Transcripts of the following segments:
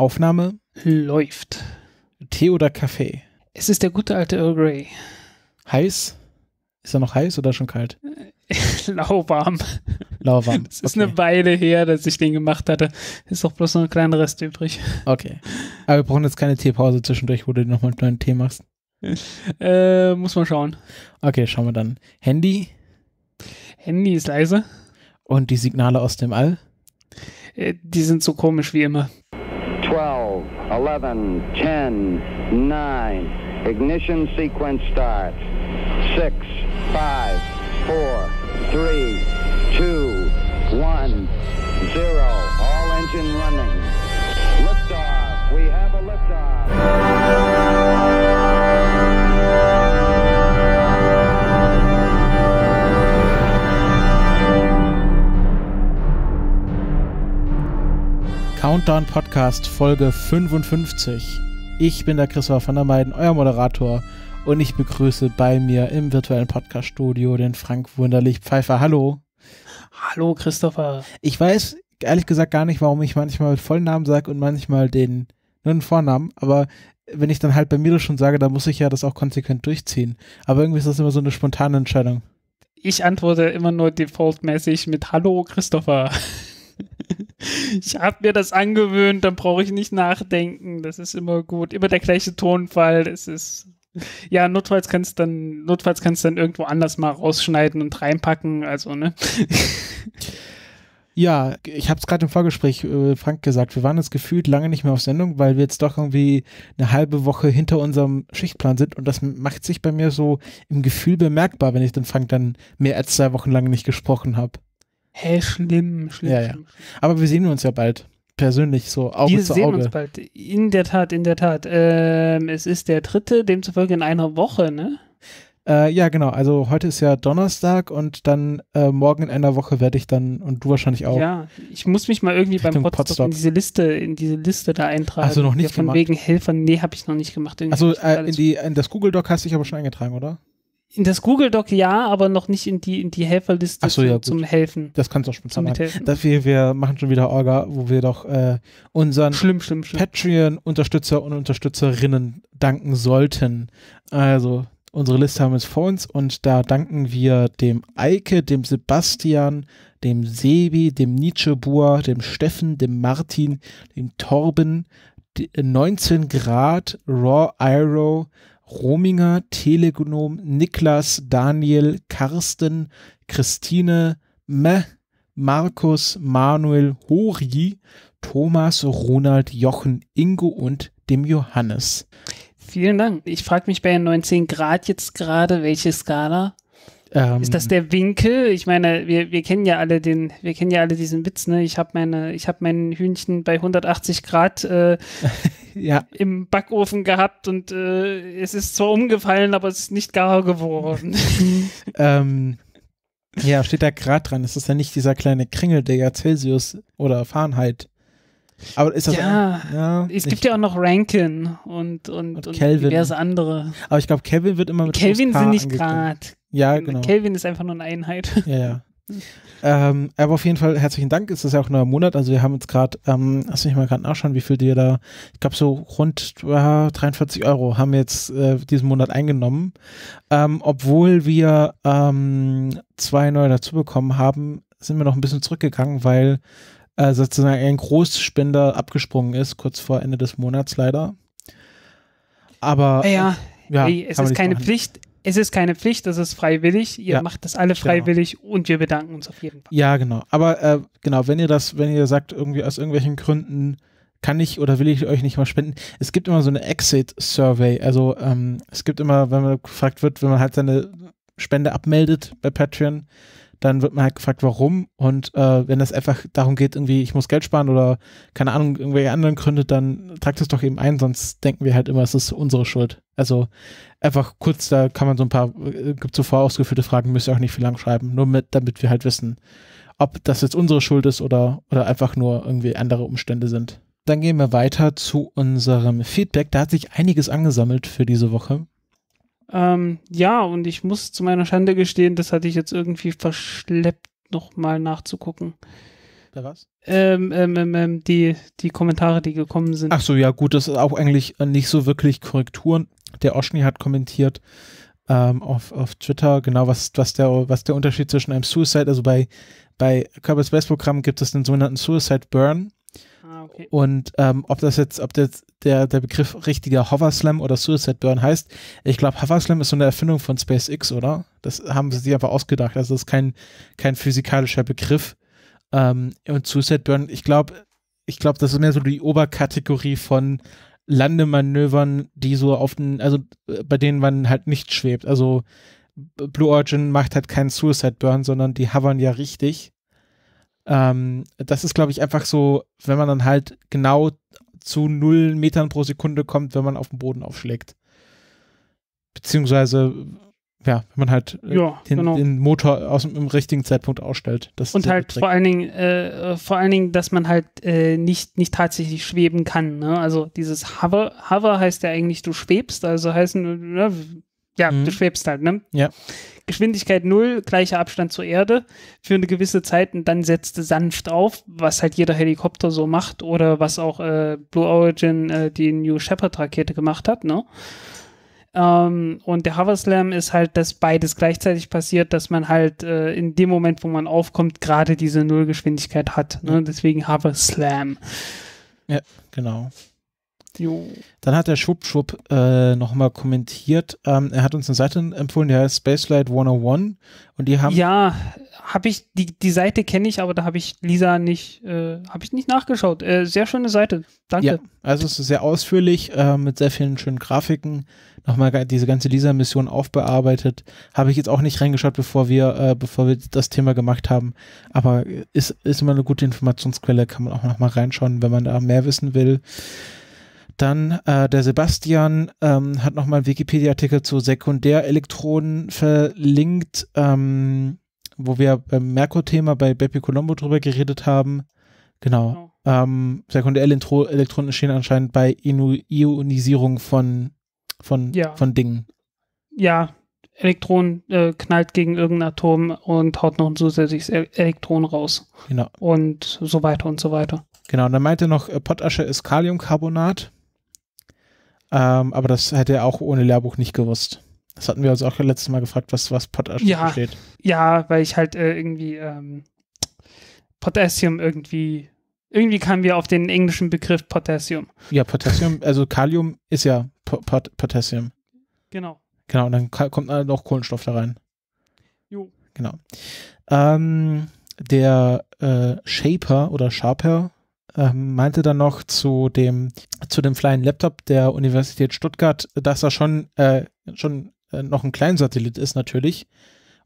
Aufnahme läuft. Tee oder Kaffee? Es ist der gute alte Earl Grey. Heiß? Ist er noch heiß oder schon kalt? Lauwarm. Lauwarm. Es ist okay. eine Weile her, dass ich den gemacht hatte. Ist doch bloß noch ein kleiner Rest übrig. Okay. Aber wir brauchen jetzt keine Teepause zwischendurch, wo du nochmal einen neuen Tee machst. äh, muss man schauen. Okay, schauen wir dann. Handy? Handy ist leise. Und die Signale aus dem All? Äh, die sind so komisch wie immer. 11, 10, 9. Ignition sequence starts. 6, 5, 4, 3, 2, 1, 0. All engine running. Liftoff. We have a liftoff. Countdown Podcast Folge 55. Ich bin der Christopher van der Meiden, euer Moderator, und ich begrüße bei mir im virtuellen Podcast-Studio den Frank Wunderlich Pfeiffer. Hallo. Hallo, Christopher. Ich weiß ehrlich gesagt gar nicht, warum ich manchmal Vollnamen sage und manchmal den, nur einen Vornamen, aber wenn ich dann halt bei mir das schon sage, dann muss ich ja das auch konsequent durchziehen. Aber irgendwie ist das immer so eine spontane Entscheidung. Ich antworte immer nur defaultmäßig mit Hallo, Christopher. ich habe mir das angewöhnt, dann brauche ich nicht nachdenken. Das ist immer gut. Immer der gleiche Tonfall. Das ist. Ja, notfalls kannst dann, notfalls kannst dann irgendwo anders mal rausschneiden und reinpacken. Also, ne? Ja, ich habe es gerade im Vorgespräch äh, Frank gesagt. Wir waren jetzt gefühlt lange nicht mehr auf Sendung, weil wir jetzt doch irgendwie eine halbe Woche hinter unserem Schichtplan sind und das macht sich bei mir so im Gefühl bemerkbar, wenn ich den Frank dann mehr als zwei Wochen lang nicht gesprochen habe. Hä, hey, schlimm, schlimm, ja, ja. schlimm, Aber wir sehen uns ja bald persönlich so Auge wir zu Auge. Wir sehen uns bald. In der Tat, in der Tat. Ähm, es ist der dritte, demzufolge in einer Woche, ne? Äh, ja, genau. Also heute ist ja Donnerstag und dann äh, morgen in einer Woche werde ich dann und du wahrscheinlich auch. Ja, ich muss mich mal irgendwie Richtung beim Podstock in diese Liste, in diese Liste da eintragen. Also noch nicht ja, von gemacht. wegen Helfern, nee, habe ich noch nicht gemacht. Irgendwie also äh, in, die, in das Google Doc hast du dich aber schon eingetragen, oder? in das Google Doc ja, aber noch nicht in die, in die Helferliste so, ja, zum Helfen. Das kannst du auch spontan machen. Dafür, wir machen schon wieder Orga, wo wir doch äh, unseren Patreon-Unterstützer und Unterstützerinnen danken sollten. Also, unsere Liste haben wir jetzt vor uns und da danken wir dem Eike, dem Sebastian, dem Sebi, dem Nietzschebuhr, dem Steffen, dem Martin, dem Torben, 19 Grad, Raw Iroh, Rominger, Telegnom, Niklas, Daniel, Karsten, Christine, Meh, Markus, Manuel, Hori, Thomas, Ronald, Jochen, Ingo und dem Johannes. Vielen Dank. Ich frage mich bei den 19 Grad jetzt gerade, welche Skala ähm, ist das der Winkel? Ich meine, wir, wir kennen ja alle den, wir kennen ja alle diesen Witz, ne? Ich habe meine, ich habe mein Hühnchen bei 180 Grad äh, ja. im Backofen gehabt und äh, es ist zwar umgefallen, aber es ist nicht gar geworden. ähm, ja, steht da Grad dran. Es ist ja nicht dieser kleine Kringel, der ja Celsius oder Fahrenheit. Aber ist das ja, ein, ja es gibt ja auch noch Rankin und und, und, und diverse andere. Aber ich glaube, Kelvin wird immer mit Kelvin sind nicht Grad. Ja, genau. Kelvin ist einfach nur eine Einheit. Ja, ja. Hm. ähm, aber auf jeden Fall herzlichen Dank. Es ist ja auch ein neuer Monat. Also wir haben jetzt gerade, ähm, lass mich mal gerade nachschauen, wie viel dir da, ich glaube so rund äh, 43 Euro haben wir jetzt äh, diesen Monat eingenommen. Ähm, obwohl wir ähm, zwei neue dazu bekommen haben, sind wir noch ein bisschen zurückgegangen, weil äh, sozusagen ein Großspender abgesprungen ist, kurz vor Ende des Monats leider. Aber ja, ja, ja es ist keine machen. Pflicht es ist keine Pflicht, es ist freiwillig. Ihr ja, macht das alle genau. freiwillig genau. und wir bedanken uns auf jeden Fall. Ja, genau. Aber äh, genau, wenn ihr das, wenn ihr sagt, irgendwie aus irgendwelchen Gründen kann ich oder will ich euch nicht mal spenden. Es gibt immer so eine Exit-Survey. Also ähm, es gibt immer, wenn man gefragt wird, wenn man halt seine Spende abmeldet bei Patreon, dann wird man halt gefragt, warum. Und äh, wenn es einfach darum geht, irgendwie, ich muss Geld sparen oder keine Ahnung, irgendwelche anderen Gründe, dann tragt es doch eben ein, sonst denken wir halt immer, es ist unsere Schuld. Also einfach kurz, da kann man so ein paar, äh, gibt so vorausgeführte Fragen, müsst ihr auch nicht viel lang schreiben, nur mit, damit wir halt wissen, ob das jetzt unsere Schuld ist oder, oder einfach nur irgendwie andere Umstände sind. Dann gehen wir weiter zu unserem Feedback. Da hat sich einiges angesammelt für diese Woche. Ähm, ja, und ich muss zu meiner Schande gestehen, das hatte ich jetzt irgendwie verschleppt, nochmal nachzugucken. Wer was? Ähm, ähm, ähm, ähm, die, die Kommentare, die gekommen sind. Ach so, ja, gut, das ist auch eigentlich äh, nicht so wirklich Korrekturen. Der Oschni hat kommentiert ähm, auf, auf Twitter, genau, was, was, der, was der Unterschied zwischen einem Suicide, also bei, bei Körpers Westprogramm gibt es den sogenannten Suicide Burn. Ah, okay. Und ähm, ob das jetzt, ob jetzt der, der Begriff richtiger Hover Slam oder Suicide Burn heißt, ich glaube, Hover Slam ist so eine Erfindung von SpaceX, oder? Das haben sie sich einfach ausgedacht. Also das ist kein, kein physikalischer Begriff. Ähm, und Suicide Burn, ich glaube, ich glaube, das ist mehr so die Oberkategorie von Landemanövern, die so auf den, also äh, bei denen man halt nicht schwebt. Also Blue Origin macht halt keinen Suicide Burn, sondern die hovern ja richtig. Ähm, das ist, glaube ich, einfach so, wenn man dann halt genau zu null Metern pro Sekunde kommt, wenn man auf den Boden aufschlägt. Beziehungsweise, ja, wenn man halt äh, ja, den, genau. den, Motor aus dem richtigen Zeitpunkt ausstellt. Und halt vor allen Dingen, äh, äh, vor allen Dingen, dass man halt äh, nicht, nicht tatsächlich schweben kann. Ne? Also dieses Hover, Hover heißt ja eigentlich, du schwebst, also heißen, äh, ja, mhm. du schwebst halt, ne? Ja. Geschwindigkeit null, gleicher Abstand zur Erde für eine gewisse Zeit und dann setzte sanft auf, was halt jeder Helikopter so macht oder was auch äh, Blue Origin äh, die New Shepard Rakete gemacht hat, ne? Ähm, und der Hover Slam ist halt, dass beides gleichzeitig passiert, dass man halt äh, in dem Moment, wo man aufkommt, gerade diese Nullgeschwindigkeit hat. Ne? Deswegen Hover Slam. Ja, genau. Jo. Dann hat der Schwuppschwupp äh, nochmal kommentiert. Ähm, er hat uns eine Seite empfohlen, die heißt Spacelight 101. Und die haben. Ja, habe ich, die, die Seite kenne ich, aber da habe ich Lisa nicht, äh, habe ich nicht nachgeschaut. Äh, sehr schöne Seite. Danke. Ja, also es ist sehr ausführlich, äh, mit sehr vielen schönen Grafiken. Nochmal diese ganze Lisa-Mission aufbearbeitet. Habe ich jetzt auch nicht reingeschaut, bevor wir, äh, bevor wir das Thema gemacht haben. Aber ist, ist immer eine gute Informationsquelle, kann man auch nochmal reinschauen, wenn man da mehr wissen will. Dann äh, der Sebastian ähm, hat nochmal einen Wikipedia-Artikel zu Sekundärelektronen verlinkt, ähm, wo wir beim Merkur-Thema bei Beppi Colombo drüber geredet haben. Genau. Oh. Ähm, Sekundärelektronen entstehen anscheinend bei Inu Ionisierung von, von, ja. von Dingen. Ja, Elektron äh, knallt gegen irgendein Atom und haut noch ein zusätzliches e-, Elektron raus. Genau. Und so weiter und so weiter. Genau, und dann meinte noch, äh, Potasche ist Kaliumcarbonat. Ähm, aber das hätte er auch ohne Lehrbuch nicht gewusst. Das hatten wir uns auch letztes Mal gefragt, was, was Potash ja, steht. Ja, weil ich halt äh, irgendwie ähm, Potassium irgendwie. Irgendwie kamen wir auf den englischen Begriff Potassium. Ja, Potassium, also Kalium ist ja Pot Potassium. Genau. Genau, und dann kommt noch Kohlenstoff da rein. Jo. Genau. Ähm, der äh, Shaper oder Sharper, ähm, meinte dann noch zu dem, zu dem Flying Laptop der Universität Stuttgart, dass er schon, äh, schon äh, noch ein Satellit ist natürlich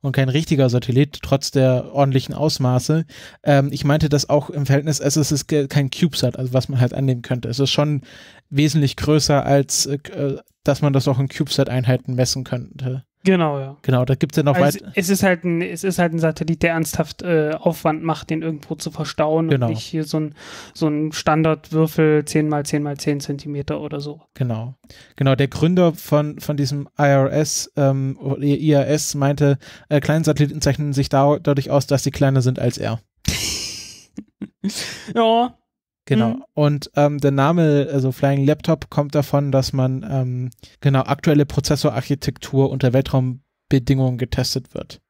und kein richtiger Satellit, trotz der ordentlichen Ausmaße. Ähm, ich meinte das auch im Verhältnis, es ist kein CubeSat, also was man halt annehmen könnte. Es ist schon wesentlich größer, als äh, dass man das auch in CubeSat-Einheiten messen könnte. Genau, ja. Genau, da gibt es ja noch also weit. Es ist, halt ein, es ist halt ein Satellit, der ernsthaft äh, Aufwand macht, den irgendwo zu verstauen genau. und nicht hier so ein, so ein Standardwürfel 10 mal 10 mal 10 Zentimeter oder so. Genau. Genau, der Gründer von, von diesem IRS, ähm, IRS meinte, äh, kleine Satelliten zeichnen sich da, dadurch aus, dass sie kleiner sind als er. ja, Genau. Mhm. Und ähm, der Name, also Flying Laptop, kommt davon, dass man ähm, genau aktuelle Prozessorarchitektur unter Weltraumbedingungen getestet wird.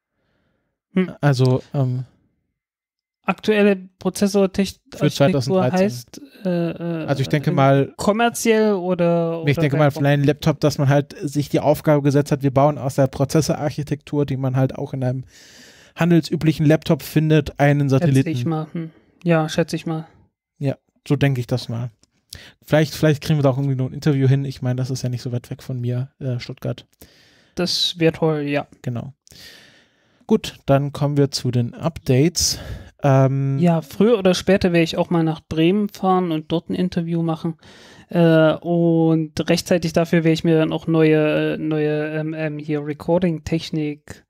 Mhm. Also ähm, aktuelle Prozessorarchitektur heißt äh, äh, also ich denke mal kommerziell oder, oder ich denke mal Flying Laptop, dass man halt sich die Aufgabe gesetzt hat, wir bauen aus der Prozessorarchitektur, die man halt auch in einem handelsüblichen Laptop findet, einen Satelliten. Schätze ich mal. Hm. Ja, schätze ich mal so denke ich das mal. Vielleicht, vielleicht kriegen wir da auch irgendwie noch ein Interview hin. Ich meine, das ist ja nicht so weit weg von mir, äh, Stuttgart. Das wäre toll, ja. Genau. Gut, dann kommen wir zu den Updates. Ähm, ja, früher oder später werde ich auch mal nach Bremen fahren und dort ein Interview machen. Äh, und rechtzeitig dafür werde ich mir dann auch neue, äh, neue ähm, ähm, hier Recording-Technik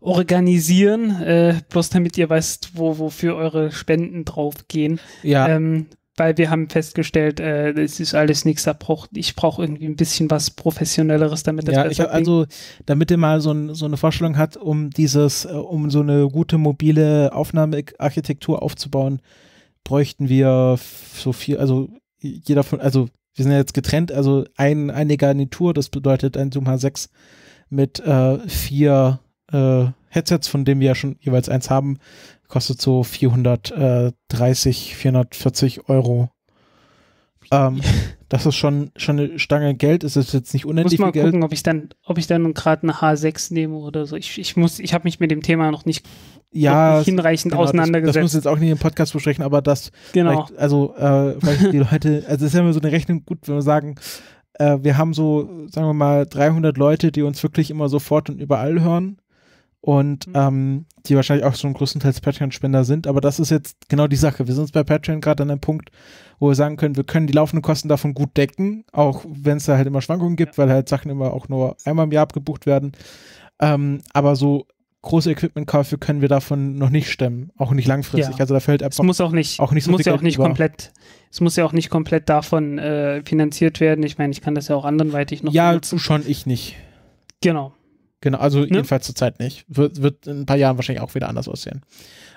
organisieren, äh, bloß damit ihr weißt, wo, wofür eure Spenden draufgehen. Ja. Ähm, weil wir haben festgestellt, äh, das ist alles nichts, braucht, ich brauche irgendwie ein bisschen was Professionelleres, damit das ja, also, ich hab also, damit ihr mal so, ein, so, eine Vorstellung habt, um dieses, äh, um so eine gute mobile Aufnahmearchitektur aufzubauen, bräuchten wir so viel, also jeder von, also wir sind ja jetzt getrennt, also ein, eine Garnitur, das bedeutet ein Zoom H6 mit äh, vier äh, Headsets, von denen wir ja schon jeweils eins haben, kostet so 430, 440 äh, Euro. Ähm, das ist schon, schon eine Stange Geld. Es ist jetzt nicht unendlich viel Geld. Muss mal gucken, ob ich dann, dann gerade eine H6 nehme oder so. Ich, ich ich habe mich mit dem Thema noch nicht, ja, nicht hinreichend genau, auseinandergesetzt. Das, das muss jetzt auch nicht im Podcast besprechen, aber das, genau. also äh, vielleicht die Leute, also es ist ja immer so eine Rechnung gut, wenn wir sagen, äh, wir haben so, sagen wir mal, 300 Leute, die uns wirklich immer sofort und überall hören und mhm. ähm, die wahrscheinlich auch schon größtenteils Patreon-Spender sind. Aber das ist jetzt genau die Sache. Wir sind bei Patreon gerade an einem Punkt, wo wir sagen können, wir können die laufenden Kosten davon gut decken, auch wenn es da halt immer Schwankungen gibt, ja. weil halt Sachen immer auch nur einmal im Jahr abgebucht werden. Ähm, aber so große Equipmentkäufe können wir davon noch nicht stemmen, auch nicht langfristig. Ja. Also da fällt einfach es muss auch nicht, auch nicht so muss ja auch nicht über. komplett, es muss ja auch nicht komplett davon äh, finanziert werden. Ich meine, ich kann das ja auch anderweitig noch. Ja, nutzen. schon ich nicht. Genau. Genau, also ne? jedenfalls zurzeit nicht. Wird, wird in ein paar Jahren wahrscheinlich auch wieder anders aussehen.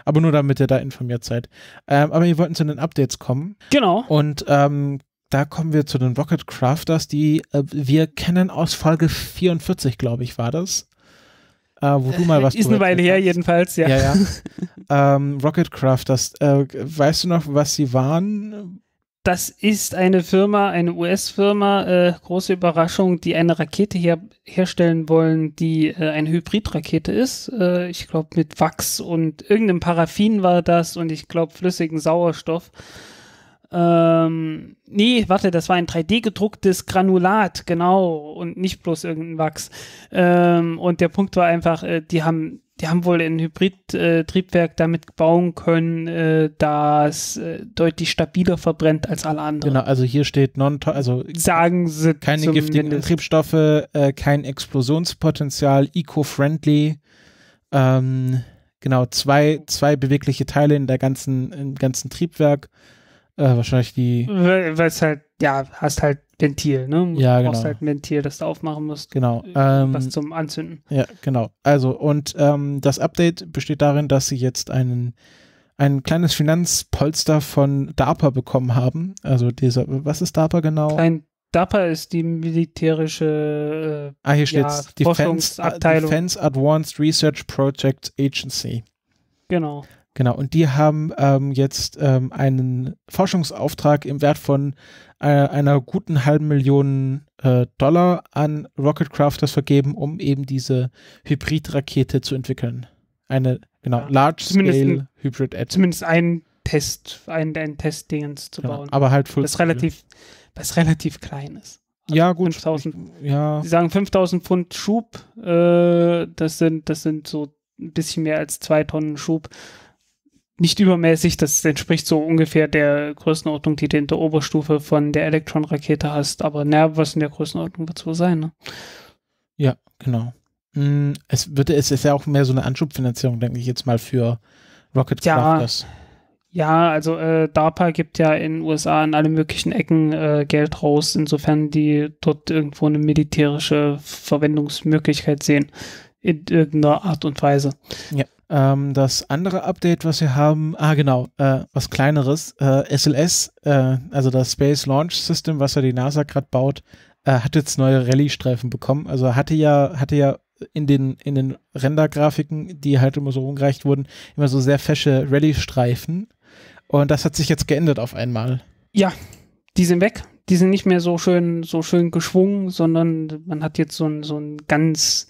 Aber nur damit ihr da informiert seid. Ähm, aber wir wollten zu den Updates kommen. Genau. Und ähm, da kommen wir zu den Rocket Crafters, die äh, wir kennen aus Folge 44, glaube ich, war das. Äh, wo du mal was Ist eine Weile her, hast. jedenfalls, ja. ja, ja. ähm, Rocket Crafters, äh, weißt du noch, was sie waren? das ist eine Firma, eine US-Firma, äh, große Überraschung, die eine Rakete her herstellen wollen, die äh, eine Hybridrakete ist. Äh, ich glaube, mit Wachs und irgendeinem Paraffin war das und ich glaube, flüssigen Sauerstoff. Ähm, nee, warte, das war ein 3D-gedrucktes Granulat, genau, und nicht bloß irgendein Wachs. Ähm, und der Punkt war einfach, äh, die haben die haben wohl ein Hybrid-Triebwerk damit bauen können, äh, das äh, deutlich stabiler verbrennt als alle anderen. Genau, also hier steht non also sagen sie keine giftigen Triebstoffe, äh, kein Explosionspotenzial, eco-friendly. Ähm, genau, zwei, zwei bewegliche Teile in der ganzen, im ganzen Triebwerk. Äh, wahrscheinlich die. Weil es halt, ja, hast halt Ventil, ne? Ja, genau. Du brauchst halt ein Ventil, das du aufmachen musst. Genau. Äh, ähm, was zum Anzünden. Ja, genau. Also, und ähm, das Update besteht darin, dass sie jetzt einen ein kleines Finanzpolster von DARPA bekommen haben. Also dieser, was ist DARPA genau? Ein DARPA ist die militärische äh, Ah, hier ja, steht's. Defense, Defense Advanced Research Project Agency. Genau. Genau, und die haben ähm, jetzt ähm, einen Forschungsauftrag im Wert von äh, einer guten halben Million äh, Dollar an Rocket Crafters vergeben, um eben diese Hybridrakete zu entwickeln. Eine, genau, ja, Large-Scale Hybrid Ad. Zumindest ein Test, ein, ein Testdingens zu genau, bauen. Aber halt voll. Das relativ, was relativ klein ist. Also ja, gut. 5000, ich, ja. Sie sagen 5000 Pfund Schub, äh, das, sind, das sind so ein bisschen mehr als zwei Tonnen Schub nicht übermäßig, das entspricht so ungefähr der Größenordnung, die du in der Oberstufe von der Elektron-Rakete hast, aber naja, was in der Größenordnung wird so sein, ne? Ja, genau. Mm, es würde, es ist ja auch mehr so eine Anschubfinanzierung, denke ich jetzt mal, für Rocket Crafters. Ja, ja, also äh, DARPA gibt ja in den USA an alle möglichen Ecken äh, Geld raus, insofern die dort irgendwo eine militärische Verwendungsmöglichkeit sehen in irgendeiner Art und Weise. Ja. Ähm, das andere Update, was wir haben, ah genau, äh, was kleineres, äh, SLS, äh, also das Space Launch System, was ja die NASA gerade baut, äh, hat jetzt neue Rallye-Streifen bekommen. Also hatte ja, hatte ja in den, in den Render-Grafiken, die halt immer so rumgereicht wurden, immer so sehr fesche Rallye-Streifen. Und das hat sich jetzt geändert auf einmal. Ja, die sind weg die sind nicht mehr so schön, so schön geschwungen, sondern man hat jetzt so ein, so ein ganz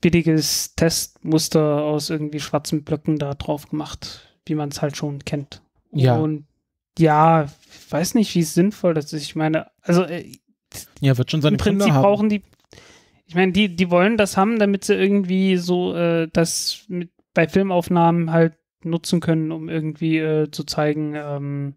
billiges Testmuster aus irgendwie schwarzen Blöcken da drauf gemacht, wie man es halt schon kennt. Ja. Und ja, ich weiß nicht, wie sinnvoll das ist. Ich meine, also äh, ja, wird schon seine im Prinzip Gründe brauchen die. Ich meine, die, die wollen das haben, damit sie irgendwie so äh, das mit, bei Filmaufnahmen halt nutzen können, um irgendwie äh, zu zeigen, ähm,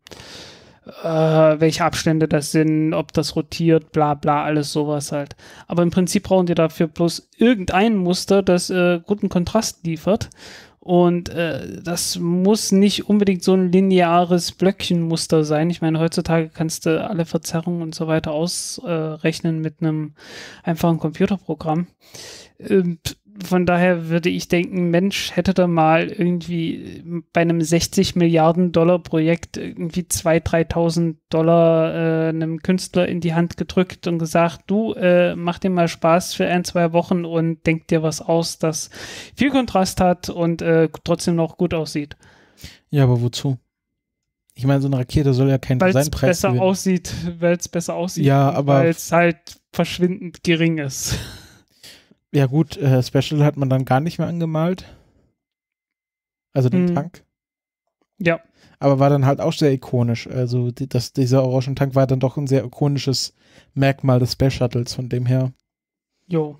äh, welche Abstände das sind, ob das rotiert, bla bla, alles sowas halt. Aber im Prinzip brauchen die dafür bloß irgendein Muster, das äh, guten Kontrast liefert. Und äh, das muss nicht unbedingt so ein lineares Blöckchenmuster sein. Ich meine, heutzutage kannst du alle Verzerrungen und so weiter ausrechnen mit einem einfachen Computerprogramm. Ähm, von daher würde ich denken, Mensch, hätte da mal irgendwie bei einem 60 Milliarden Dollar Projekt irgendwie 2.000, 3.000 Dollar äh, einem Künstler in die Hand gedrückt und gesagt, du, äh, mach dir mal Spaß für ein, zwei Wochen und denk dir was aus, das viel Kontrast hat und äh, trotzdem noch gut aussieht. Ja, aber wozu? Ich meine, so eine Rakete soll ja keinen weil's Designpreis besser gewinnen. aussieht, Weil es besser aussieht, ja, aber weil es halt verschwindend gering ist. Ja gut, äh, Special hat man dann gar nicht mehr angemalt. Also den mhm. Tank. Ja. Aber war dann halt auch sehr ikonisch. Also die, das, dieser Orangentank war dann doch ein sehr ikonisches Merkmal des Space Shuttles von dem her. Jo.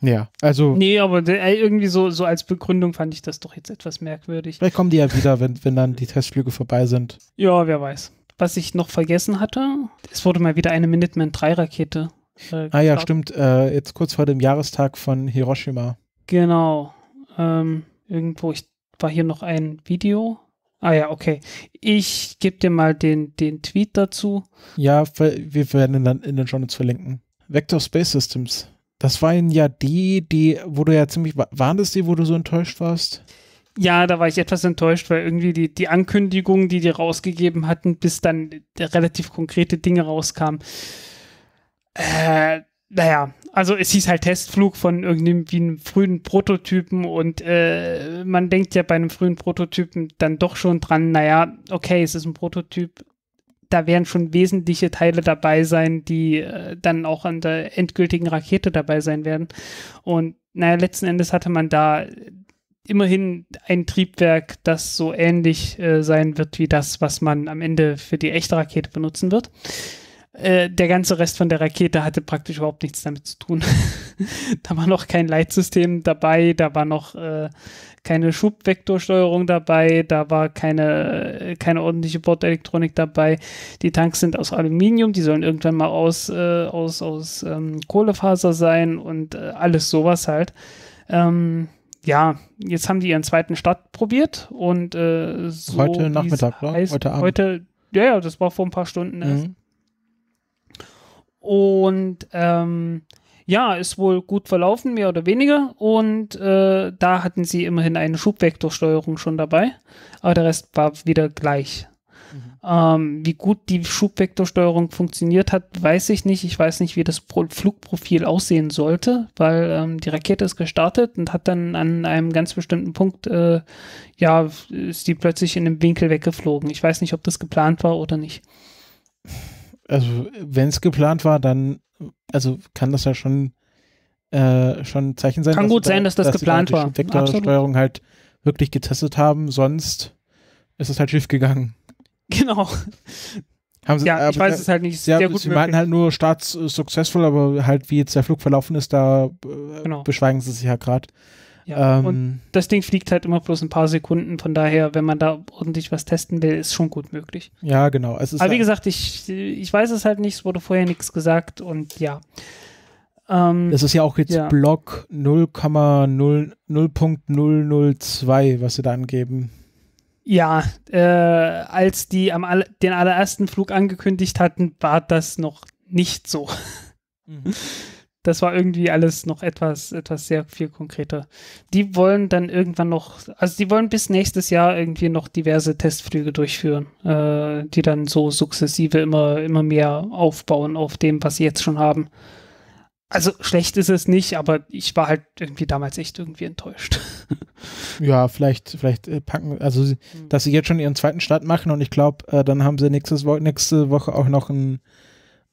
Ja, also. Nee, aber äh, irgendwie so, so als Begründung fand ich das doch jetzt etwas merkwürdig. Vielleicht kommen die ja wieder, wenn, wenn dann die Testflüge vorbei sind. Ja, wer weiß. Was ich noch vergessen hatte, es wurde mal wieder eine Minuteman 3 Rakete äh, ah ja, stimmt. Äh, jetzt kurz vor dem Jahrestag von Hiroshima. Genau. Ähm, irgendwo, ich war hier noch ein Video. Ah ja, okay. Ich gebe dir mal den, den Tweet dazu. Ja, wir werden ihn dann in den Journals verlinken. Vector Space Systems. Das waren ja die, die, wo du ja ziemlich, waren das die, wo du so enttäuscht warst? Ja, da war ich etwas enttäuscht, weil irgendwie die, die Ankündigungen, die die rausgegeben hatten, bis dann relativ konkrete Dinge rauskamen, äh, naja, also es hieß halt Testflug von irgendwie einem frühen Prototypen und äh, man denkt ja bei einem frühen Prototypen dann doch schon dran, naja, okay, es ist ein Prototyp, da werden schon wesentliche Teile dabei sein, die äh, dann auch an der endgültigen Rakete dabei sein werden. Und naja, letzten Endes hatte man da immerhin ein Triebwerk, das so ähnlich äh, sein wird wie das, was man am Ende für die echte Rakete benutzen wird. Äh, der ganze Rest von der Rakete hatte praktisch überhaupt nichts damit zu tun. da war noch kein Leitsystem dabei, da war noch äh, keine Schubvektorsteuerung dabei, da war keine, äh, keine ordentliche Bordelektronik dabei. Die Tanks sind aus Aluminium, die sollen irgendwann mal aus, äh, aus, aus ähm, Kohlefaser sein und äh, alles sowas halt. Ähm, ja, jetzt haben die ihren zweiten Start probiert und so heute Nachmittag, ne? heißt, oder? heute Abend. Heute, ja, ja, das war vor ein paar Stunden. Mhm. Und ähm, ja, ist wohl gut verlaufen, mehr oder weniger. Und äh, da hatten sie immerhin eine Schubvektorsteuerung schon dabei. Aber der Rest war wieder gleich. Mhm. Ähm, wie gut die Schubvektorsteuerung funktioniert hat, weiß ich nicht. Ich weiß nicht, wie das Pro Flugprofil aussehen sollte, weil ähm, die Rakete ist gestartet und hat dann an einem ganz bestimmten Punkt, äh, ja, ist die plötzlich in einem Winkel weggeflogen. Ich weiß nicht, ob das geplant war oder nicht also wenn es geplant war, dann, also kann das ja schon, äh, schon ein Zeichen sein. Kann gut da, sein, dass das dass geplant war. Die Vektorsteuerung halt wirklich getestet haben, sonst ist es halt schief gegangen. Genau. Haben Sie, ja, ich weiß es halt nicht. Sehr ja, gut sie möglich. meinten halt nur Start äh, successful, aber halt wie jetzt der Flug verlaufen ist, da äh, genau. beschweigen sie sich ja gerade. Ja, ähm, und das Ding fliegt halt immer bloß ein paar Sekunden. Von daher, wenn man da ordentlich was testen will, ist schon gut möglich. Ja, genau. Aber wie halt gesagt, ich, ich weiß es halt nicht. Es wurde vorher nichts gesagt und ja. Ähm, ist ja auch jetzt ja. Block 0,0002, was sie da angeben. Ja, äh, als die am all, den allerersten Flug angekündigt hatten, war das noch nicht so. Mhm. das war irgendwie alles noch etwas, etwas sehr viel konkreter. Die wollen dann irgendwann noch, also die wollen bis nächstes Jahr irgendwie noch diverse Testflüge durchführen, äh, die dann so sukzessive immer, immer mehr aufbauen auf dem, was sie jetzt schon haben. Also schlecht ist es nicht, aber ich war halt irgendwie damals echt irgendwie enttäuscht. ja, vielleicht, vielleicht äh, packen, also hm. dass sie jetzt schon ihren zweiten Start machen und ich glaube, äh, dann haben sie nächstes nächste Woche auch noch ein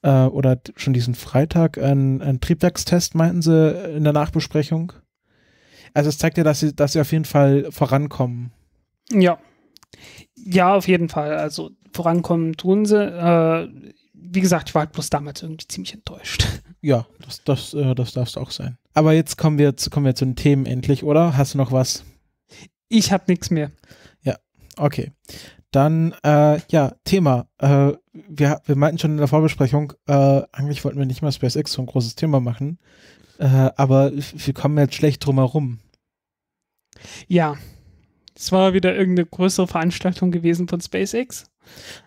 äh, oder schon diesen Freitag einen, Triebwerkstest, meinten sie in der Nachbesprechung. Also es zeigt ja, dass sie, dass sie auf jeden Fall vorankommen. Ja. Ja, auf jeden Fall. Also vorankommen tun sie. Äh, wie gesagt, ich war halt bloß damals irgendwie ziemlich enttäuscht. Ja, das, das, äh, das darf es auch sein. Aber jetzt kommen wir, zu, kommen wir zu den Themen endlich, oder? Hast du noch was? Ich habe nichts mehr. Ja, okay. Dann, äh, ja, Thema. Äh, wir, wir meinten schon in der Vorbesprechung, äh, eigentlich wollten wir nicht mal SpaceX so ein großes Thema machen, äh, aber wir kommen jetzt schlecht drum herum. Ja, es war wieder irgendeine größere Veranstaltung gewesen von SpaceX.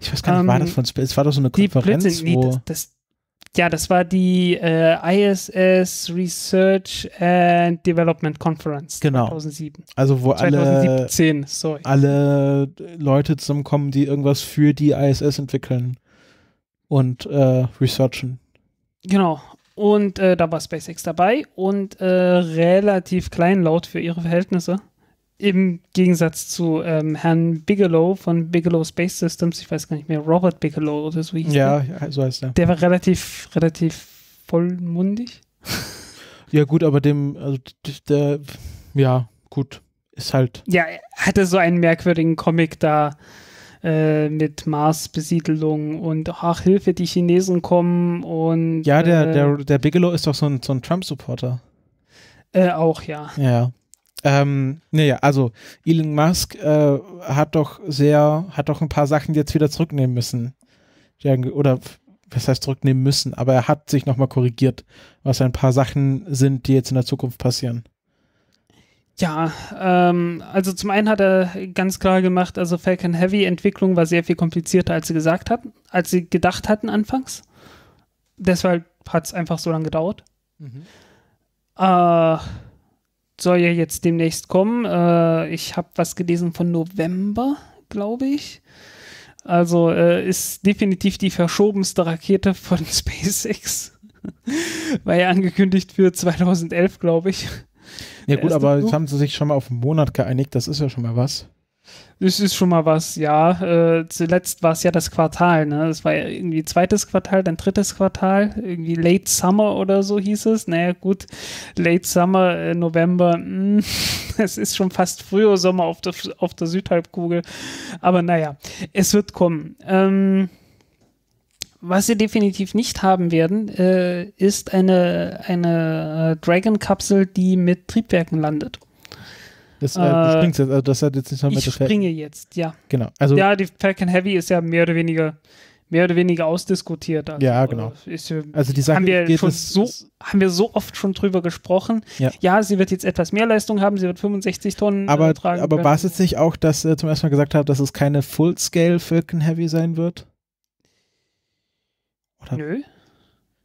Ich weiß gar nicht, ähm, war das von SpaceX? Es war doch so eine Konferenz, die Blödsinn, wo... Nee, das, das, ja, das war die äh, ISS Research and Development Conference genau. 2007. Also wo 2017, alle, sorry. alle Leute zusammenkommen, die irgendwas für die ISS entwickeln und äh, researchen. Genau. Und äh, da war SpaceX dabei und äh, relativ kleinlaut für ihre Verhältnisse im Gegensatz zu ähm, Herrn Bigelow von Bigelow Space Systems, ich weiß gar nicht mehr, Robert Bigelow oder so hieß ja, der. so heißt er. Der war relativ, relativ vollmundig. Ja, gut, aber dem, also der, ja, gut, ist halt. Ja, er hatte so einen merkwürdigen Comic da äh, mit Marsbesiedelung und ach, Hilfe, die Chinesen kommen und. Ja, der, äh, der, der Bigelow ist doch so ein, so ein Trump-Supporter. Äh, auch, ja. Ja. Ähm, naja, also Elon Musk äh, hat doch sehr, hat doch ein paar Sachen jetzt wieder zurücknehmen müssen. Oder was heißt zurücknehmen müssen, aber er hat sich nochmal korrigiert, was ein paar Sachen sind, die jetzt in der Zukunft passieren. Ja, ähm, also zum einen hat er ganz klar gemacht, also Falcon Heavy Entwicklung war sehr viel komplizierter, als sie gesagt hatten, als sie gedacht hatten anfangs. Deshalb hat es einfach so lange gedauert. Mhm. Äh, soll ja jetzt demnächst kommen. Äh, ich habe was gelesen von November, glaube ich. Also äh, ist definitiv die verschobenste Rakete von SpaceX. War ja angekündigt für 2011, glaube ich. Ja gut, aber jetzt haben sie sich schon mal auf einen Monat geeinigt. Das ist ja schon mal was. Das ist schon mal was, ja. Äh, zuletzt war es ja das Quartal, ne? Es war ja irgendwie zweites Quartal, dann drittes Quartal, irgendwie Late Summer oder so hieß es. Naja, gut, Late Summer, äh, November, hm, es ist schon fast früher Sommer auf der, auf der Südhalbkugel. Aber naja, es wird kommen. Ähm, was sie definitiv nicht haben werden, äh, ist eine, eine äh, Dragon-Kapsel, die mit Triebwerken landet. Das, äh, du äh, springst jetzt, also das hat jetzt nicht noch mit Ich springe Falcon. jetzt, ja. Genau. Also, ja, die Falcon Heavy ist ja mehr oder weniger mehr oder weniger ausdiskutiert. Also, ja, genau. Äh, ist, also die Sache haben wir schon so haben wir so oft schon drüber gesprochen. Ja. ja. sie wird jetzt etwas mehr Leistung haben, sie wird 65 Tonnen aber, äh, tragen. Aber war es jetzt nicht auch, dass äh, zum ersten Mal gesagt hat, dass es keine Full-Scale Falcon Heavy sein wird? Oder Nö. Wird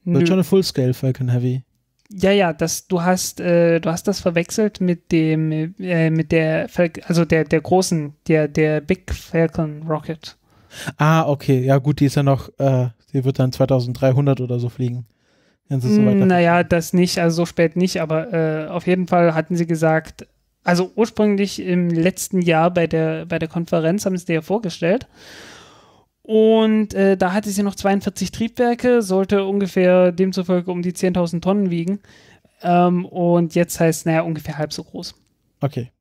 Nö. schon eine Full-Scale Falcon Heavy. Ja, ja, das, du hast, äh, du hast das verwechselt mit dem, äh, mit der, also der, der großen, der, der Big Falcon Rocket. Ah, okay, ja gut, die ist ja noch, äh, die wird dann 2300 oder so fliegen. Wenn sie so naja, das nicht, also so spät nicht, aber äh, auf jeden Fall hatten sie gesagt, also ursprünglich im letzten Jahr bei der, bei der Konferenz haben sie dir ja vorgestellt und äh, da hatte sie noch 42 Triebwerke, sollte ungefähr demzufolge um die 10.000 Tonnen wiegen. Ähm, und jetzt heißt es, naja, ungefähr halb so groß. Okay.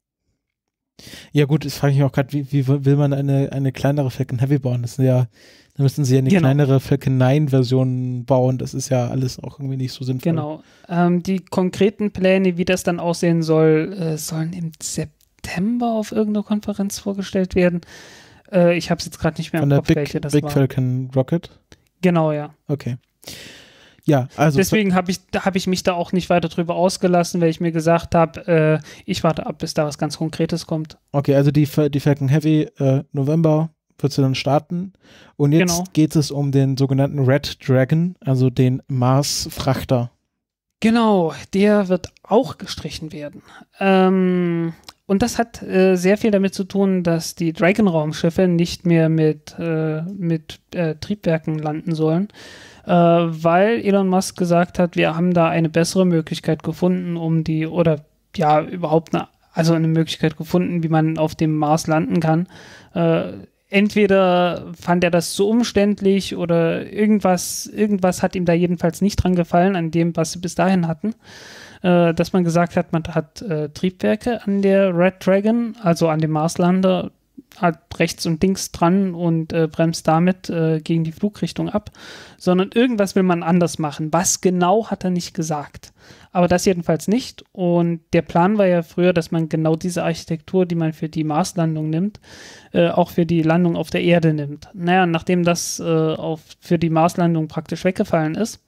Ja, gut, jetzt frage ich mich auch gerade, wie, wie, will man eine, eine kleinere Falcon Heavy bauen? Das sind ja, da müssten sie ja eine genau. kleinere Falcon 9-Version bauen. Das ist ja alles auch irgendwie nicht so sinnvoll. Genau. Ähm, die konkreten Pläne, wie das dann aussehen soll, äh, sollen im September auf irgendeiner Konferenz vorgestellt werden. Äh, ich habe es jetzt gerade nicht mehr Von im der Kopf, Big, welche das Big war. Falcon Rocket? Genau, ja. Okay. Ja, also. Deswegen habe ich, hab ich mich da auch nicht weiter drüber ausgelassen, weil ich mir gesagt habe, äh, ich warte ab, bis da was ganz Konkretes kommt. Okay, also die, die Falcon Heavy äh, November wird sie dann starten. Und jetzt genau. geht es um den sogenannten Red Dragon, also den Mars-Frachter. Genau, der wird auch gestrichen werden. Ähm, und das hat äh, sehr viel damit zu tun, dass die Dragon-Raumschiffe nicht mehr mit, äh, mit äh, Triebwerken landen sollen, äh, weil Elon Musk gesagt hat, wir haben da eine bessere Möglichkeit gefunden, um die, oder ja, überhaupt eine, also eine Möglichkeit gefunden, wie man auf dem Mars landen kann. Äh, entweder fand er das zu umständlich oder irgendwas, irgendwas hat ihm da jedenfalls nicht dran gefallen an dem, was sie bis dahin hatten äh, dass man gesagt hat, man hat äh, Triebwerke an der Red Dragon, also an dem Marslander, hat rechts und links dran und äh, bremst damit äh, gegen die Flugrichtung ab, sondern irgendwas will man anders machen. Was genau hat er nicht gesagt? Aber das jedenfalls nicht. Und der Plan war ja früher, dass man genau diese Architektur, die man für die Marslandung nimmt, äh, auch für die Landung auf der Erde nimmt. Naja, nachdem das äh, auf, für die Marslandung praktisch weggefallen ist,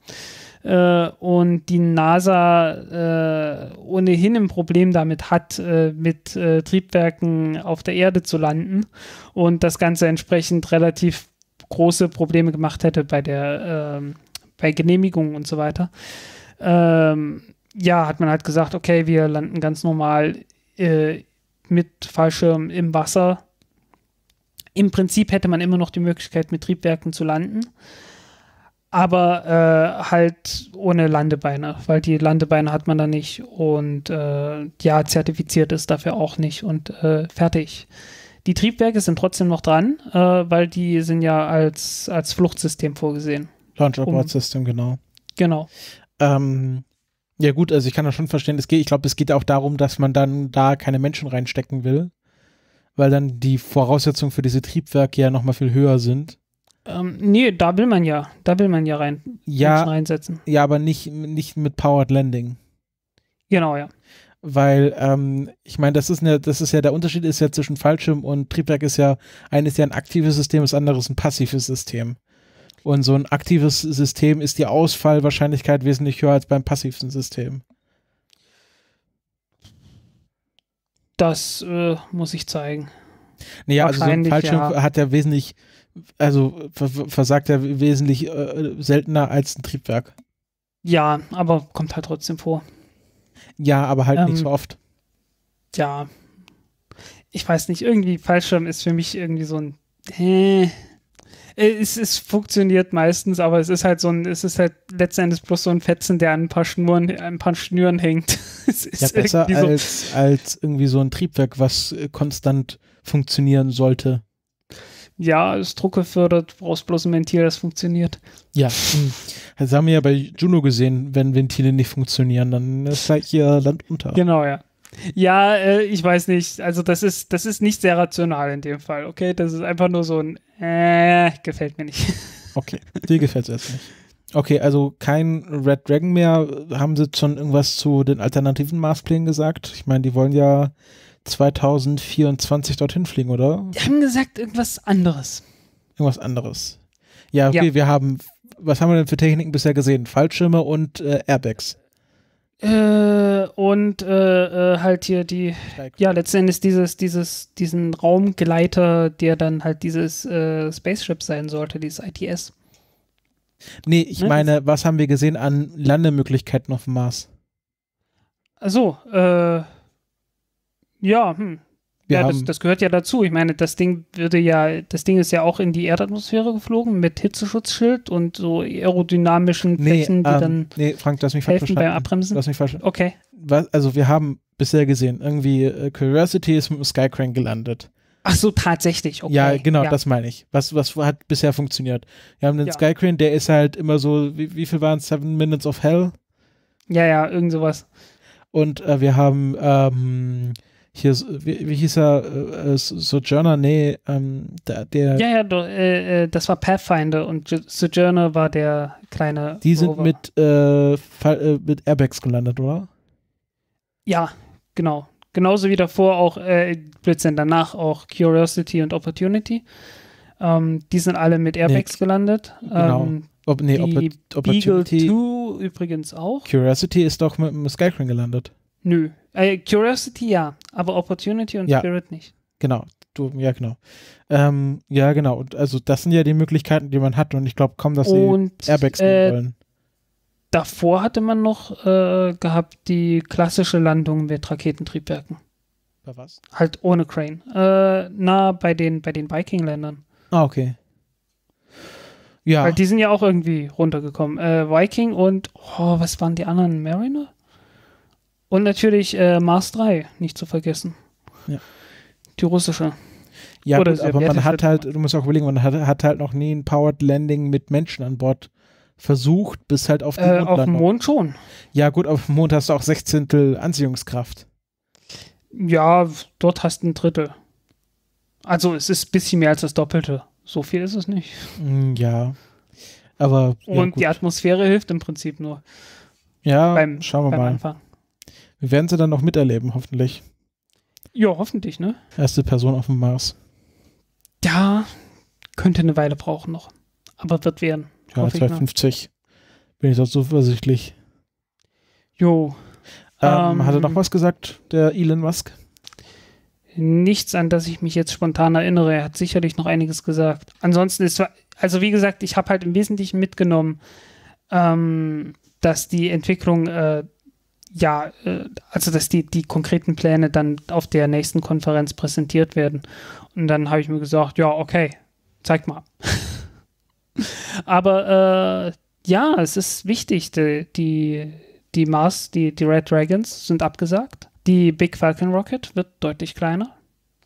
äh, und die NASA äh, ohnehin ein Problem damit hat, äh, mit äh, Triebwerken auf der Erde zu landen und das Ganze entsprechend relativ große Probleme gemacht hätte bei der ähm, bei Genehmigungen und so weiter. Ähm, ja, hat man halt gesagt, okay, wir landen ganz normal äh, mit Fallschirm im Wasser. Im Prinzip hätte man immer noch die Möglichkeit, mit Triebwerken zu landen aber äh, halt ohne Landebeine, weil die Landebeine hat man da nicht und äh, ja, zertifiziert ist dafür auch nicht und äh, fertig. Die Triebwerke sind trotzdem noch dran, äh, weil die sind ja als, als Fluchtsystem vorgesehen. Launch Abort System, genau. Genau. Ähm, ja gut, also ich kann das schon verstehen. Es geht, ich glaube, es geht auch darum, dass man dann da keine Menschen reinstecken will, weil dann die Voraussetzungen für diese Triebwerke ja nochmal viel höher sind. Ähm, nee, da will man ja, da will man ja rein ja, reinsetzen. Ja, aber nicht, nicht mit Powered Landing. Genau, ja. Weil, ähm, ich meine, das ist eine, das ist ja, der Unterschied ist ja zwischen Fallschirm und Triebwerk ist ja, eines ist ja ein aktives System, das andere ist ein passives System. Und so ein aktives System ist die Ausfallwahrscheinlichkeit wesentlich höher als beim passiven System. Das äh, muss ich zeigen. Naja, also so ein Fallschirm ja. hat ja wesentlich also versagt er wesentlich äh, seltener als ein Triebwerk. Ja, aber kommt halt trotzdem vor. Ja, aber halt ähm, nicht so oft. Ja. Ich weiß nicht, irgendwie Fallschirm ist für mich irgendwie so ein. Hä? Äh, es, es funktioniert meistens, aber es ist halt so ein, es ist halt letztendlich bloß so ein Fetzen, der an ein paar Schnuren, ein paar Schnüren hängt. es ist ja, besser so. als, als irgendwie so ein Triebwerk, was äh, konstant funktionieren sollte ja, ist Druck gefördert, brauchst bloß ein Ventil, das funktioniert. Ja, das hm. haben wir ja bei Juno gesehen, wenn Ventile nicht funktionieren, dann ist halt hier Land unter. Genau, ja. Ja, äh, ich weiß nicht. Also das ist, das ist nicht sehr rational in dem Fall, okay? Das ist einfach nur so ein äh, gefällt mir nicht. Okay, dir gefällt es erst nicht. Okay, also kein Red Dragon mehr. Haben sie schon irgendwas zu den alternativen Maßplänen gesagt? Ich meine, die wollen ja 2024 dorthin fliegen, oder? Die haben gesagt, irgendwas anderes. Irgendwas anderes. Ja, okay, ja. wir haben, was haben wir denn für Techniken bisher gesehen? Fallschirme und äh, Airbags. Äh, und äh, äh halt hier die, Steig. ja, letztendlich dieses, dieses, diesen Raumgleiter, der dann halt dieses äh, Spaceship sein sollte, dieses ITS. Nee, ich ne? meine, was haben wir gesehen an Landemöglichkeiten auf dem Mars? Also, äh, ja, hm. ja, das, das, gehört ja dazu. Ich meine, das Ding würde ja, das Ding ist ja auch in die Erdatmosphäre geflogen mit Hitzeschutzschild und so aerodynamischen nee, Flächen, die ähm, dann nee, Frank, lass mich helfen beim Abbremsen. Lass mich falsch. Okay. Was, also wir haben bisher gesehen, irgendwie äh, Curiosity ist mit dem Skycrane gelandet. Ach so, tatsächlich. Okay. Ja, genau, ja. das meine ich. Was, was hat bisher funktioniert? Wir haben den ja. Skycrane, der ist halt immer so, wie, wie viel waren es? Seven Minutes of Hell? Ja, ja, irgend sowas. Und äh, wir haben ähm, hier, wie, wie hieß er, äh, äh, Sojourner, nee, ähm, der, der, Ja, ja, do, äh, äh, das war Pathfinder und Sojourner war der kleine. Die sind mit, äh, äh, mit Airbags gelandet, oder? Ja, genau. Genauso wie davor auch, äh, Blödsinn, danach auch Curiosity und Opportunity. Ähm, die sind alle mit Airbags nee, gelandet. Genau. Ähm, Ob, nee, die Opp Opportunity. Beagle 2 übrigens auch. Curiosity ist doch mit dem Skycrane gelandet. Nö. Äh, Curiosity ja, aber Opportunity und ja. Spirit nicht. Genau, du, ja, genau. Ähm, ja, genau. Und also das sind ja die Möglichkeiten, die man hat und ich glaube kaum, dass sie Airbags äh, wollen. Davor hatte man noch äh, gehabt die klassische Landung mit Raketentriebwerken. Bei was? Halt ohne Crane. Äh, na, bei den, bei den Viking-Ländern. Ah, okay. Ja. Weil die sind ja auch irgendwie runtergekommen. Äh, Viking und, oh, was waren die anderen? Mariner? Und natürlich äh, Mars 3, nicht zu vergessen. Ja. Die russische. Ja, gut, aber man hat halt, du musst auch überlegen, man hat, hat, halt noch nie ein Powered Landing mit Menschen an Bord versucht, bis halt auf den äh, Mond. Auf dem Mond schon. Ja, gut, auf dem Mond hast du auch Sechzehntel Anziehungskraft. Ja, dort hast du ein Drittel. Also es ist ein bisschen mehr als das Doppelte. So viel ist es nicht. Mm, ja. Aber. Ja, Und gut. die Atmosphäre hilft im Prinzip nur. Ja, beim, schauen wir beim mal. Anfang. Wir werden sie dann noch miterleben, hoffentlich. Ja, hoffentlich, ne? Erste Person auf dem Mars. Ja, könnte eine Weile brauchen noch. Aber wird werden. Ja, 250. Bin ich da zuversichtlich. Jo. Ähm, ähm, hat er noch ähm, was gesagt, der Elon Musk? Nichts, an das ich mich jetzt spontan erinnere. Er hat sicherlich noch einiges gesagt. Ansonsten ist, also wie gesagt, ich habe halt im Wesentlichen mitgenommen, ähm, dass die Entwicklung äh, ja, äh, also dass die, die konkreten Pläne dann auf der nächsten Konferenz präsentiert werden. Und dann habe ich mir gesagt, ja, okay, zeig mal. Aber äh, ja, es ist wichtig, die, die, die Mars, die, die Red Dragons sind abgesagt. Die Big Falcon Rocket wird deutlich kleiner.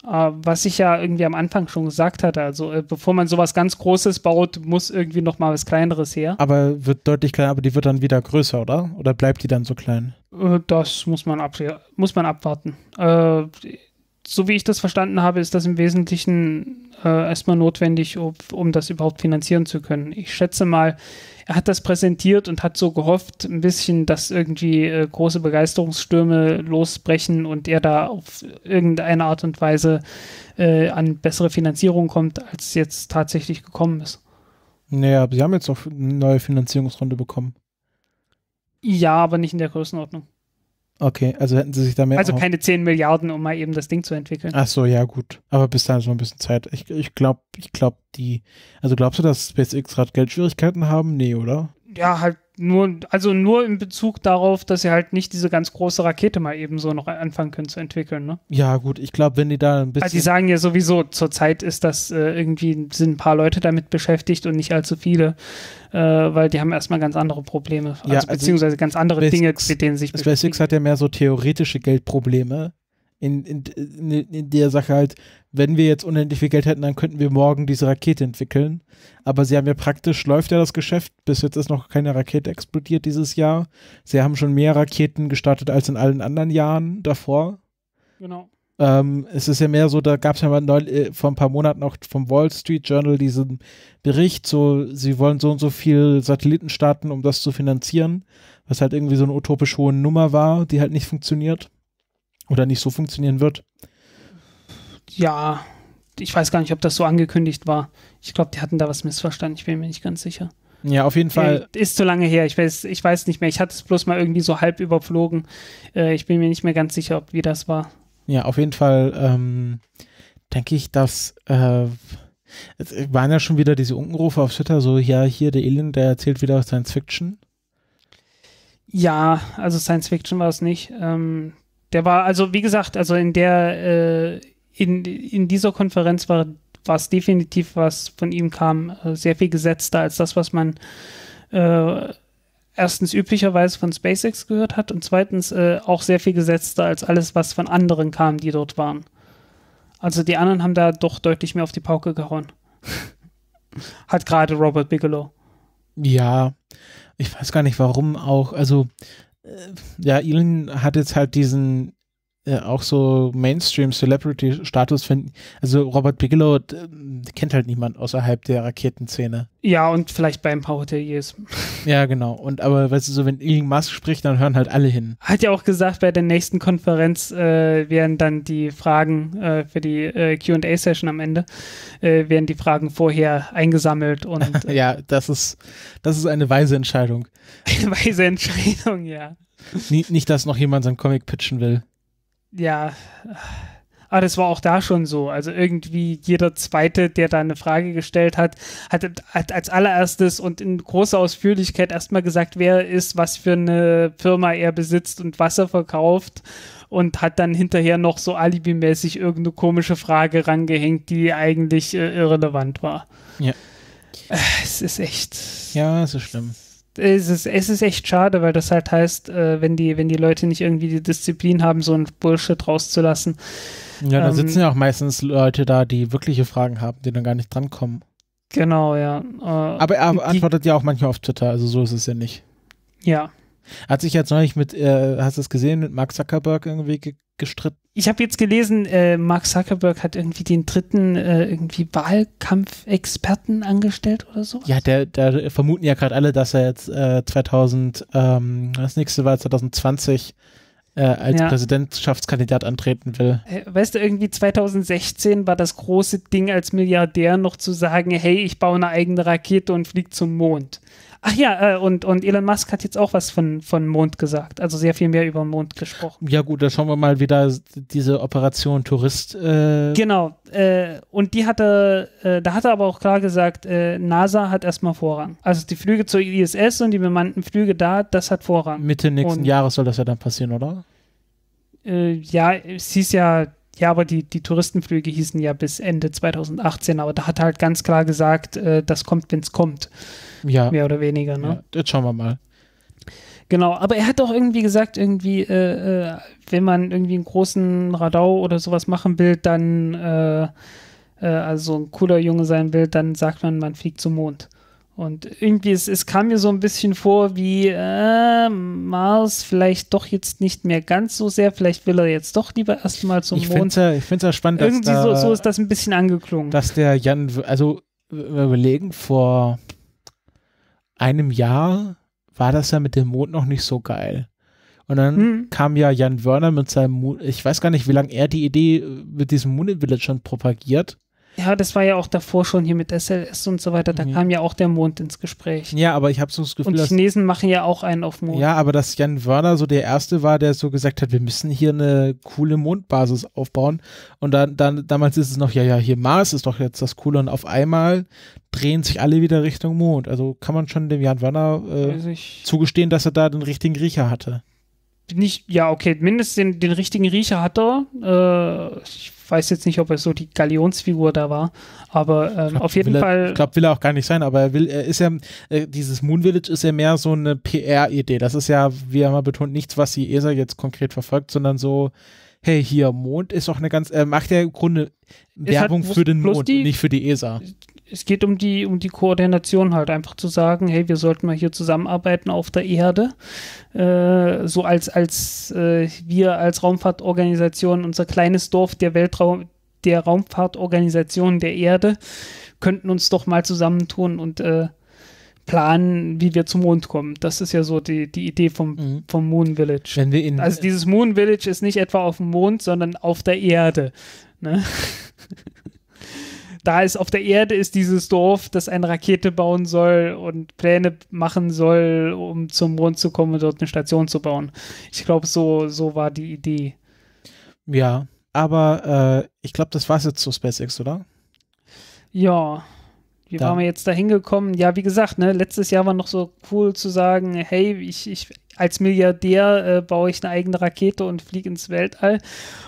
Uh, was ich ja irgendwie am Anfang schon gesagt hatte, also äh, bevor man sowas ganz Großes baut, muss irgendwie noch mal was Kleineres her. Aber wird deutlich kleiner, aber die wird dann wieder größer, oder? Oder bleibt die dann so klein? Uh, das muss man, ab muss man abwarten. Uh, so wie ich das verstanden habe, ist das im Wesentlichen äh, erstmal notwendig, ob, um das überhaupt finanzieren zu können. Ich schätze mal, hat das präsentiert und hat so gehofft, ein bisschen, dass irgendwie äh, große Begeisterungsstürme losbrechen und er da auf irgendeine Art und Weise äh, an bessere Finanzierung kommt, als jetzt tatsächlich gekommen ist. Naja, sie haben jetzt noch eine neue Finanzierungsrunde bekommen. Ja, aber nicht in der Größenordnung. Okay, also hätten sie sich da mehr. Also keine 10 Milliarden, um mal eben das Ding zu entwickeln. Ach so, ja, gut. Aber bis dahin ist noch ein bisschen Zeit. Ich, ich glaube, ich glaube, die. Also glaubst du, dass SpaceX gerade Geldschwierigkeiten haben? Nee, oder? Ja, halt nur, also nur in Bezug darauf, dass sie halt nicht diese ganz große Rakete mal eben so noch anfangen können zu entwickeln, ne? Ja, gut, ich glaube, wenn die da ein bisschen. Also die sagen ja sowieso, zurzeit ist das äh, irgendwie, sind ein paar Leute damit beschäftigt und nicht allzu viele, äh, weil die haben erstmal ganz andere Probleme. Also, ja, also beziehungsweise ganz andere Space Dinge, mit denen sich Space beschäftigen. SpaceX hat ja mehr so theoretische Geldprobleme in, in, in, der Sache halt, wenn wir jetzt unendlich viel Geld hätten, dann könnten wir morgen diese Rakete entwickeln. Aber sie haben ja praktisch, läuft ja das Geschäft, bis jetzt ist noch keine Rakete explodiert dieses Jahr. Sie haben schon mehr Raketen gestartet als in allen anderen Jahren davor. Genau. Ähm, es ist ja mehr so, da gab es ja mal neul, äh, vor ein paar Monaten auch vom Wall Street Journal diesen Bericht, so sie wollen so und so viel Satelliten starten, um das zu finanzieren, was halt irgendwie so eine utopisch hohe Nummer war, die halt nicht funktioniert. Oder nicht so funktionieren wird? Ja, ich weiß gar nicht, ob das so angekündigt war. Ich glaube, die hatten da was missverstanden. Ich bin mir nicht ganz sicher. Ja, auf jeden Fall. Äh, ist zu lange her. Ich weiß, ich weiß nicht mehr. Ich hatte es bloß mal irgendwie so halb überflogen. Äh, ich bin mir nicht mehr ganz sicher, ob wie das war. Ja, auf jeden Fall ähm, denke ich, dass äh, es waren ja schon wieder diese Unkenrufe auf Twitter, so ja, hier der Elend, der erzählt wieder Science Fiction. Ja, also Science Fiction war es nicht. Ähm, der war, also wie gesagt, also in der, äh, in, in dieser Konferenz war es definitiv, was von ihm kam, äh, sehr viel gesetzter als das, was man äh, erstens üblicherweise von SpaceX gehört hat und zweitens äh, auch sehr viel gesetzter als alles, was von anderen kam, die dort waren. Also die anderen haben da doch deutlich mehr auf die Pauke gehauen. hat gerade Robert Bigelow. Ja, ich weiß gar nicht warum auch. Also ja, Elon hat jetzt halt diesen äh, auch so Mainstream-Celebrity-Status finden. Also Robert Bigelow äh, kennt halt niemand außerhalb der Raketenszene. Ja, und vielleicht bei ein paar Hoteliers. ja, genau. Und aber weißt du so, wenn Elon Musk spricht, dann hören halt alle hin. Hat ja auch gesagt, bei der nächsten Konferenz äh, werden dann die Fragen äh, für die äh, QA-Session am Ende, werden die Fragen vorher eingesammelt und. ja, das ist, das ist eine weise Entscheidung. Eine weise Entscheidung, ja. nicht, dass noch jemand seinen Comic pitchen will ja, aber ah, das war auch da schon so. Also irgendwie jeder Zweite, der da eine Frage gestellt hat, hat, hat als allererstes und in großer Ausführlichkeit erstmal gesagt, wer ist, was für eine Firma er besitzt und was er verkauft. Und hat dann hinterher noch so alibimäßig irgendeine komische Frage rangehängt, die eigentlich äh, irrelevant war. Ja. Äh, es ist echt. Ja, so schlimm es ist, es ist echt schade, weil das halt heißt, äh, wenn, die, wenn die Leute nicht irgendwie die Disziplin haben, so ein Bullshit rauszulassen. Ja, da ähm, sitzen ja auch meistens Leute da, die wirkliche Fragen haben, die dann gar nicht drankommen. Genau, ja. Äh, aber er antwortet die, ja auch manchmal auf Twitter, also so ist es ja nicht. Ja. Hat sich jetzt neulich mit, äh, hast du es gesehen, mit Mark Zuckerberg irgendwie ge gestritten ich habe jetzt gelesen, äh, Mark Zuckerberg hat irgendwie den dritten äh, irgendwie Wahlkampfexperten angestellt oder so. Ja, der, der vermuten ja gerade alle, dass er jetzt äh, 2000, ähm, das nächste war 2020 äh, als ja. Präsidentschaftskandidat antreten will. Weißt du, irgendwie 2016 war das große Ding als Milliardär noch zu sagen, hey, ich baue eine eigene Rakete und fliege zum Mond. Ach ja, äh, und, und Elon Musk hat jetzt auch was von, von Mond gesagt, also sehr viel mehr über Mond gesprochen. Ja gut, da schauen wir mal wie da diese Operation Tourist. Äh genau, äh, und die hatte, äh, da hat er aber auch klar gesagt, äh, NASA hat erstmal Vorrang. Also die Flüge zur ISS und die bemannten Flüge da, das hat Vorrang. Mitte nächsten und, Jahres soll das ja dann passieren, oder? Äh, ja, es hieß ja ja, aber die, die Touristenflüge hießen ja bis Ende 2018, aber da hat er halt ganz klar gesagt, äh, das kommt, wenn es kommt. Ja. Mehr oder weniger, ne? Ja, jetzt schauen wir mal. Genau, aber er hat auch irgendwie gesagt, irgendwie, äh, äh, wenn man irgendwie einen großen Radau oder sowas machen will, dann, äh, äh, also ein cooler Junge sein will, dann sagt man, man fliegt zum Mond. Und irgendwie, es, es kam mir so ein bisschen vor wie äh, Mars vielleicht doch jetzt nicht mehr ganz so sehr, vielleicht will er jetzt doch lieber erstmal zum ich Mond. Find's ja, ich finde es ja spannend, Irgendwie dass da, so, so ist das ein bisschen angeklungen. Dass der Jan, also wir überlegen, vor einem Jahr war das ja mit dem Mond noch nicht so geil. Und dann hm. kam ja Jan Wörner mit seinem, Mond, ich weiß gar nicht, wie lange er die Idee mit diesem Moonit Village schon propagiert. Ja, das war ja auch davor schon hier mit SLS und so weiter. Da mhm. kam ja auch der Mond ins Gespräch. Ja, aber ich habe so das Gefühl, und die Chinesen machen ja auch einen auf Mond. Ja, aber dass Jan Werner so der erste war, der so gesagt hat, wir müssen hier eine coole Mondbasis aufbauen. Und dann, dann damals ist es noch, ja, ja, hier Mars ist doch jetzt das Coole. Und auf einmal drehen sich alle wieder Richtung Mond. Also kann man schon dem Jan Werner äh, zugestehen, dass er da den richtigen Riecher hatte. Nicht, ja, okay, mindestens den, den richtigen Riecher hat er. Äh, ich weiß jetzt nicht, ob er so die Galionsfigur da war, aber ähm, glaub, auf jeden Fall. ich glaube, will er auch gar nicht sein, aber er will, er ist ja, äh, dieses Moon Village ist ja mehr so eine PR-Idee. Das ist ja, wie er mal betont, nichts, was die ESA jetzt konkret verfolgt, sondern so, hey, hier, Mond ist doch eine ganz, äh, macht ja im Grunde halt Werbung halt, für den Mond, die, nicht für die ESA es geht um die, um die Koordination halt, einfach zu sagen, hey, wir sollten mal hier zusammenarbeiten auf der Erde, äh, so als, als äh, wir als Raumfahrtorganisation, unser kleines Dorf der Weltraum, der Raumfahrtorganisation der Erde, könnten uns doch mal zusammentun und äh, planen, wie wir zum Mond kommen. Das ist ja so die, die Idee vom, mhm. vom Moon Village. Wenn wir in, also dieses Moon Village ist nicht etwa auf dem Mond, sondern auf der Erde. Ne? da ist auf der Erde ist dieses Dorf, das eine Rakete bauen soll und Pläne machen soll, um zum Mond zu kommen und dort eine Station zu bauen. Ich glaube, so, so war die Idee. Ja, aber äh, ich glaube, das war es jetzt zu SpaceX, oder? Ja. Wie da. waren wir jetzt da hingekommen? Ja, wie gesagt, ne, letztes Jahr war noch so cool zu sagen, hey, ich, ich als Milliardär äh, baue ich eine eigene Rakete und fliege ins Weltall.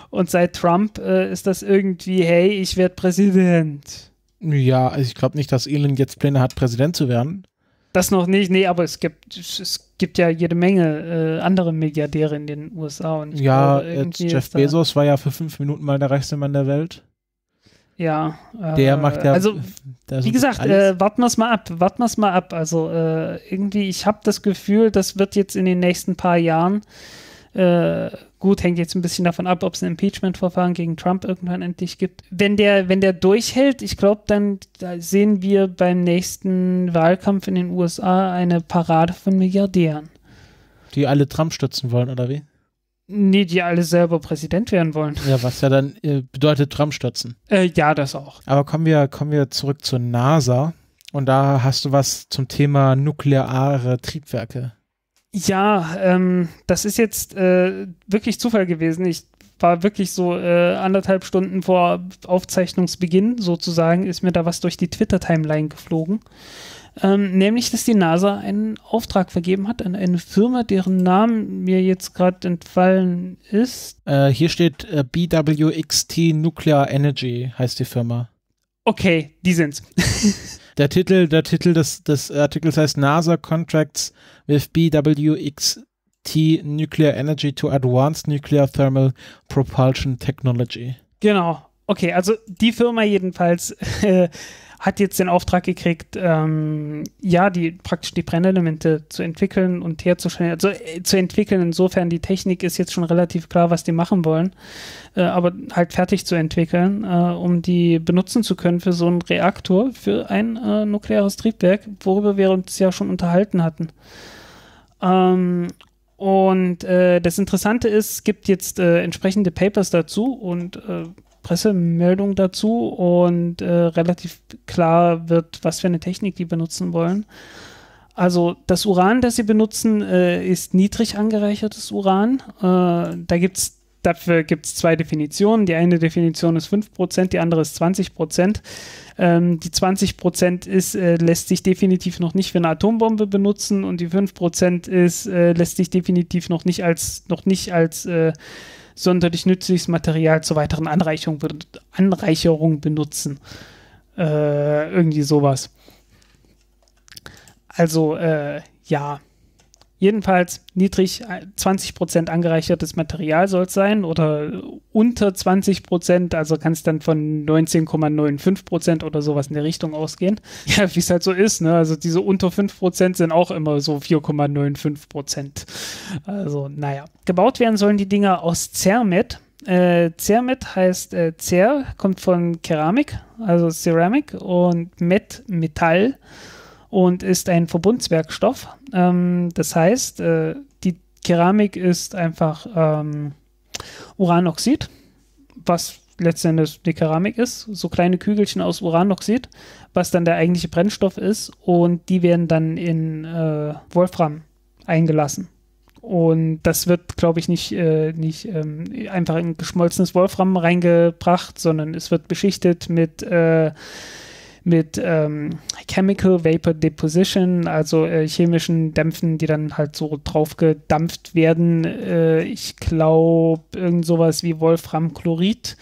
Und seit Trump äh, ist das irgendwie, hey, ich werde Präsident. Ja, also ich glaube nicht, dass Elon jetzt Pläne hat, Präsident zu werden. Das noch nicht, nee, aber es gibt, es gibt ja jede Menge äh, andere Milliardäre in den USA. ja, glaube, Jeff Bezos war ja für fünf Minuten mal der reichste Mann der Welt. Ja. Der äh, macht ja. Also, wie gesagt, äh, warten wir es mal ab. Warten wir es mal ab. Also, äh, irgendwie, ich habe das Gefühl, das wird jetzt in den nächsten paar Jahren. Äh, gut, hängt jetzt ein bisschen davon ab, ob es ein Impeachment-Verfahren gegen Trump irgendwann endlich gibt. Wenn der, wenn der durchhält, ich glaube, dann da sehen wir beim nächsten Wahlkampf in den USA eine Parade von Milliardären. Die alle Trump stützen wollen, oder wie? Nee, die alle selber Präsident werden wollen. Ja, was ja dann äh, bedeutet Trump stürzen. Äh, ja, das auch. Aber kommen wir, kommen wir zurück zur NASA. Und da hast du was zum Thema nukleare Triebwerke. Ja, ähm, das ist jetzt äh, wirklich Zufall gewesen. Ich war wirklich so äh, anderthalb Stunden vor Aufzeichnungsbeginn sozusagen, ist mir da was durch die Twitter-Timeline geflogen ähm, nämlich dass die NASA einen Auftrag vergeben hat an eine Firma, deren Namen mir jetzt gerade entfallen ist. Äh, hier steht äh, BWXT Nuclear Energy heißt die Firma. Okay, die sind's. der Titel, der Titel des, des Artikels heißt NASA Contracts with BWXT Nuclear Energy to Advanced Nuclear Thermal Propulsion Technology. Genau. Okay, also die Firma jedenfalls äh, hat jetzt den Auftrag gekriegt, ähm, ja, die praktisch die Brennelemente zu entwickeln und herzustellen, also äh, zu entwickeln. Insofern die Technik ist jetzt schon relativ klar, was die machen wollen, äh, aber halt fertig zu entwickeln, äh, um die benutzen zu können für so einen Reaktor, für ein äh, nukleares Triebwerk, worüber wir uns ja schon unterhalten hatten. Ähm, und äh, das Interessante ist, es gibt jetzt äh, entsprechende Papers dazu und Pressemeldung dazu und äh, relativ klar wird, was für eine Technik die benutzen wollen. Also das Uran, das sie benutzen, äh, ist niedrig angereichertes Uran. Äh, da gibt's, dafür gibt es zwei Definitionen. Die eine Definition ist 5%, die andere ist 20%. Ähm, die 20% ist, äh, lässt sich definitiv noch nicht für eine Atombombe benutzen und die 5% ist, äh, lässt sich definitiv noch nicht als, noch nicht als äh, sonderlich nützliches Material zur weiteren Anreicherung, Anreicherung benutzen. Äh, irgendwie sowas. Also, äh, ja. Jedenfalls niedrig 20% angereichertes Material soll es sein oder unter 20%, also kann es dann von 19,95% oder sowas in der Richtung ausgehen. Ja, wie es halt so ist, ne? Also diese unter 5% sind auch immer so 4,95%. Also, naja. Gebaut werden sollen die Dinger aus Zermet. Äh, Cermet heißt äh, Cer, kommt von Keramik, also Ceramic und Met, Metall und ist ein Verbundswerkstoff. Ähm, das heißt, äh, die Keramik ist einfach ähm, Uranoxid, was letztendlich die Keramik ist, so kleine Kügelchen aus Uranoxid, was dann der eigentliche Brennstoff ist und die werden dann in äh, Wolfram eingelassen. Und das wird, glaube ich, nicht, äh, nicht ähm, einfach in geschmolzenes Wolfram reingebracht, sondern es wird beschichtet mit äh, mit ähm, Chemical Vapor Deposition, also äh, chemischen Dämpfen, die dann halt so drauf gedampft werden. Äh, ich glaube, irgend sowas wie Wolframchlorid.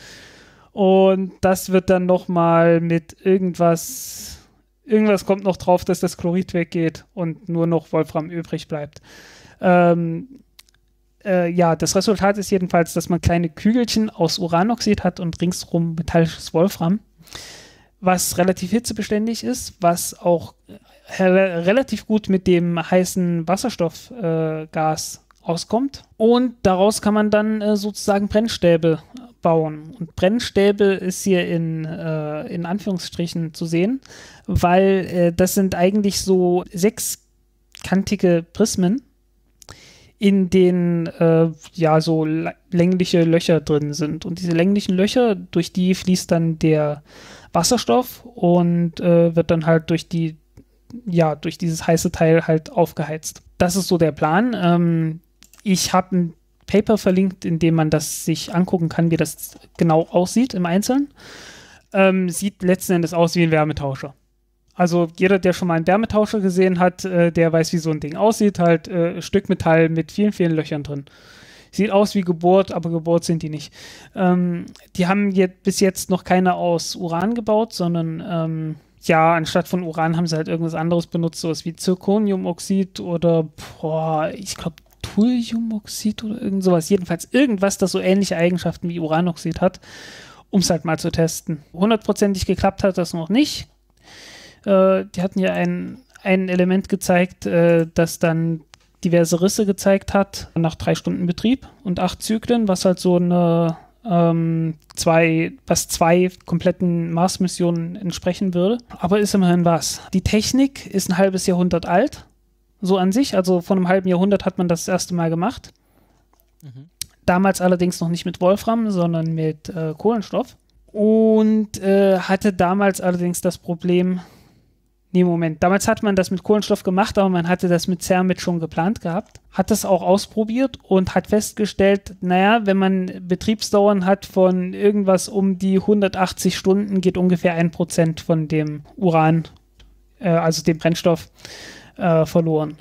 Und das wird dann nochmal mit irgendwas, irgendwas kommt noch drauf, dass das Chlorid weggeht und nur noch Wolfram übrig bleibt. Ähm, äh, ja, das Resultat ist jedenfalls, dass man kleine Kügelchen aus Uranoxid hat und ringsrum metallisches Wolfram was relativ hitzebeständig ist, was auch äh, relativ gut mit dem heißen Wasserstoffgas äh, auskommt. Und daraus kann man dann äh, sozusagen Brennstäbe bauen. Und Brennstäbe ist hier in, äh, in Anführungsstrichen zu sehen, weil äh, das sind eigentlich so sechskantige Prismen, in denen äh, ja so längliche Löcher drin sind. Und diese länglichen Löcher, durch die fließt dann der Wasserstoff und äh, wird dann halt durch die, ja, durch dieses heiße Teil halt aufgeheizt. Das ist so der Plan. Ähm, ich habe ein Paper verlinkt, in dem man das sich angucken kann, wie das genau aussieht im Einzelnen. Ähm, sieht letzten Endes aus wie ein Wärmetauscher. Also jeder, der schon mal einen Wärmetauscher gesehen hat, äh, der weiß, wie so ein Ding aussieht. Halt äh, Stück Metall mit vielen, vielen Löchern drin sieht aus wie Geburt, aber Geburt sind die nicht. Ähm, die haben jetzt bis jetzt noch keine aus Uran gebaut, sondern ähm, ja, anstatt von Uran haben sie halt irgendwas anderes benutzt, sowas wie Zirconiumoxid oder boah, ich glaube Thuliumoxid oder irgend sowas. Jedenfalls irgendwas, das so ähnliche Eigenschaften wie Uranoxid hat, um es halt mal zu testen. Hundertprozentig geklappt hat das noch nicht. Äh, die hatten ja ein, ein Element gezeigt, äh, das dann diverse Risse gezeigt hat nach drei Stunden Betrieb und acht Zyklen, was halt so eine ähm, zwei, was zwei kompletten Mars-Missionen entsprechen würde. Aber ist immerhin was. Die Technik ist ein halbes Jahrhundert alt, so an sich. Also vor einem halben Jahrhundert hat man das, das erste Mal gemacht. Mhm. Damals allerdings noch nicht mit Wolfram, sondern mit äh, Kohlenstoff. Und äh, hatte damals allerdings das Problem, Nee, Moment. Damals hat man das mit Kohlenstoff gemacht, aber man hatte das mit Cermit schon geplant gehabt, hat das auch ausprobiert und hat festgestellt, naja, wenn man Betriebsdauern hat von irgendwas um die 180 Stunden, geht ungefähr ein Prozent von dem Uran, äh, also dem Brennstoff, äh, verloren.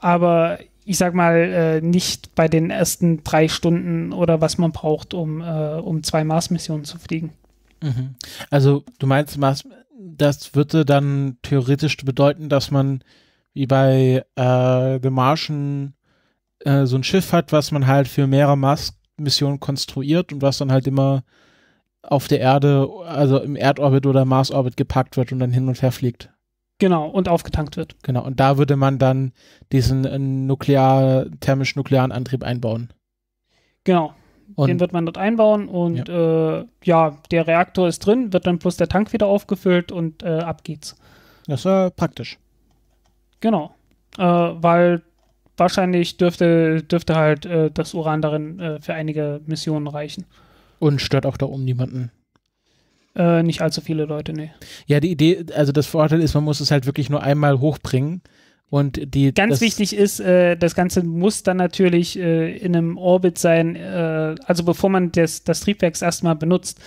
Aber ich sag mal, äh, nicht bei den ersten drei Stunden oder was man braucht, um, äh, um zwei Mars-Missionen zu fliegen. Mhm. Also du meinst, Mars das würde dann theoretisch bedeuten, dass man wie bei äh, The Martian äh, so ein Schiff hat, was man halt für mehrere Mars-Missionen konstruiert und was dann halt immer auf der Erde, also im Erdorbit oder Mars-Orbit gepackt wird und dann hin und her fliegt. Genau, und aufgetankt wird. Genau, und da würde man dann diesen äh, nuklear, thermisch-nuklearen Antrieb einbauen. Genau. Und den wird man dort einbauen und ja. Äh, ja. der Reaktor ist drin, wird dann plus der Tank wieder aufgefüllt und äh, ab geht's. Das war praktisch. Genau. Äh, weil wahrscheinlich dürfte, dürfte halt äh, das Uran darin äh, für einige Missionen reichen. Und stört auch da oben niemanden. Äh, nicht allzu viele Leute, nee. Ja, die Idee, also das Vorteil ist, man muss es halt wirklich nur einmal hochbringen und die, Ganz wichtig ist, äh, das Ganze muss dann natürlich äh, in einem Orbit sein, äh, also bevor man das, das Triebwerk erstmal benutzt,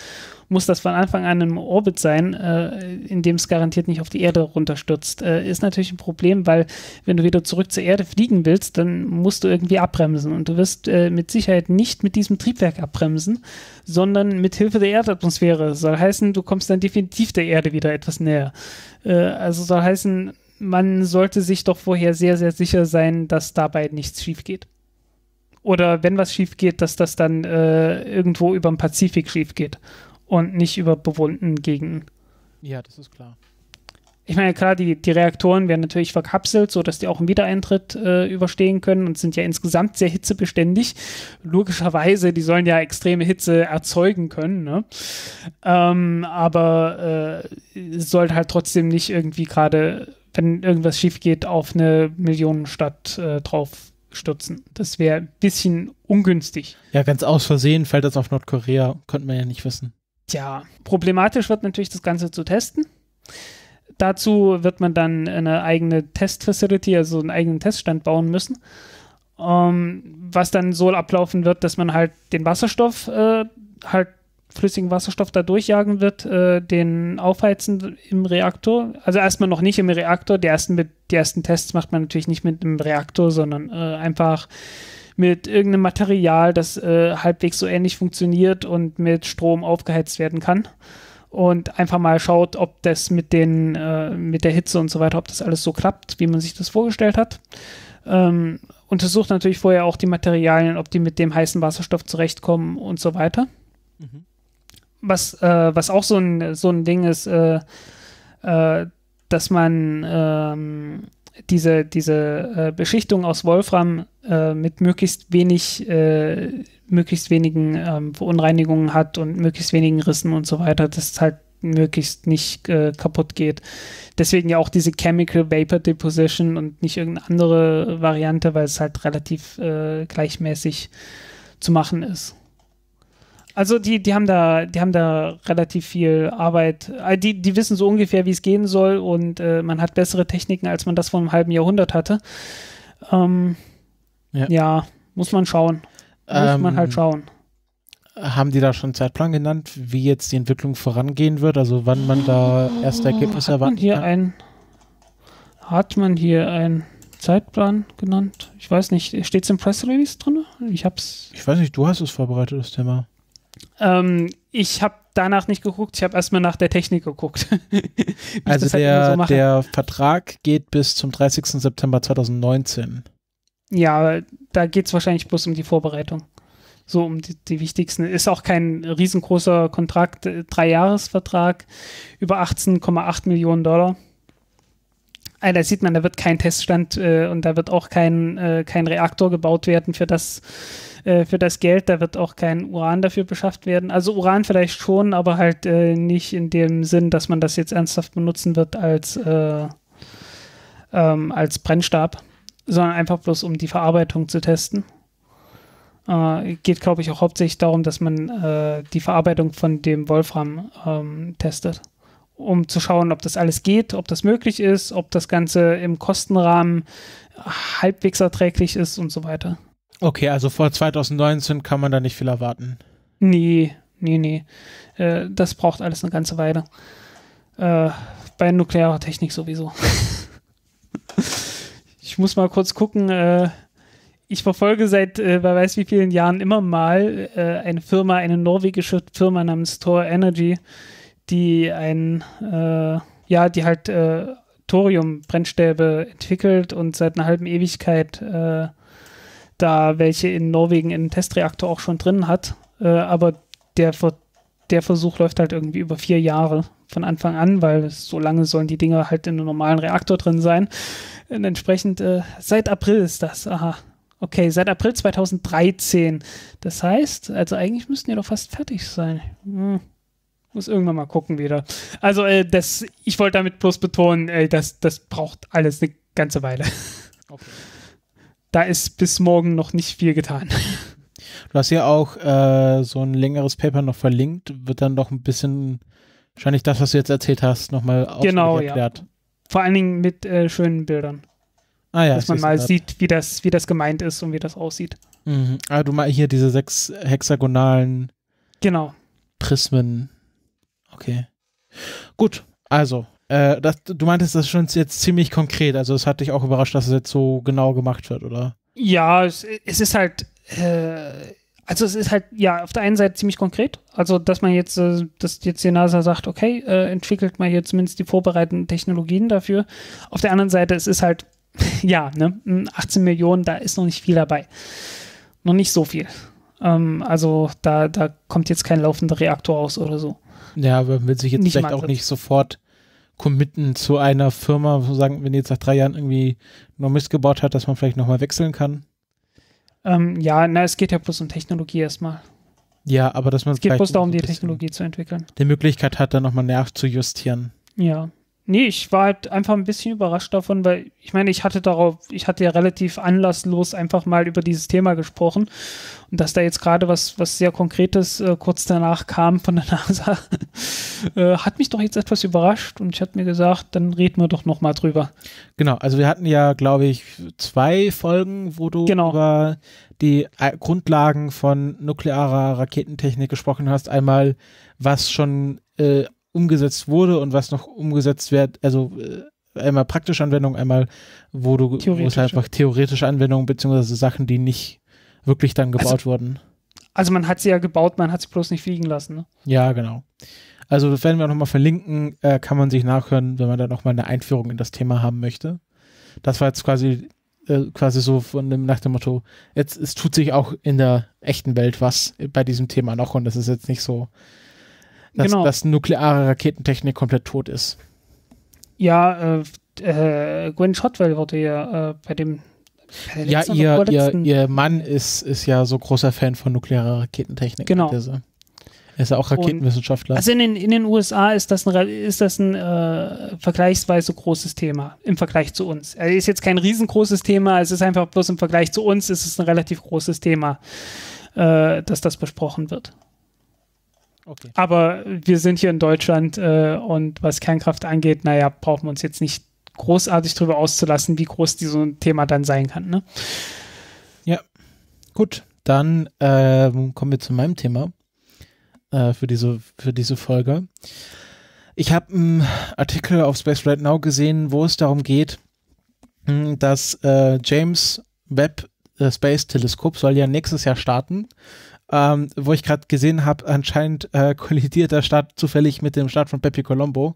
muss das von Anfang an im Orbit sein, äh, in dem es garantiert nicht auf die Erde runterstürzt. Äh, ist natürlich ein Problem, weil wenn du wieder zurück zur Erde fliegen willst, dann musst du irgendwie abbremsen. Und du wirst äh, mit Sicherheit nicht mit diesem Triebwerk abbremsen, sondern mit Hilfe der Erdatmosphäre. Soll heißen, du kommst dann definitiv der Erde wieder etwas näher. also soll heißen, man sollte sich doch vorher sehr, sehr sicher sein, dass dabei nichts schief geht. Oder wenn was schief geht, dass das dann äh, irgendwo über den Pazifik schief geht und nicht über bewohnten Gegenden. Ja, das ist klar. Ich meine, klar, die, die Reaktoren werden natürlich verkapselt, sodass die auch einen Wiedereintritt äh, überstehen können und sind ja insgesamt sehr hitzebeständig. Logischerweise, die sollen ja extreme Hitze erzeugen können, ne? ähm, aber äh, sollte halt trotzdem nicht irgendwie gerade wenn irgendwas schief geht, auf eine Millionenstadt äh, drauf stürzen. Das wäre ein bisschen ungünstig. Ja, ganz aus Versehen fällt das auf Nordkorea, könnten wir ja nicht wissen. Tja, problematisch wird natürlich das Ganze zu testen. Dazu wird man dann eine eigene Testfacility, also einen eigenen Teststand bauen müssen. Ähm, was dann so ablaufen wird, dass man halt den Wasserstoff äh, halt flüssigen Wasserstoff da durchjagen wird, äh, den aufheizen im Reaktor. Also erstmal noch nicht im Reaktor. Die ersten, die ersten Tests macht man natürlich nicht mit einem Reaktor, sondern äh, einfach mit irgendeinem Material, das äh, halbwegs so ähnlich funktioniert und mit Strom aufgeheizt werden kann. Und einfach mal schaut, ob das mit, den, äh, mit der Hitze und so weiter, ob das alles so klappt, wie man sich das vorgestellt hat. Ähm, untersucht natürlich vorher auch die Materialien, ob die mit dem heißen Wasserstoff zurechtkommen und so weiter. Mhm was, äh, was auch so ein, so ein Ding ist, äh, äh, dass man ähm, diese, diese äh, Beschichtung aus Wolfram äh, mit möglichst wenig, äh, möglichst wenigen ähm, Verunreinigungen hat und möglichst wenigen Rissen und so weiter, dass es halt möglichst nicht kaputt geht. Deswegen ja auch diese Chemical Vapor Deposition und nicht irgendeine andere Variante, weil es halt relativ gleichmäßig zu machen ist. Also die, die haben da, die haben da relativ viel Arbeit. Äh, die, die wissen so ungefähr, wie es gehen soll und äh, man hat bessere Techniken, als man das vor einem halben Jahrhundert hatte. Ähm, ja. ja. muss man schauen. Muss man halt ähm, schauen. Haben die da schon einen Zeitplan genannt, wie jetzt die Entwicklung vorangehen wird? Also wann man da erste Ergebnisse erwarten kann? Hier ein, hat man hier einen Zeitplan genannt? Ich weiß nicht. Steht es im Press Release drin? Ich hab's. Ich weiß nicht, du hast es vorbereitet, das Thema. Ähm, ich habe danach nicht geguckt, ich habe erstmal nach der Technik geguckt. also halt der, so der Vertrag geht bis zum 30. September 2019. Ja, da geht es wahrscheinlich bloß um die Vorbereitung. So um die, die wichtigsten. Ist auch kein riesengroßer Kontrakt, äh, Dreijahresvertrag über 18,8 Millionen Dollar. Also da sieht man, da wird kein Teststand äh, und da wird auch kein, äh, kein Reaktor gebaut werden, für das äh, für das Geld. Da wird auch kein Uran dafür beschafft werden. Also Uran vielleicht schon, aber halt äh, nicht in dem Sinn, dass man das jetzt ernsthaft benutzen wird als, äh, ähm, als Brennstab, sondern einfach bloß, um die Verarbeitung zu testen. Äh, geht, glaube ich, auch hauptsächlich darum, dass man äh, die Verarbeitung von dem Wolfram ähm, testet um zu schauen, ob das alles geht, ob das möglich ist, ob das Ganze im Kostenrahmen halbwegs erträglich ist und so weiter. Okay, also vor 2019 kann man da nicht viel erwarten. Nee, nee, nee. Äh, das braucht alles eine ganze Weile. Äh, bei nuklearer Technik sowieso. ich muss mal kurz gucken. Äh, ich verfolge seit äh, wer weiß wie vielen Jahren immer mal äh, eine Firma, eine norwegische Firma namens Tor Energy, die ein, äh, ja, die halt Thorium-Brennstäbe entwickelt und seit einer halben Ewigkeit da welche in Norwegen in einem Testreaktor auch schon drin hat. Äh, aber der, der Versuch läuft halt irgendwie über vier Jahre von Anfang an, weil so lange sollen die Dinger halt in einem normalen Reaktor drin sein. Und entsprechend, äh, seit April ist das. Aha. Okay, seit April 2013. Das heißt, also eigentlich müssten die doch fast fertig sein. Hm. Muss irgendwann mal gucken wieder. Also, äh, das, ich wollte damit bloß betonen, äh, das, das braucht alles eine ganze Weile. Okay da ist bis morgen noch nicht viel getan. Du hast ja auch äh, so ein längeres Paper noch verlinkt, wird dann doch ein bisschen wahrscheinlich das, was du jetzt erzählt hast, nochmal ausführlich genau, erklärt. Ja. Vor allen Dingen mit äh, schönen Bildern. Ah, ja, dass man mal grad. sieht, wie das, wie das gemeint ist und wie das aussieht. Mhm. Ah, du mal hier diese sechs hexagonalen genau. Prismen. Okay. Gut, also äh, das, du meintest, das ist schon jetzt ziemlich konkret. Also es hat dich auch überrascht, dass es jetzt so genau gemacht wird, oder? Ja, es, es ist halt. Äh, also es ist halt ja auf der einen Seite ziemlich konkret, also dass man jetzt, äh, dass jetzt die NASA sagt, okay, äh, entwickelt mal hier zumindest die vorbereitenden Technologien dafür. Auf der anderen Seite, es ist halt, ja, ne, 18 hm, Millionen, da ist noch nicht viel dabei. Noch nicht so viel. Ähm, also da, da kommt jetzt kein laufender Reaktor aus oder so. Ja, aber man will sich jetzt nicht vielleicht auch nicht sofort committen zu einer Firma, sozusagen, wenn die jetzt nach drei Jahren irgendwie noch Mist gebaut hat, dass man vielleicht nochmal wechseln kann? Ähm, ja, na, es geht ja bloß um Technologie erstmal. Ja, aber dass man es geht bloß darum, die Technologie zu entwickeln. Die Möglichkeit hat, dann nochmal nachzujustieren. Ja. Nee, ich war halt einfach ein bisschen überrascht davon, weil ich meine, ich hatte darauf, ich hatte ja relativ anlasslos einfach mal über dieses Thema gesprochen und dass da jetzt gerade was, was sehr Konkretes äh, kurz danach kam von der NASA, äh, hat mich doch jetzt etwas überrascht und ich hatte mir gesagt, dann reden wir doch nochmal drüber. Genau, also wir hatten ja, glaube ich, zwei Folgen, wo du genau. über die äh, Grundlagen von nuklearer Raketentechnik gesprochen hast. Einmal, was schon äh, umgesetzt wurde und was noch umgesetzt wird, also äh, einmal praktische Anwendung, einmal wo du wo es einfach theoretische Anwendungen beziehungsweise Sachen, die nicht wirklich dann also gebaut also, wurden. Also man hat sie ja gebaut, man hat sie bloß nicht fliegen lassen. Ne? Ja, genau. Also das werden wir nochmal verlinken, äh, kann man sich nachhören, wenn man da nochmal eine Einführung in das Thema haben möchte. Das war jetzt quasi äh, quasi so von dem, nach dem Motto, jetzt es tut sich auch in der echten Welt was bei diesem Thema noch und das ist jetzt nicht so dass, genau. dass nukleare Raketentechnik komplett tot ist. Ja, äh, äh, Gwen Shotwell wurde ja äh, bei dem ja, ihr, ihr, ihr Mann ist, ist ja so großer Fan von nuklearer Raketentechnik. Genau. Er ist ja auch Raketenwissenschaftler. Und, also in den, in den USA ist das ein, ist das ein äh, vergleichsweise großes Thema im Vergleich zu uns. Es ist jetzt kein riesengroßes Thema, es ist einfach bloß im Vergleich zu uns ist es ein relativ großes Thema, äh, dass das besprochen wird. Okay. Aber wir sind hier in Deutschland äh, und was Kernkraft angeht, naja, brauchen wir uns jetzt nicht großartig darüber auszulassen, wie groß dieses so Thema dann sein kann. Ne? Ja, gut, dann äh, kommen wir zu meinem Thema äh, für, diese, für diese Folge. Ich habe einen Artikel auf Space Right Now gesehen, wo es darum geht, hm, dass das äh, James Webb äh, Space Teleskop soll ja nächstes Jahr starten ähm, wo ich gerade gesehen habe, anscheinend äh, kollidiert der Start zufällig mit dem Start von Pepe Colombo.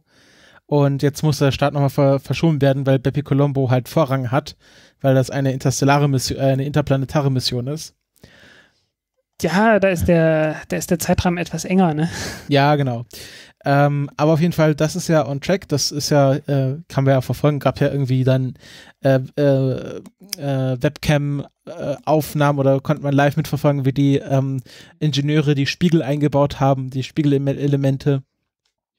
Und jetzt muss der Start nochmal ver verschoben werden, weil Pepe Colombo halt Vorrang hat, weil das eine interstellare Mission, äh, eine interplanetare Mission ist. Ja, da ist der, da ist der Zeitrahmen etwas enger, ne? Ja, genau. Ähm, aber auf jeden Fall, das ist ja on track, das ist ja, äh, kann man ja verfolgen, gab ja irgendwie dann äh, äh, äh Webcam-Aufnahmen äh, oder konnte man live mitverfolgen, wie die ähm, Ingenieure die Spiegel eingebaut haben, die Spiegelelemente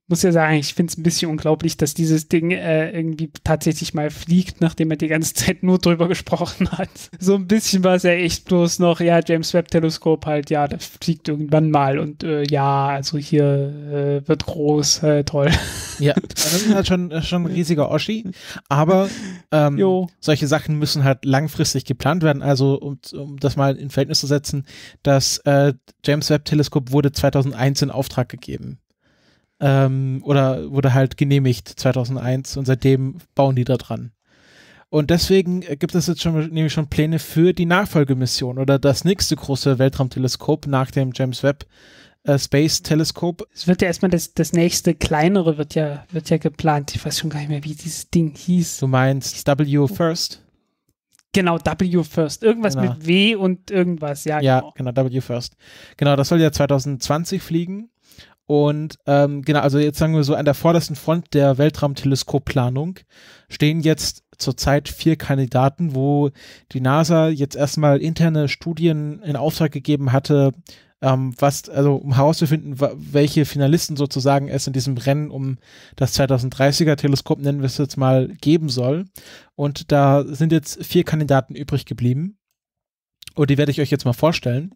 muss ja sagen, ich finde es ein bisschen unglaublich, dass dieses Ding äh, irgendwie tatsächlich mal fliegt, nachdem er die ganze Zeit nur drüber gesprochen hat. So ein bisschen war es ja echt bloß noch, ja, James Webb Teleskop halt, ja, das fliegt irgendwann mal und äh, ja, also hier äh, wird groß, äh, toll. Ja, das ist halt schon, äh, schon ein riesiger Oschi, aber ähm, solche Sachen müssen halt langfristig geplant werden, also um, um das mal in Verhältnis zu setzen, das äh, James Webb Teleskop wurde 2001 in Auftrag gegeben ähm, oder wurde halt genehmigt 2001 und seitdem bauen die da dran. Und deswegen äh, gibt es jetzt schon, nämlich schon Pläne für die Nachfolgemission oder das nächste große Weltraumteleskop nach dem James Webb äh, Space Teleskop. Es wird ja erstmal das, das nächste kleinere wird ja, wird ja geplant. Ich weiß schon gar nicht mehr, wie dieses Ding hieß. Du meinst W First? Genau, W First. Irgendwas genau. mit W und irgendwas, ja. Ja, genau. genau, W First. Genau, das soll ja 2020 fliegen. Und ähm, genau, also jetzt sagen wir so, an der vordersten Front der Weltraumteleskopplanung stehen jetzt zurzeit vier Kandidaten, wo die NASA jetzt erstmal interne Studien in Auftrag gegeben hatte, ähm, was, also um herauszufinden, welche Finalisten sozusagen es in diesem Rennen um das 2030er Teleskop, nennen wir es jetzt mal, geben soll. Und da sind jetzt vier Kandidaten übrig geblieben und oh, die werde ich euch jetzt mal vorstellen,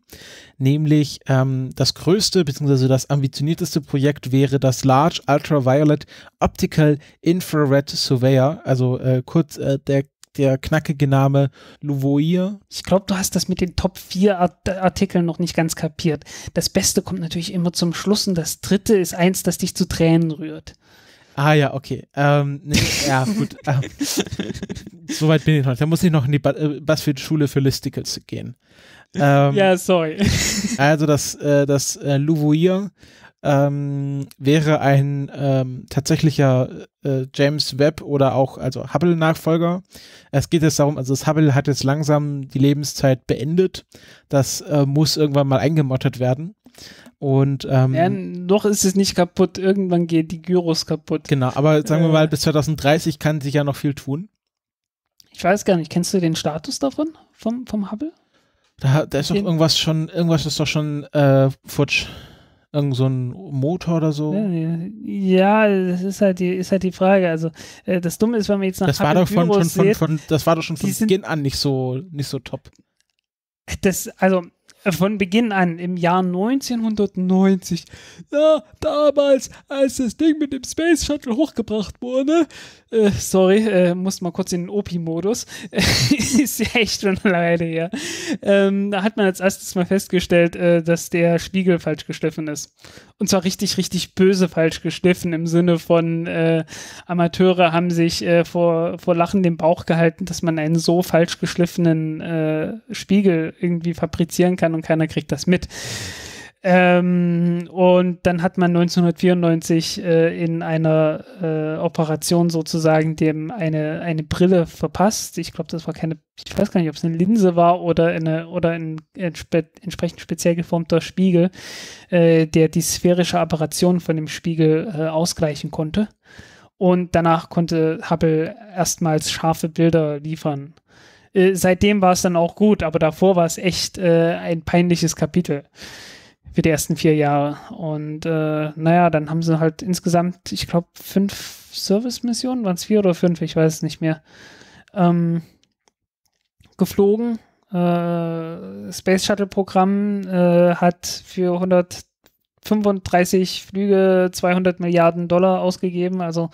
nämlich ähm, das größte bzw. das ambitionierteste Projekt wäre das Large Ultraviolet Optical Infrared Surveyor, also äh, kurz äh, der der knackige Name Louvoir. Ich glaube, du hast das mit den Top 4 Art Artikeln noch nicht ganz kapiert. Das Beste kommt natürlich immer zum Schluss und das Dritte ist eins, das dich zu Tränen rührt. Ah ja, okay. Ähm, nee, ja, gut. ähm, Soweit bin ich noch. Da muss ich noch in die ba äh, Buzzfeed-Schule für Listicles gehen. Ähm, ja, sorry. also das, äh, das äh, Louvois ähm, wäre ein ähm, tatsächlicher äh, James Webb oder auch also Hubble-Nachfolger. Es geht jetzt darum, also das Hubble hat jetzt langsam die Lebenszeit beendet. Das äh, muss irgendwann mal eingemottet werden. Und ähm, ja, noch ist es nicht kaputt. Irgendwann geht die Gyros kaputt. Genau, aber sagen wir äh. mal, äh, bis 2030 kann sich ja noch viel tun. Ich weiß gar nicht. Kennst du den Status davon vom vom Hubble? Da, da ist doch irgendwas schon, irgendwas ist doch schon äh, futsch. Irgend so ein Motor oder so? Ja, das ist halt die, ist halt die Frage. Also äh, das Dumme ist, wenn man jetzt nach das war doch von, von, von, von, Das war doch schon von Beginn an nicht so, nicht so top. Das, also von Beginn an, im Jahr 1990, ja, damals, als das Ding mit dem Space Shuttle hochgebracht wurde, äh, sorry, äh, muss mal kurz in den OP-Modus, ist ja echt schon leider her, ähm, da hat man als erstes mal festgestellt, äh, dass der Spiegel falsch geschliffen ist. Und zwar richtig, richtig böse falsch geschliffen, im Sinne von äh, Amateure haben sich äh, vor, vor Lachen den Bauch gehalten, dass man einen so falsch geschliffenen äh, Spiegel irgendwie fabrizieren kann kann und keiner kriegt das mit. Ähm, und dann hat man 1994 äh, in einer äh, Operation sozusagen dem eine, eine Brille verpasst. Ich glaube, das war keine, ich weiß gar nicht, ob es eine Linse war oder eine oder ein entspe entsprechend speziell geformter Spiegel, äh, der die sphärische Apparation von dem Spiegel äh, ausgleichen konnte. Und danach konnte Hubble erstmals scharfe Bilder liefern. Äh, seitdem war es dann auch gut, aber davor war es echt äh, ein peinliches Kapitel für die ersten vier Jahre. Und äh, naja, dann haben sie halt insgesamt, ich glaube, fünf Service-Missionen, waren es vier oder fünf, ich weiß es nicht mehr, ähm, geflogen. Äh, Space Shuttle-Programm äh, hat für 100 35 Flüge, 200 Milliarden Dollar ausgegeben. Also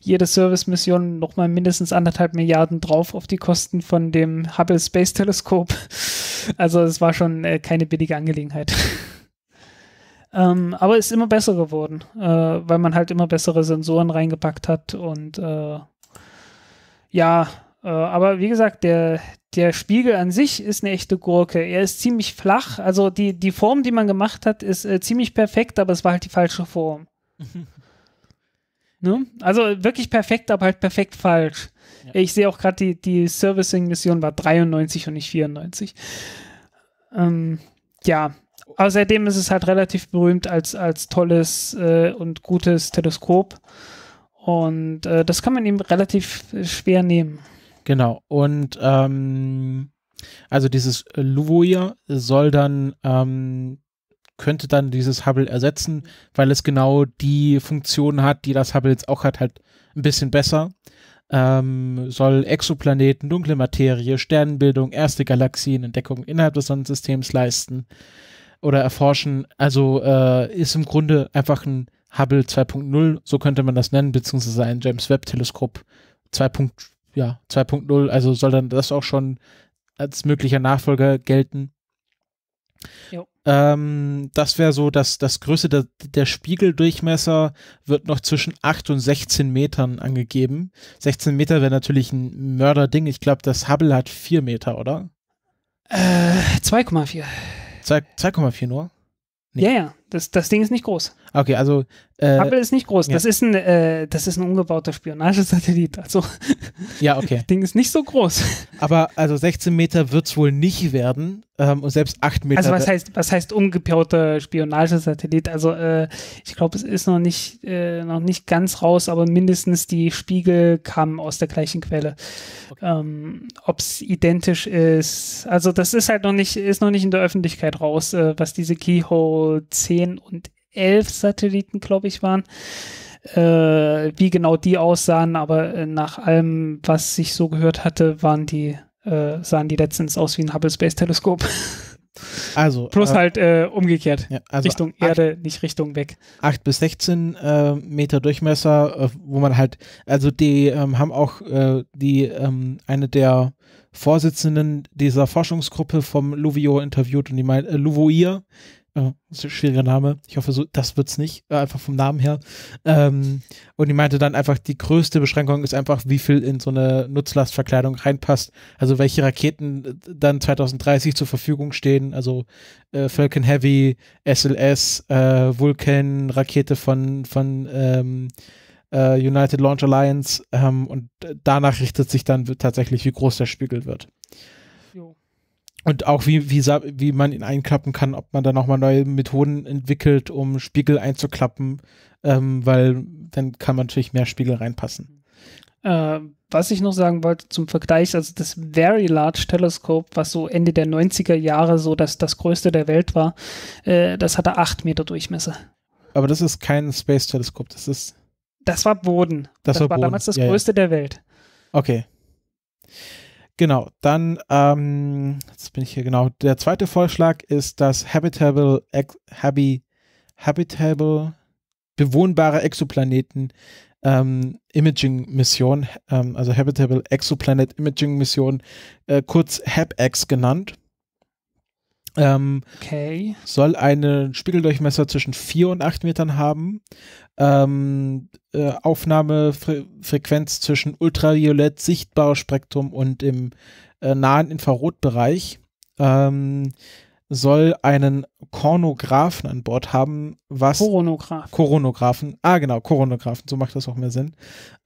jede Service-Mission nochmal mindestens anderthalb Milliarden drauf auf die Kosten von dem Hubble Space Teleskop. Also es war schon äh, keine billige Angelegenheit. ähm, aber ist immer besser geworden, äh, weil man halt immer bessere Sensoren reingepackt hat und äh, ja, äh, aber wie gesagt, der, der Spiegel an sich ist eine echte Gurke. Er ist ziemlich flach. Also die, die Form, die man gemacht hat, ist äh, ziemlich perfekt, aber es war halt die falsche Form. ne? Also wirklich perfekt, aber halt perfekt falsch. Ja. Ich sehe auch gerade, die, die Servicing-Mission war 93 und nicht 94. Ähm, ja. Außerdem ist es halt relativ berühmt als, als tolles äh, und gutes Teleskop. Und äh, das kann man ihm relativ äh, schwer nehmen. Genau. Und ähm, also dieses Luvoir soll dann ähm, könnte dann dieses Hubble ersetzen, weil es genau die Funktion hat, die das Hubble jetzt auch hat, halt ein bisschen besser. Ähm, soll Exoplaneten, dunkle Materie, Sternenbildung, erste Galaxien, Entdeckung innerhalb des Sonnensystems leisten oder erforschen. Also äh, ist im Grunde einfach ein Hubble 2.0, so könnte man das nennen, beziehungsweise ein James Webb Teleskop 2.0 ja, 2.0, also soll dann das auch schon als möglicher Nachfolger gelten. Ähm, das wäre so, dass das Größe der, der, Spiegeldurchmesser wird noch zwischen 8 und 16 Metern angegeben. 16 Meter wäre natürlich ein Mörderding. Ich glaube, das Hubble hat 4 Meter, oder? Äh, 2,4. 2,4 nur? Nee. Ja, ja, das, das Ding ist nicht groß. Okay, also äh, Hubble ist nicht groß. Ja. Das ist ein, äh, das ist ein umgebauter Spionagesatellit. Also ja, okay. Das Ding ist nicht so groß. Aber also 16 Meter wird es wohl nicht werden ähm, und selbst 8 Meter. Also was heißt, was heißt umgebauter Spionagesatellit? Also äh, ich glaube, es ist noch nicht, äh, noch nicht ganz raus, aber mindestens die Spiegel kamen aus der gleichen Quelle. Okay. Ähm, Ob es identisch ist, also das ist halt noch nicht, ist noch nicht in der Öffentlichkeit raus, äh, was diese Keyhole 10 und elf Satelliten, glaube ich, waren. Äh, wie genau die aussahen, aber äh, nach allem, was ich so gehört hatte, waren die, äh, sahen die letztens aus wie ein Hubble Space Teleskop. Also. Plus äh, halt äh, umgekehrt. Ja, also Richtung acht, Erde, nicht Richtung weg. 8 bis 16 äh, Meter Durchmesser, äh, wo man halt, also die ähm, haben auch äh, die, ähm, eine der Vorsitzenden dieser Forschungsgruppe vom Luvio interviewt und die meint, Luvoir, das ist ein schwieriger Name. Ich hoffe, so, das wird's nicht, äh, einfach vom Namen her. Ähm, und die meinte dann einfach, die größte Beschränkung ist einfach, wie viel in so eine Nutzlastverkleidung reinpasst. Also welche Raketen äh, dann 2030 zur Verfügung stehen. Also äh, Falcon Heavy, SLS, äh, Vulcan, Rakete von, von ähm, äh, United Launch Alliance. Ähm, und äh, danach richtet sich dann tatsächlich, wie groß der Spiegel wird und auch wie, wie, wie man ihn einklappen kann, ob man da nochmal neue Methoden entwickelt, um Spiegel einzuklappen, ähm, weil dann kann man natürlich mehr Spiegel reinpassen. Äh, was ich noch sagen wollte zum Vergleich, also das Very Large Telescope, was so Ende der 90er Jahre so das, das größte der Welt war, äh, das hatte 8 Meter Durchmesser. Aber das ist kein Space Telescope, das ist. Das war Boden. Das, das war, war damals das ja, größte ja. der Welt. Okay. Genau, dann, ähm, jetzt bin ich hier genau. Der zweite Vorschlag ist das Habitable, Ex Habi, Habitable, bewohnbare Exoplaneten ähm, Imaging Mission, ähm, also Habitable Exoplanet Imaging Mission, äh, kurz HabEx genannt. Ähm, okay. Soll einen Spiegeldurchmesser zwischen 4 und 8 Metern haben ähm, äh, Aufnahmefrequenz zwischen Ultraviolett, sichtbares Spektrum und im äh, nahen Infrarotbereich ähm, soll einen Kornografen an Bord haben, was Koronograph. Koronographen, ah genau, Koronographen, so macht das auch mehr Sinn,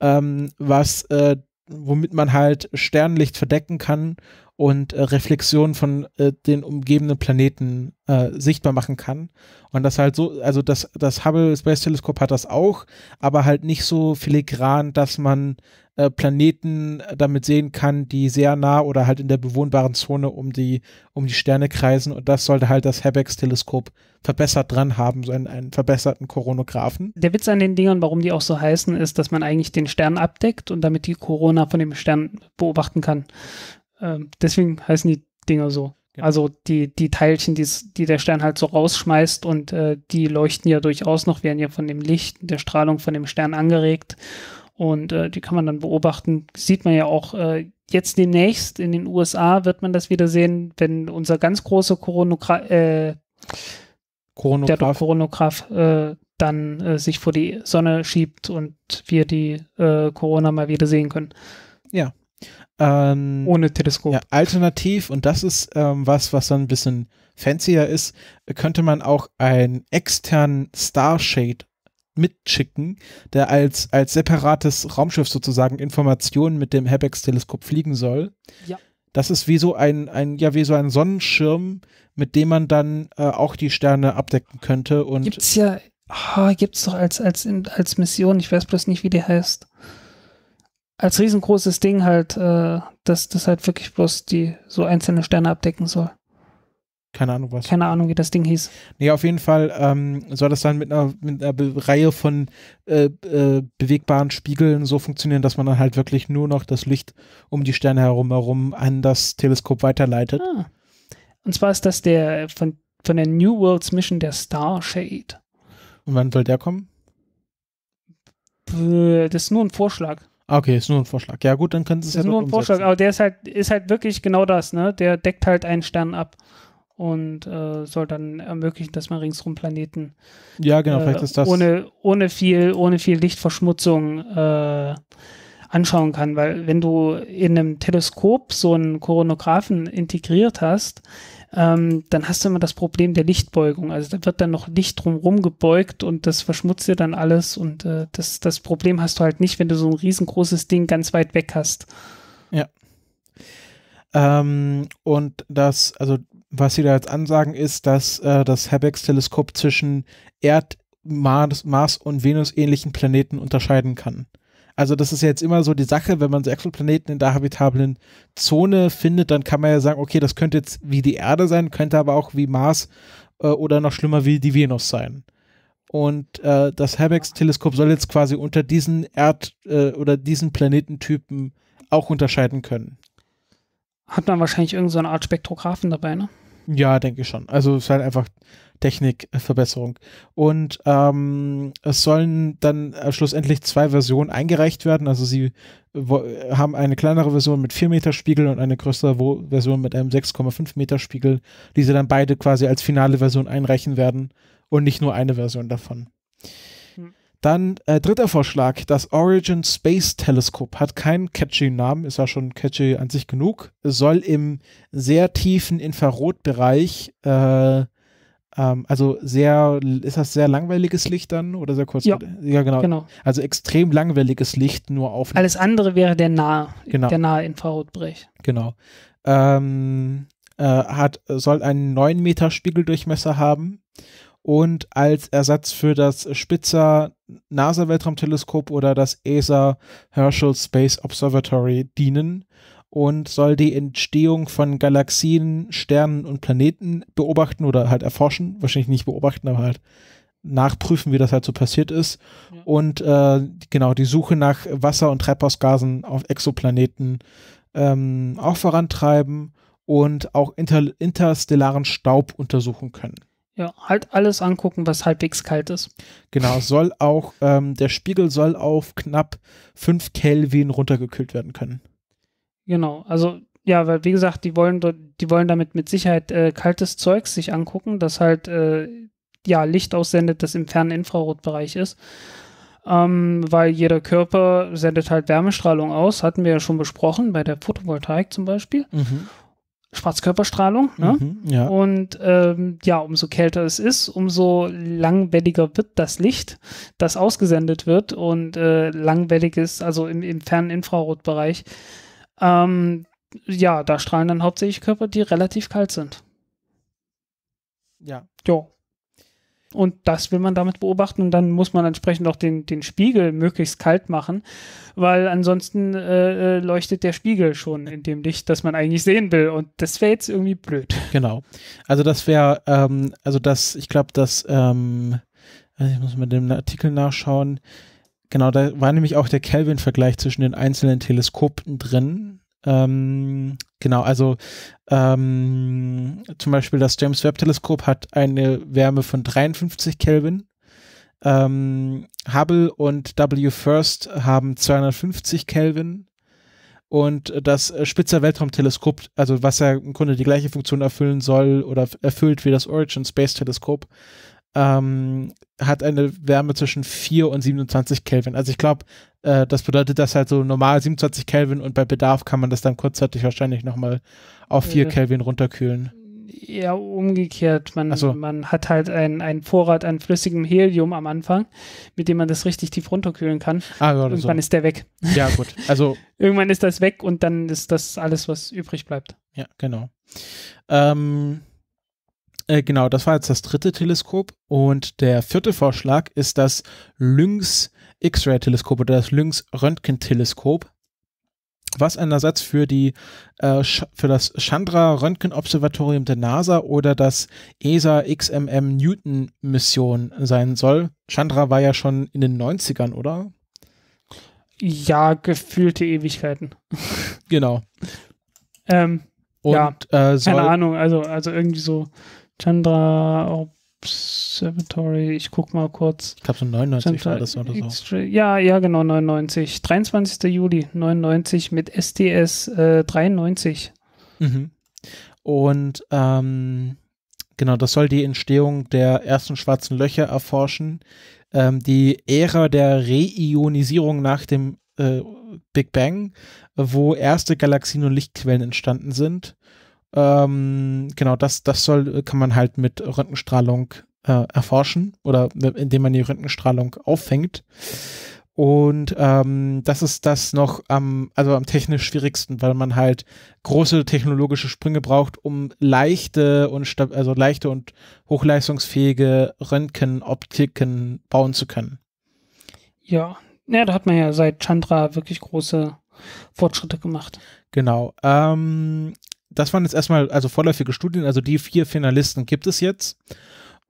ähm, was äh, womit man halt Sternlicht verdecken kann und äh, Reflexionen von äh, den umgebenden Planeten äh, sichtbar machen kann. Und das halt so, also das, das Hubble Space Teleskop hat das auch, aber halt nicht so filigran, dass man äh, Planeten äh, damit sehen kann, die sehr nah oder halt in der bewohnbaren Zone um die, um die Sterne kreisen. Und das sollte halt das Habex Teleskop verbessert dran haben, so einen, einen verbesserten Koronographen. Der Witz an den Dingern, warum die auch so heißen, ist, dass man eigentlich den Stern abdeckt und damit die Corona von dem Stern beobachten kann. Ähm, deswegen heißen die Dinger so. Ja. Genau. Also die, die Teilchen, die der Stern halt so rausschmeißt und äh, die leuchten ja durchaus noch, werden ja von dem Licht, der Strahlung von dem Stern angeregt. Und äh, die kann man dann beobachten. Sieht man ja auch äh, jetzt demnächst in den USA wird man das wieder sehen, wenn unser ganz großer Coronogra äh, Koronograph, der Koronograph äh, dann äh, sich vor die Sonne schiebt und wir die äh, Corona mal wieder sehen können. Ja, ähm, Ohne Teleskop. Ja, alternativ, und das ist ähm, was, was dann ein bisschen fancier ist, könnte man auch einen externen Starshade mitschicken, der als, als separates Raumschiff sozusagen Informationen mit dem Habex-Teleskop fliegen soll. Ja. Das ist wie so ein, ein, ja, wie so ein Sonnenschirm, mit dem man dann äh, auch die Sterne abdecken könnte. Gibt es ja, oh, es doch als, als, als Mission, ich weiß bloß nicht, wie die heißt als riesengroßes Ding halt, äh, dass das halt wirklich bloß die so einzelne Sterne abdecken soll. Keine Ahnung was. Keine Ahnung, wie das Ding hieß. Nee, auf jeden Fall ähm, soll das dann mit einer, mit einer Reihe von äh, äh, bewegbaren Spiegeln so funktionieren, dass man dann halt wirklich nur noch das Licht um die Sterne herum herum an das Teleskop weiterleitet. Ah. Und zwar ist das der von, von der New Worlds Mission der Starshade. Und wann soll der kommen? Das ist nur ein Vorschlag. Okay, ist nur ein Vorschlag. Ja, gut, dann können Sie es ja Ist nur ein umsetzen. Vorschlag, aber der ist halt, ist halt wirklich genau das, ne? Der deckt halt einen Stern ab und äh, soll dann ermöglichen, dass man ringsrum Planeten ja, genau, äh, vielleicht ist das ohne, ohne, viel, ohne viel Lichtverschmutzung äh, anschauen kann. Weil wenn du in einem Teleskop so einen Koronographen integriert hast, ähm, dann hast du immer das Problem der Lichtbeugung. Also da wird dann noch Licht drumherum gebeugt und das verschmutzt dir dann alles und äh, das, das Problem hast du halt nicht, wenn du so ein riesengroßes Ding ganz weit weg hast. Ja. Ähm, und das, also was sie da jetzt ansagen, ist, dass äh, das habex teleskop zwischen Erd, Mars, Mars und Venus ähnlichen Planeten unterscheiden kann. Also das ist ja jetzt immer so die Sache, wenn man so Exoplaneten in der habitablen Zone findet, dann kann man ja sagen, okay, das könnte jetzt wie die Erde sein, könnte aber auch wie Mars äh, oder noch schlimmer wie die Venus sein. Und äh, das Herbex-Teleskop soll jetzt quasi unter diesen Erd- äh, oder diesen Planetentypen auch unterscheiden können. Hat man wahrscheinlich irgendeine so Art Spektrographen dabei, ne? Ja, denke ich schon. Also es ist halt einfach Technikverbesserung. Und ähm, es sollen dann äh, schlussendlich zwei Versionen eingereicht werden. Also sie haben eine kleinere Version mit 4 Meter Spiegel und eine größere Version mit einem 6,5 Meter Spiegel, die sie dann beide quasi als finale Version einreichen werden und nicht nur eine Version davon. Hm. Dann äh, dritter Vorschlag, das Origin Space Telescope hat keinen catchy Namen, ist ja schon catchy an sich genug, soll im sehr tiefen Infrarotbereich äh, ähm, also sehr, ist das sehr langweiliges Licht dann oder sehr kurz? Ja, ja genau. genau. Also extrem langweiliges Licht nur auf. Alles andere wäre der nahe, genau. der nahe Infrarotbrech. Genau. Ähm, äh, hat, soll einen 9 Meter Spiegeldurchmesser haben und als Ersatz für das Spitzer NASA Weltraumteleskop oder das ESA Herschel Space Observatory dienen und soll die Entstehung von Galaxien, Sternen und Planeten beobachten oder halt erforschen. Wahrscheinlich nicht beobachten, aber halt nachprüfen, wie das halt so passiert ist. Ja. Und äh, genau die Suche nach Wasser und Treibhausgasen auf Exoplaneten ähm, auch vorantreiben und auch inter interstellaren Staub untersuchen können. Ja, halt alles angucken, was halbwegs kalt ist. Genau, soll auch, ähm, der Spiegel soll auf knapp 5 Kelvin runtergekühlt werden können. Genau, also ja, weil wie gesagt, die wollen die wollen damit mit Sicherheit äh, kaltes Zeugs sich angucken, das halt äh, ja Licht aussendet, das im fernen Infrarotbereich ist. Ähm, weil jeder Körper sendet halt Wärmestrahlung aus, hatten wir ja schon besprochen, bei der Photovoltaik zum Beispiel. Mhm. Schwarzkörperstrahlung. Ne? Mhm, ja. Und ähm, ja, umso kälter es ist, umso langwelliger wird das Licht, das ausgesendet wird. Und äh, langwellig ist, also im, im fernen Infrarotbereich, ähm, ja, da strahlen dann hauptsächlich Körper, die relativ kalt sind. Ja. Jo. Und das will man damit beobachten und dann muss man entsprechend auch den, den Spiegel möglichst kalt machen, weil ansonsten äh, äh leuchtet der Spiegel schon in dem Licht, das man eigentlich sehen will und das wäre jetzt irgendwie blöd. Genau. Also das wäre, ähm, also das, ich glaube, das, ähm, ich muss mal dem Artikel nachschauen, Genau, da war nämlich auch der Kelvin-Vergleich zwischen den einzelnen Teleskopen drin. Ähm, genau, also ähm, zum Beispiel das James Webb-Teleskop hat eine Wärme von 53 Kelvin. Ähm, Hubble und W. First haben 250 Kelvin. Und das äh, Spitzer Weltraumteleskop, also was ja im Grunde die gleiche Funktion erfüllen soll oder erfüllt wie das Origin Space Teleskop, ähm, hat eine Wärme zwischen 4 und 27 Kelvin. Also ich glaube, äh, das bedeutet, dass halt so normal 27 Kelvin und bei Bedarf kann man das dann kurzzeitig wahrscheinlich nochmal auf 4 äh, mhm. Kelvin runterkühlen. Ja, umgekehrt. Man, so. Also man hat halt einen Vorrat an flüssigem Helium am Anfang, mit dem man das richtig tief runterkühlen kann. Ah, ja, Irgendwann so. ist der weg. Ja, gut. Also Irgendwann ist das weg und dann ist das alles, was übrig bleibt. Ja, genau. Ähm, äh, genau, das war jetzt das dritte Teleskop. Und der vierte Vorschlag ist das Lynx X-Ray-Teleskop oder das Lynx Röntgen-Teleskop, was ein Ersatz für, die, äh, für das Chandra Röntgen Observatorium der NASA oder das ESA XMM Newton Mission sein soll. Chandra war ja schon in den 90ern, oder? Ja, gefühlte Ewigkeiten. Genau. ähm, und, ja, äh, keine Ahnung, also, also irgendwie so Chandra Observatory, ich guck mal kurz. Ich glaube, so 99 Chandra war das oder so. Ja, ja, genau, 99. 23. Juli 99 mit STS äh, 93. Mhm. Und ähm, genau, das soll die Entstehung der ersten schwarzen Löcher erforschen. Ähm, die Ära der Reionisierung nach dem äh, Big Bang, wo erste Galaxien und Lichtquellen entstanden sind. Ähm, genau, das, das soll, kann man halt mit Röntgenstrahlung äh, erforschen oder äh, indem man die Röntgenstrahlung auffängt. Und ähm, das ist das noch am, also am technisch schwierigsten, weil man halt große technologische Sprünge braucht, um leichte und also leichte und hochleistungsfähige Röntgenoptiken bauen zu können. Ja, ja, da hat man ja seit Chandra wirklich große Fortschritte gemacht. Genau. Ähm, das waren jetzt erstmal also vorläufige Studien, also die vier Finalisten gibt es jetzt.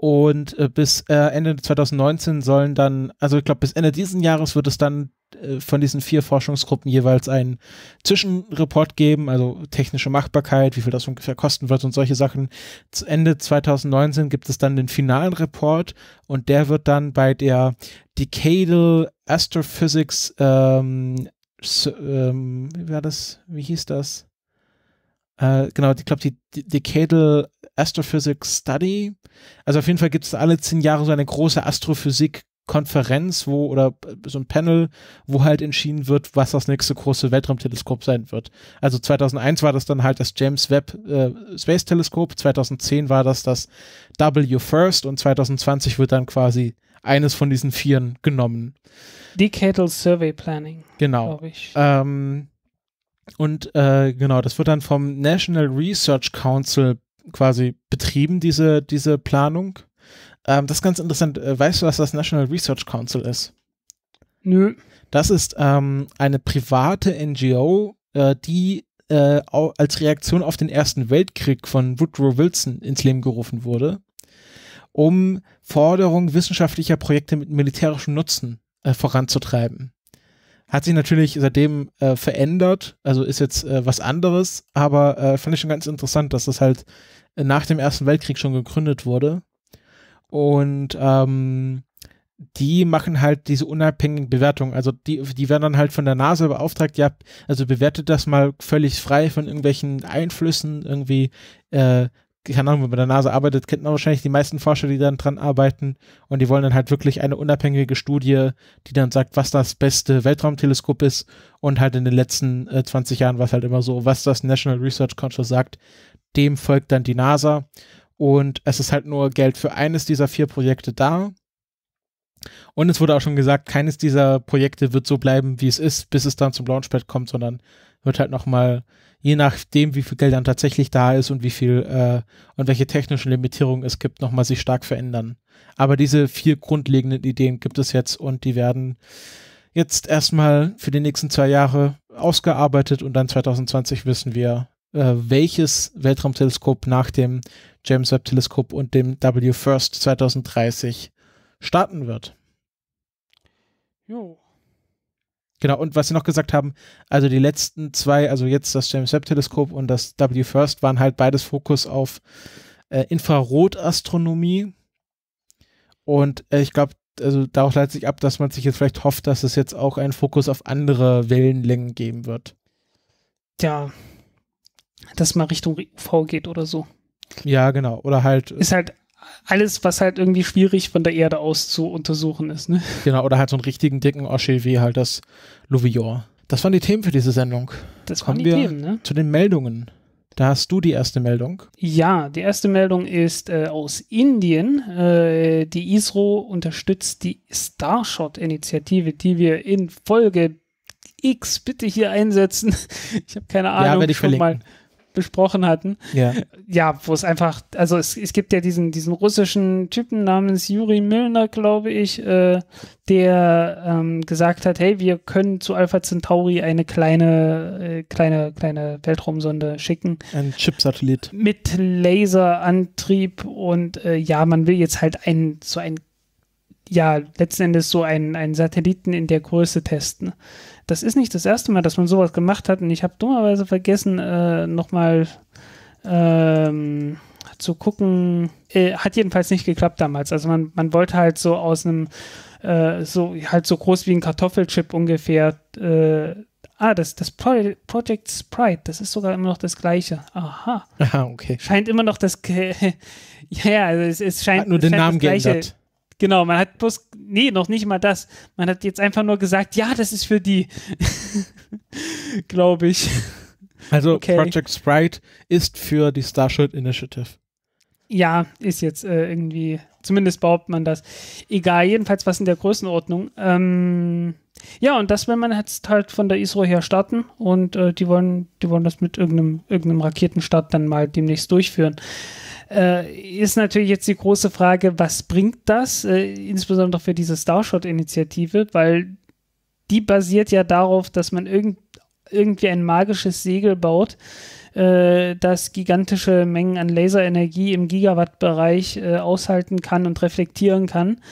Und äh, bis äh, Ende 2019 sollen dann, also ich glaube, bis Ende diesen Jahres wird es dann äh, von diesen vier Forschungsgruppen jeweils einen Zwischenreport geben, also technische Machbarkeit, wie viel das ungefähr kosten wird und solche Sachen. Zu Ende 2019 gibt es dann den finalen Report und der wird dann bei der Decadal Astrophysics, ähm, so, ähm, wie war das, wie hieß das? Äh, genau, ich glaube, die Decadal Astrophysics Study. Also auf jeden Fall gibt es alle zehn Jahre so eine große Astrophysik Konferenz, wo oder äh, so ein Panel, wo halt entschieden wird, was das nächste große Weltraumteleskop sein wird. Also 2001 war das dann halt das James Webb äh, Space Teleskop, 2010 war das das W First und 2020 wird dann quasi eines von diesen vieren genommen. Decadal Survey Planning. Genau. Ich. Ähm, und äh, genau, das wird dann vom National Research Council quasi betrieben, diese, diese Planung. Ähm, das ist ganz interessant. Äh, weißt du, was das National Research Council ist? Nö. Das ist ähm, eine private NGO, äh, die äh, als Reaktion auf den Ersten Weltkrieg von Woodrow Wilson ins Leben gerufen wurde, um Forderungen wissenschaftlicher Projekte mit militärischem Nutzen äh, voranzutreiben. Hat sich natürlich seitdem äh, verändert, also ist jetzt äh, was anderes, aber äh, fand ich schon ganz interessant, dass das halt nach dem Ersten Weltkrieg schon gegründet wurde. Und ähm, die machen halt diese unabhängigen Bewertungen. Also die, die werden dann halt von der NASA beauftragt, ja, also bewertet das mal völlig frei von irgendwelchen Einflüssen, irgendwie äh, keine Ahnung, wenn man mit der NASA arbeitet, kennt man wahrscheinlich die meisten Forscher, die dann dran arbeiten und die wollen dann halt wirklich eine unabhängige Studie, die dann sagt, was das beste Weltraumteleskop ist und halt in den letzten äh, 20 Jahren war es halt immer so, was das National Research Council sagt, dem folgt dann die NASA und es ist halt nur Geld für eines dieser vier Projekte da. Und es wurde auch schon gesagt, keines dieser Projekte wird so bleiben, wie es ist, bis es dann zum Launchpad kommt, sondern wird halt nochmal mal je nachdem, wie viel Geld dann tatsächlich da ist und wie viel äh, und welche technischen Limitierungen es gibt, nochmal sich stark verändern. Aber diese vier grundlegenden Ideen gibt es jetzt und die werden jetzt erstmal für die nächsten zwei Jahre ausgearbeitet und dann 2020 wissen wir, äh, welches Weltraumteleskop nach dem James Webb Teleskop und dem W First 2030 starten wird. Jo. Genau, und was sie noch gesagt haben, also die letzten zwei, also jetzt das James Webb Teleskop und das W First waren halt beides Fokus auf äh, Infrarotastronomie. Und äh, ich glaube, also darauf leitet sich ab, dass man sich jetzt vielleicht hofft, dass es jetzt auch einen Fokus auf andere Wellenlängen geben wird. Ja, dass mal Richtung V geht oder so. Ja, genau. Oder halt. Ist halt alles, was halt irgendwie schwierig von der Erde aus zu untersuchen ist. Ne? Genau, oder halt so einen richtigen dicken Osche wie halt das Louvior. Das waren die Themen für diese Sendung. Das waren Kommen wir Themen, ne? Zu den Meldungen. Da hast du die erste Meldung. Ja, die erste Meldung ist äh, aus Indien. Äh, die ISRO unterstützt die Starshot-Initiative, die wir in Folge X bitte hier einsetzen. Ich habe keine Ahnung. Ja, werde ich schon verlinken. mal besprochen hatten. Ja. Ja, wo es einfach, also es, es gibt ja diesen, diesen russischen Typen namens Juri Milner, glaube ich, äh, der ähm, gesagt hat, hey, wir können zu Alpha Centauri eine kleine, äh, kleine, kleine Weltraumsonde schicken. Ein Chipsatellit. Mit Laserantrieb und äh, ja, man will jetzt halt ein, so ein ja, letzten Endes so einen, einen Satelliten in der Größe testen das ist nicht das erste Mal, dass man sowas gemacht hat und ich habe dummerweise vergessen, äh, nochmal ähm, zu gucken. Äh, hat jedenfalls nicht geklappt damals. Also man, man wollte halt so aus einem, äh, so halt so groß wie ein Kartoffelchip ungefähr. Äh, ah, das, das Pro Project Sprite, das ist sogar immer noch das gleiche. Aha. Aha, okay. Scheint immer noch das. ja, ja, also es, es scheint. Hat nur den scheint Namen geändert. Genau, man hat bloß, nee, noch nicht mal das. Man hat jetzt einfach nur gesagt, ja, das ist für die, glaube ich. Also okay. Project Sprite ist für die Starship Initiative. Ja, ist jetzt äh, irgendwie, zumindest behauptet man das. Egal, jedenfalls was in der Größenordnung. Ähm, ja, und das will man jetzt halt von der ISRO her starten und äh, die, wollen, die wollen das mit irgendeinem, irgendeinem Raketenstart dann mal demnächst durchführen. Äh, ist natürlich jetzt die große Frage, was bringt das, äh, insbesondere für diese Starshot-Initiative, weil die basiert ja darauf, dass man irgend, irgendwie ein magisches Segel baut, äh, das gigantische Mengen an Laserenergie im Gigawatt-Bereich äh, aushalten kann und reflektieren kann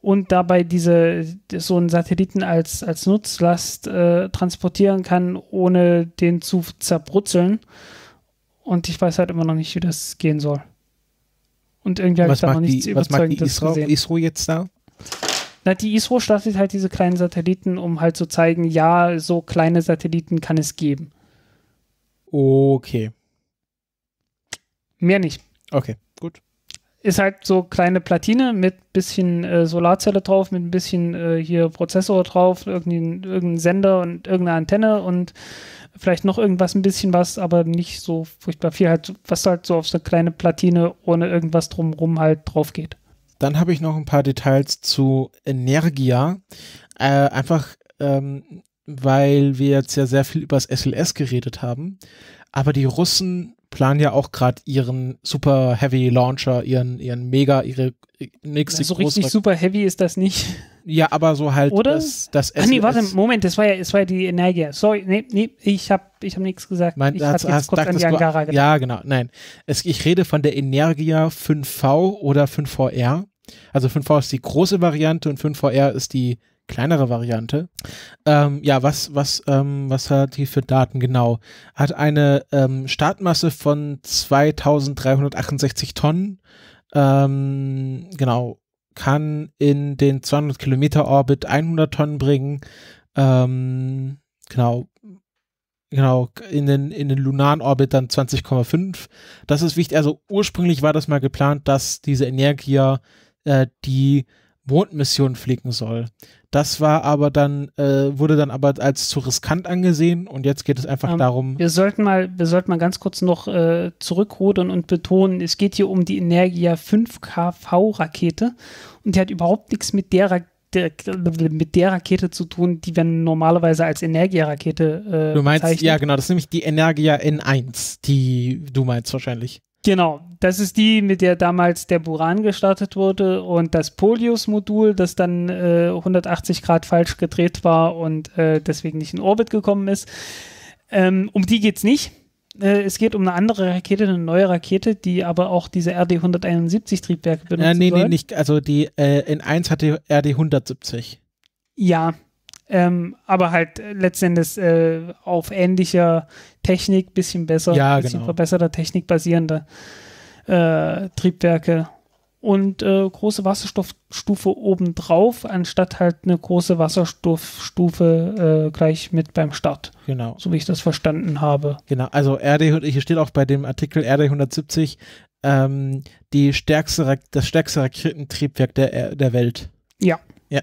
und dabei diese so einen Satelliten als, als Nutzlast äh, transportieren kann, ohne den zu zerbrutzeln. Und ich weiß halt immer noch nicht, wie das gehen soll. Und irgendwie habe ich da noch nichts die, Was mag die ISRO, ISRO jetzt da? Na, die ISRO startet halt diese kleinen Satelliten, um halt zu zeigen, ja, so kleine Satelliten kann es geben. Okay. Mehr nicht. Okay, gut. Ist halt so kleine Platine mit bisschen äh, Solarzelle drauf, mit ein bisschen äh, hier Prozessor drauf, irgendein, irgendein Sender und irgendeine Antenne und Vielleicht noch irgendwas, ein bisschen was, aber nicht so furchtbar viel. Halt, was halt so auf so eine kleine Platine ohne irgendwas drumrum halt drauf geht. Dann habe ich noch ein paar Details zu Energia. Äh, einfach, ähm, weil wir jetzt ja sehr viel über das SLS geredet haben. Aber die Russen planen ja auch gerade ihren super heavy Launcher, ihren, ihren mega, ihre äh, nächste so also große. richtig super heavy ist das nicht. Ja, aber so halt Oder? das, das SLS. Ach nee, e warte, Moment, das war ja, das war ja die Energia. Sorry, nee, nee, ich hab, ich hab nichts gesagt. Mein, ich habe jetzt kurz an die Angara gedacht. Ja, genau, nein. Es, ich rede von der Energia 5V oder 5VR. Also 5V ist die große Variante und 5VR ist die kleinere Variante. Ähm, ja, was, was, ähm, was hat die für Daten genau? Hat eine ähm, Startmasse von 2368 Tonnen. Ähm, genau. Kann in den 200 Kilometer Orbit 100 Tonnen bringen. Ähm, genau. Genau, in den, in den lunaren Orbit dann 20,5. Das ist wichtig. Also ursprünglich war das mal geplant, dass diese Energie äh, die Mondmission fliegen soll. Das war aber dann, äh, wurde dann aber als zu riskant angesehen und jetzt geht es einfach ähm, darum. Wir sollten mal, wir sollten mal ganz kurz noch äh, zurückrudern und betonen, es geht hier um die Energia 5KV-Rakete und die hat überhaupt nichts mit der Rakete der, mit der Rakete zu tun, die wir normalerweise als Energia-Rakete äh, Du meinst, bezeichnet. ja genau, das ist nämlich die Energia N1, die du meinst wahrscheinlich. Genau, das ist die, mit der damals der Buran gestartet wurde und das Polius-Modul, das dann äh, 180 Grad falsch gedreht war und äh, deswegen nicht in Orbit gekommen ist. Ähm, um die geht's nicht. Äh, es geht um eine andere Rakete, eine neue Rakete, die aber auch diese RD-171-Triebwerke äh, benutzt. Ja, nee, soll. nee, nicht. Also die äh, in 1 hatte RD-170. Ja, ähm, aber halt äh, letztendlich äh, auf ähnlicher Technik, bisschen besser, ja, bisschen genau. verbesserter Technik basierende äh, Triebwerke und äh, große Wasserstoffstufe obendrauf, anstatt halt eine große Wasserstoffstufe äh, gleich mit beim Start. Genau. So wie ich das verstanden habe. Genau, also RD, ich steht auch bei dem Artikel RD 170, ähm, die stärkste, das stärkste Raketentriebwerk der, äh, der Welt. Ja. Ja.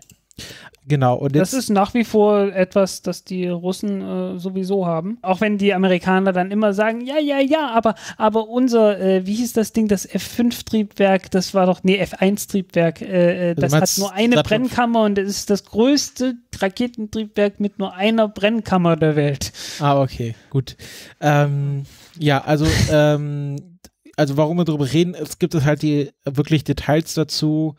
Genau. Und das ist nach wie vor etwas, das die Russen äh, sowieso haben. Auch wenn die Amerikaner dann immer sagen, ja, ja, ja, aber, aber unser, äh, wie hieß das Ding, das F5-Triebwerk, das war doch, nee, F1-Triebwerk, äh, äh also das hat nur eine Saturn Brennkammer und das ist das größte Raketentriebwerk mit nur einer Brennkammer der Welt. Ah, okay, gut. Ähm, ja, also, ähm, also warum wir darüber reden, es gibt halt die wirklich Details dazu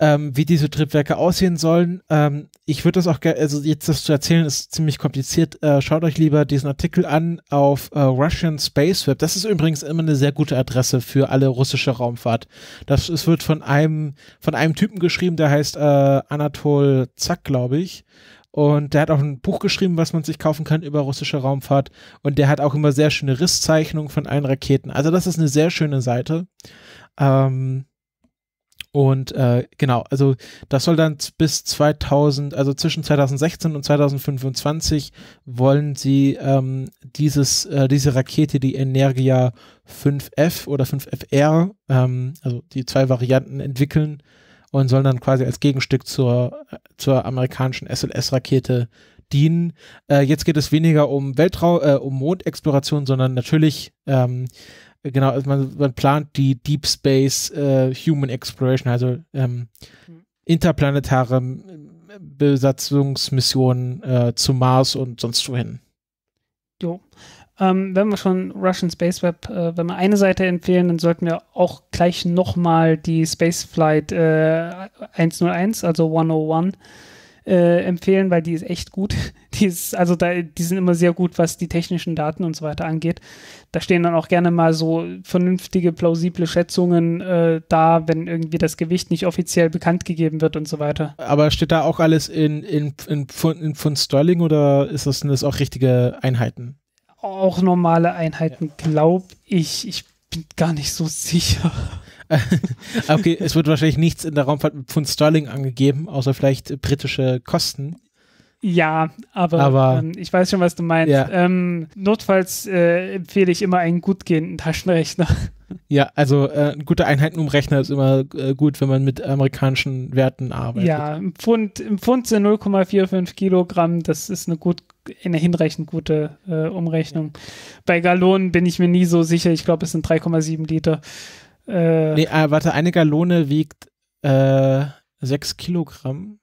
ähm, wie diese Triebwerke aussehen sollen. Ähm, ich würde das auch, gerne, also jetzt das zu erzählen, ist ziemlich kompliziert. Äh, schaut euch lieber diesen Artikel an auf äh, Russian Space Web. Das ist übrigens immer eine sehr gute Adresse für alle russische Raumfahrt. Das es wird von einem, von einem Typen geschrieben, der heißt äh, Anatol Zack, glaube ich. Und der hat auch ein Buch geschrieben, was man sich kaufen kann über russische Raumfahrt. Und der hat auch immer sehr schöne Risszeichnungen von allen Raketen. Also das ist eine sehr schöne Seite. Ähm, und äh, genau, also das soll dann bis 2000, also zwischen 2016 und 2025 wollen sie ähm, dieses, äh, diese Rakete, die Energia 5F oder 5FR, ähm, also die zwei Varianten entwickeln und sollen dann quasi als Gegenstück zur, äh, zur amerikanischen SLS-Rakete dienen. Äh, jetzt geht es weniger um Weltraum, äh, um Mondexploration, sondern natürlich ähm, genau, also man, man, plant die Deep Space äh, Human Exploration, also ähm, mhm. interplanetare äh, Besatzungsmissionen äh, zum Mars und sonst wohin. Jo. Ähm, wenn wir schon Russian Space Web, äh, wenn wir eine Seite empfehlen, dann sollten wir auch gleich nochmal die Spaceflight äh, 101, also 101, äh, empfehlen, weil die ist echt gut. Die ist, also da, die sind immer sehr gut, was die technischen Daten und so weiter angeht. Da stehen dann auch gerne mal so vernünftige, plausible Schätzungen äh, da, wenn irgendwie das Gewicht nicht offiziell bekannt gegeben wird und so weiter. Aber steht da auch alles in, in, in, Pfund, in Pfund Sterling oder ist das, sind das auch richtige Einheiten? Auch normale Einheiten, glaube ich. Ich bin gar nicht so sicher. okay, es wird wahrscheinlich nichts in der Raumfahrt mit Pfund Sterling angegeben, außer vielleicht äh, britische Kosten. Ja, aber, aber ähm, ich weiß schon, was du meinst. Ja. Ähm, notfalls äh, empfehle ich immer einen gut gehenden Taschenrechner. Ja, also äh, ein guter Einheitenumrechner ist immer äh, gut, wenn man mit amerikanischen Werten arbeitet. Ja, im Pfund, im Pfund sind 0,45 Kilogramm, das ist eine gut, eine hinreichend gute äh, Umrechnung. Bei Gallonen bin ich mir nie so sicher, ich glaube, es sind 3,7 Liter. Äh, nee, äh, warte, eine Gallone wiegt äh, 6 Kilogramm.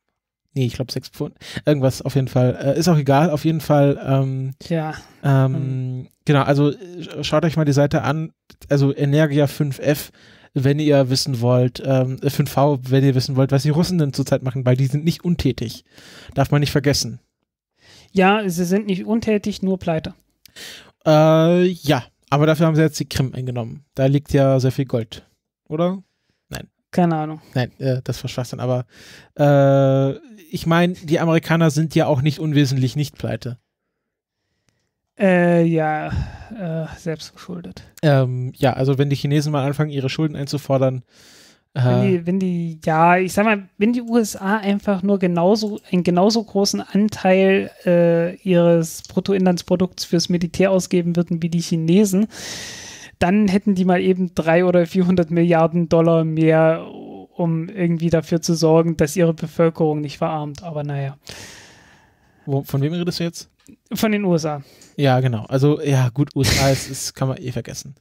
Nee, ich glaube 6 Pfund. Irgendwas auf jeden Fall. Äh, ist auch egal, auf jeden Fall. Ähm, ja. Ähm, mhm. Genau, also äh, schaut euch mal die Seite an. Also Energia 5F, wenn ihr wissen wollt, ähm, 5V, äh, wenn ihr wissen wollt, was die Russen denn zurzeit machen, weil die sind nicht untätig. Darf man nicht vergessen. Ja, sie sind nicht untätig, nur pleite. Äh, ja, aber dafür haben sie jetzt die Krim eingenommen. Da liegt ja sehr viel Gold, oder? Nein. Keine Ahnung. Nein, äh, das war Schwachsinn. Aber äh, ich meine, die Amerikaner sind ja auch nicht unwesentlich nicht pleite. Äh, ja, äh, selbst geschuldet. Ähm, ja, also wenn die Chinesen mal anfangen, ihre Schulden einzufordern, wenn die, wenn die, ja, ich sag mal, wenn die USA einfach nur genauso, einen genauso großen Anteil äh, ihres Bruttoinlandsprodukts fürs Militär ausgeben würden wie die Chinesen, dann hätten die mal eben drei oder 400 Milliarden Dollar mehr, um irgendwie dafür zu sorgen, dass ihre Bevölkerung nicht verarmt. Aber naja. Wo, von wem redest du jetzt? Von den USA. Ja, genau. Also, ja, gut, USA ist, ist kann man eh vergessen.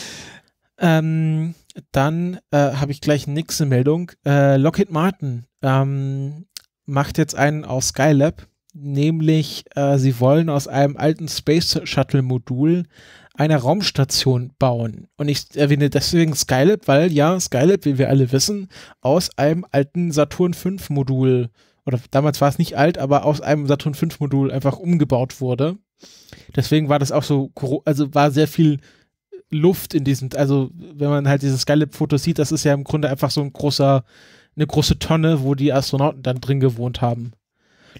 ähm, dann äh, habe ich gleich nächste Meldung. Äh, Lockheed Martin ähm, macht jetzt einen aus Skylab, nämlich äh, sie wollen aus einem alten Space Shuttle Modul eine Raumstation bauen. Und ich erwähne deswegen Skylab, weil ja, Skylab, wie wir alle wissen, aus einem alten Saturn 5 Modul oder damals war es nicht alt, aber aus einem Saturn 5 Modul einfach umgebaut wurde. Deswegen war das auch so, also war sehr viel Luft in diesem, also wenn man halt dieses geile Foto sieht, das ist ja im Grunde einfach so ein großer, eine große Tonne, wo die Astronauten dann drin gewohnt haben.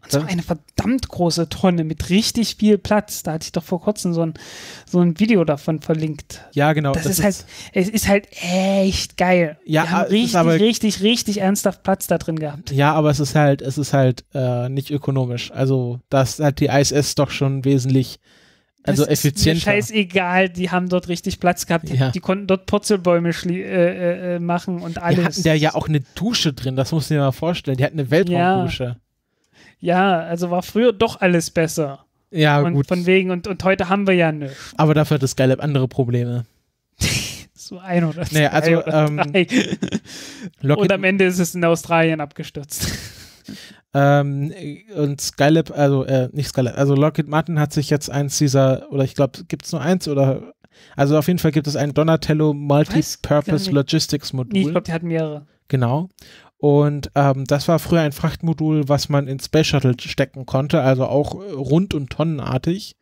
Und zwar eine verdammt große Tonne mit richtig viel Platz. Da hatte ich doch vor kurzem so ein, so ein Video davon verlinkt. Ja, genau. Das, das ist, ist, halt, es ist halt echt geil. Ja, Wir haben richtig, aber, richtig, richtig ernsthaft Platz da drin gehabt. Ja, aber es ist halt, es ist halt äh, nicht ökonomisch. Also das hat die ISS doch schon wesentlich also das mir Scheißegal, die haben dort richtig Platz gehabt. Die, ja. die konnten dort Purzelbäume äh, äh, äh, machen und alles. Die hatten da ja auch eine Dusche drin, das musst du dir mal vorstellen. Die hatten eine Weltraumdusche. Ja. ja, also war früher doch alles besser. Ja, und gut. Von wegen, und, und heute haben wir ja nichts. Aber dafür hat das Skylab andere Probleme. so ein oder zwei. Nee, also, oder ähm, und am Ende ist es in Australien abgestürzt. Ähm, und Skylab, also äh, nicht Skylab, also Lockheed Martin hat sich jetzt eins dieser, oder ich glaube, gibt es nur eins oder also auf jeden Fall gibt es ein Donatello Multipurpose Logistics Modul. Nee, ich glaube, der hat mehrere. Genau. Und ähm, das war früher ein Frachtmodul, was man in Space Shuttle stecken konnte, also auch äh, rund und tonnenartig.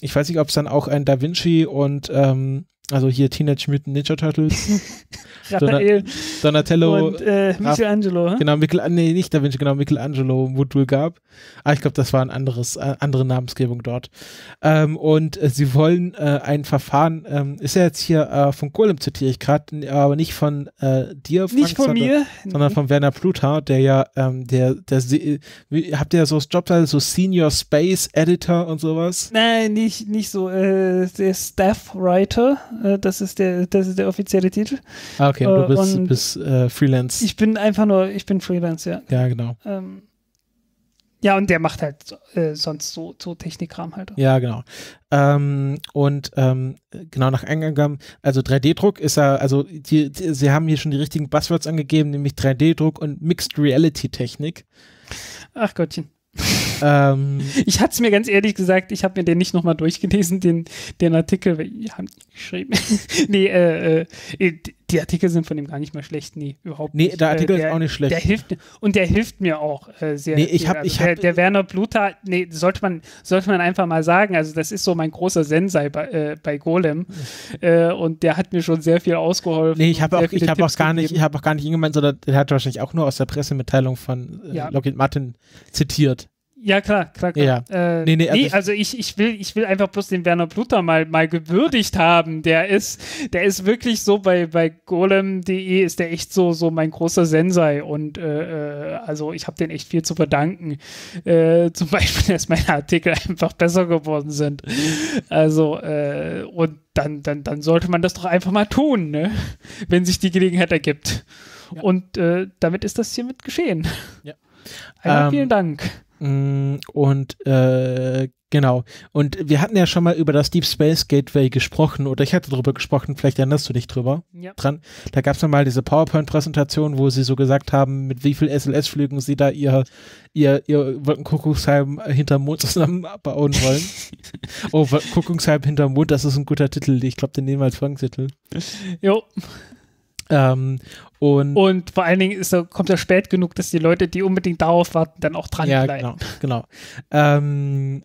Ich weiß nicht, ob es dann auch ein Da Vinci und ähm, also hier Teenage Mutant Ninja Turtles. Raphael. Donatello. Und äh, Michelangelo. Raf, genau, Michel, nee, nicht Da Vinci, genau, Michelangelo Modul gab. Ah, ich glaube, das war ein anderes, äh, andere Namensgebung dort. Ähm, und äh, sie wollen äh, ein Verfahren, ähm, ist ja jetzt hier äh, von Golem zitiere ich gerade, aber nicht von äh, dir, Frank, Nicht von sondern, mir. Sondern nee. von Werner Pluta, der ja, ähm, der, der, wie, habt ihr ja so das Jobteil, so Senior Space Editor und sowas? Nein, nicht, nicht so, äh, der Staff Writer äh, das, ist der, das ist der offizielle Titel. Ah, okay, du äh, bist, und bist äh, Freelance. Ich bin einfach nur, ich bin Freelance, ja. Ja, genau. Ähm, ja, und der macht halt äh, sonst so, so Technikkram halt. Auch. Ja, genau. Ähm, und ähm, genau nach Eingang, also 3D-Druck ist ja, also die, die, sie haben hier schon die richtigen Buzzwords angegeben, nämlich 3D-Druck und Mixed Reality-Technik. Ach Gottchen. ähm, ich hatte es mir ganz ehrlich gesagt, ich habe mir den nicht nochmal durchgelesen, den, den Artikel, weil ihr habt geschrieben. nee, äh, äh, äh, die Artikel sind von ihm gar nicht mal schlecht, nee, überhaupt nee, nicht. Nee, der Artikel äh, der, ist auch nicht schlecht. Der hilft, und der hilft mir auch äh, sehr. Nee, ich hab, also ich hab, der, der Werner Bluter, nee, sollte man, sollte man einfach mal sagen, also das ist so mein großer Sensei bei, äh, bei Golem und der hat mir schon sehr viel ausgeholfen. Nee, ich habe auch, hab auch, gar nicht, hab auch gar nicht ihn gemeint, sondern der hat wahrscheinlich auch nur aus der Pressemitteilung von ja. Lockheed Martin zitiert. Ja, klar, klar, klar. Ja. Äh, nee, nee, also, nee, also ich, ich, will, ich will einfach bloß den Werner Bluter mal, mal gewürdigt haben. Der ist, der ist wirklich so bei, bei golem.de ist der echt so, so mein großer Sensei. Und äh, äh also ich habe den echt viel zu verdanken. Äh, zum Beispiel, dass meine Artikel einfach besser geworden sind. Also, äh, und dann, dann, dann sollte man das doch einfach mal tun, ne? wenn sich die Gelegenheit ergibt. Ja. Und äh, damit ist das hiermit geschehen. Ja. Einmal ähm, vielen Dank. Mm, und äh, genau. Und wir hatten ja schon mal über das Deep Space Gateway gesprochen oder ich hatte darüber gesprochen, vielleicht erinnerst du dich drüber ja. dran. Da gab es ja mal diese PowerPoint-Präsentation, wo sie so gesagt haben, mit wie viel SLS-Flügen sie da ihr, ihr, ihr Wolkenkuckucksheim hinterm Mond zusammen abbauen wollen. oh, Wolkenkuckucksheim hinterm Mond, das ist ein guter Titel. Ich glaube, den nehmen wir als Folgentitel. Jo. Ähm, und, und, vor allen Dingen ist, kommt er spät genug, dass die Leute, die unbedingt darauf warten, dann auch dran ja, bleiben. Genau, genau. ähm,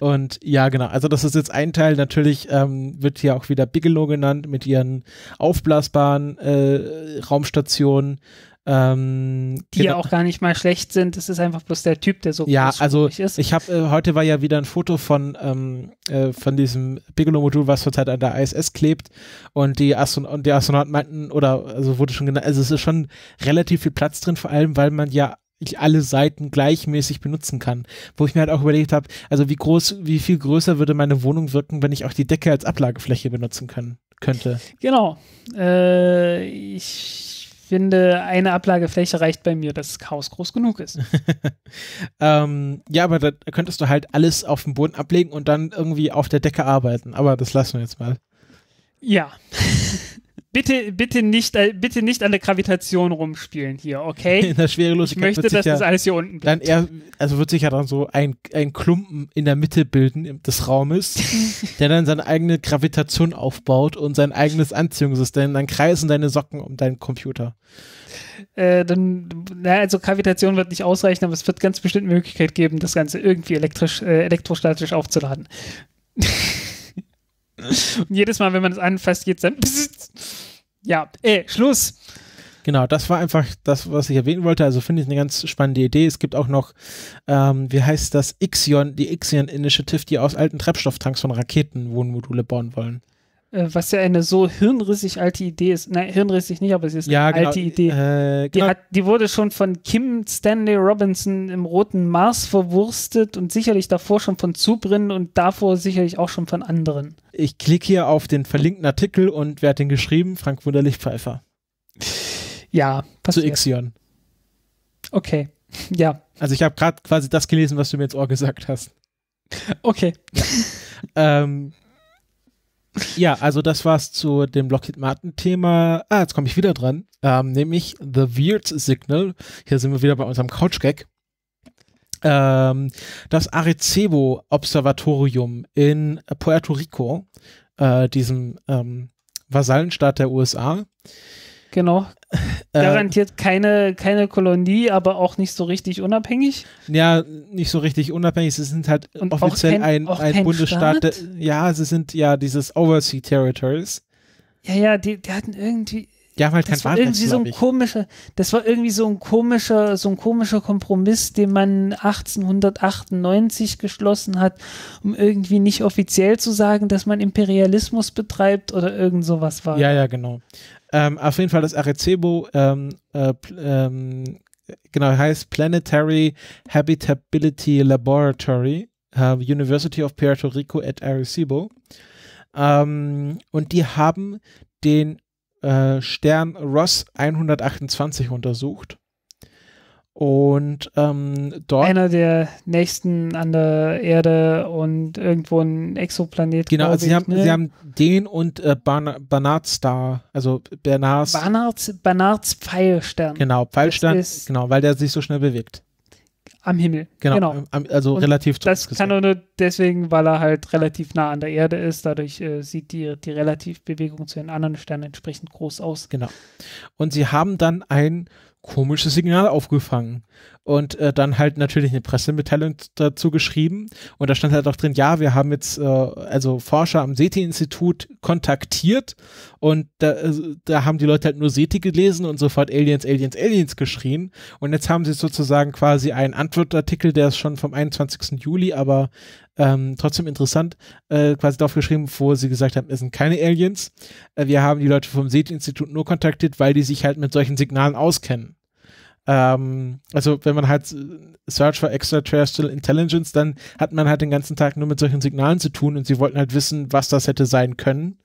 und ja, genau. Also das ist jetzt ein Teil. Natürlich ähm, wird hier auch wieder Bigelow genannt mit ihren aufblasbaren äh, Raumstationen. Ähm, die genau. ja auch gar nicht mal schlecht sind. Das ist einfach bloß der Typ, der so ja, also ist. Ich habe äh, heute war ja wieder ein Foto von ähm, äh, von diesem Bigelow-Modul, was zurzeit an der ISS klebt und die Astronauten, die Astronauten meinten oder also wurde schon genannt, also es ist schon relativ viel Platz drin, vor allem weil man ja alle Seiten gleichmäßig benutzen kann. Wo ich mir halt auch überlegt habe, also wie groß, wie viel größer würde meine Wohnung wirken, wenn ich auch die Decke als Ablagefläche benutzen können, könnte. Genau. Äh, ich finde, eine Ablagefläche reicht bei mir, dass das Chaos groß genug ist. ähm, ja, aber da könntest du halt alles auf dem Boden ablegen und dann irgendwie auf der Decke arbeiten. Aber das lassen wir jetzt mal. Ja. bitte, bitte nicht, äh, bitte nicht an der Gravitation rumspielen hier, okay? In der Schwerelosigkeit. Ich möchte, dass ja, das alles hier unten bleibt. Dann eher, also wird sich ja dann so ein, ein Klumpen in der Mitte bilden des Raumes, der dann seine eigene Gravitation aufbaut und sein eigenes Anziehungssystem. Dann kreisen deine Socken um deinen Computer. Äh, dann, na, also Gravitation wird nicht ausreichen, aber es wird ganz bestimmt Möglichkeit geben, das Ganze irgendwie elektrisch, äh, elektrostatisch aufzuladen. und jedes Mal, wenn man es anfasst, geht es dann. Ja, ey, Schluss. Genau, das war einfach das, was ich erwähnen wollte. Also finde ich eine ganz spannende Idee. Es gibt auch noch, ähm, wie heißt das, Ixion, die Ixion Initiative, die aus alten Treibstofftanks von Raketen Wohnmodule bauen wollen. Äh, was ja eine so hirnrissig alte Idee ist. Nein, hirnrissig nicht, aber sie ist ja, eine genau. alte Idee. Äh, genau. die, hat, die, wurde schon von Kim Stanley Robinson im Roten Mars verwurstet und sicherlich davor schon von Zubrin und davor sicherlich auch schon von anderen. Ich klicke hier auf den verlinkten Artikel und wer hat den geschrieben? Frank Wunderlich-Pfeiffer. Ja, passiert. Zu Ixion. Okay, ja. Also ich habe gerade quasi das gelesen, was du mir ins Ohr gesagt hast. Okay. Ja. ähm, ja, also das war's zu dem Lockheed Martin-Thema. Ah, jetzt komme ich wieder dran. Ähm, nämlich The Weird Signal. Hier sind wir wieder bei unserem Couch-Gag. Ähm, das Arecibo-Observatorium in Puerto Rico, äh, diesem ähm, Vasallenstaat der USA, Genau. Äh, Garantiert keine, keine Kolonie, aber auch nicht so richtig unabhängig. Ja, nicht so richtig unabhängig. Sie sind halt Und offiziell kein, ein, ein Bundesstaat. Der, ja, sie sind ja dieses Oversea Territories. Ja, ja, die, die hatten irgendwie. Die haben halt das kein war irgendwie so ein komischer, das war irgendwie so ein komischer, so ein komischer Kompromiss, den man 1898 geschlossen hat, um irgendwie nicht offiziell zu sagen, dass man Imperialismus betreibt oder irgend sowas war. Ja, ja, genau. Ähm, auf jeden Fall das Arecibo, ähm, äh, ähm, genau, heißt Planetary Habitability Laboratory, äh, University of Puerto Rico at Arecibo. Ähm, und die haben den äh, Stern Ross 128 untersucht. Und ähm, dort. Einer der nächsten an der Erde und irgendwo ein Exoplanet. Genau, also sie, haben, ne? sie haben den und äh, Barnard Star, also Bernards. Barnards, Barnards Pfeilstern. Genau, Pfeilstern, genau, weil der sich so schnell bewegt. Am Himmel. Genau. genau. Am, also und relativ zu Das kann nur deswegen, weil er halt relativ nah an der Erde ist. Dadurch äh, sieht die, die Relativbewegung zu den anderen Sternen entsprechend groß aus. Genau. Und sie haben dann ein komisches Signal aufgefangen und äh, dann halt natürlich eine Pressemitteilung dazu geschrieben und da stand halt auch drin, ja, wir haben jetzt äh, also Forscher am SETI-Institut kontaktiert und da, äh, da, haben die Leute halt nur SETI gelesen und sofort Aliens, Aliens, Aliens geschrien und jetzt haben sie sozusagen quasi einen Antwortartikel, der ist schon vom 21. Juli, aber ähm, trotzdem interessant, äh, quasi drauf geschrieben, wo sie gesagt haben, es sind keine Aliens, äh, wir haben die Leute vom SETI-Institut nur kontaktiert, weil die sich halt mit solchen Signalen auskennen ähm, also wenn man halt äh, Search for Extraterrestrial Intelligence, dann hat man halt den ganzen Tag nur mit solchen Signalen zu tun und sie wollten halt wissen, was das hätte sein können.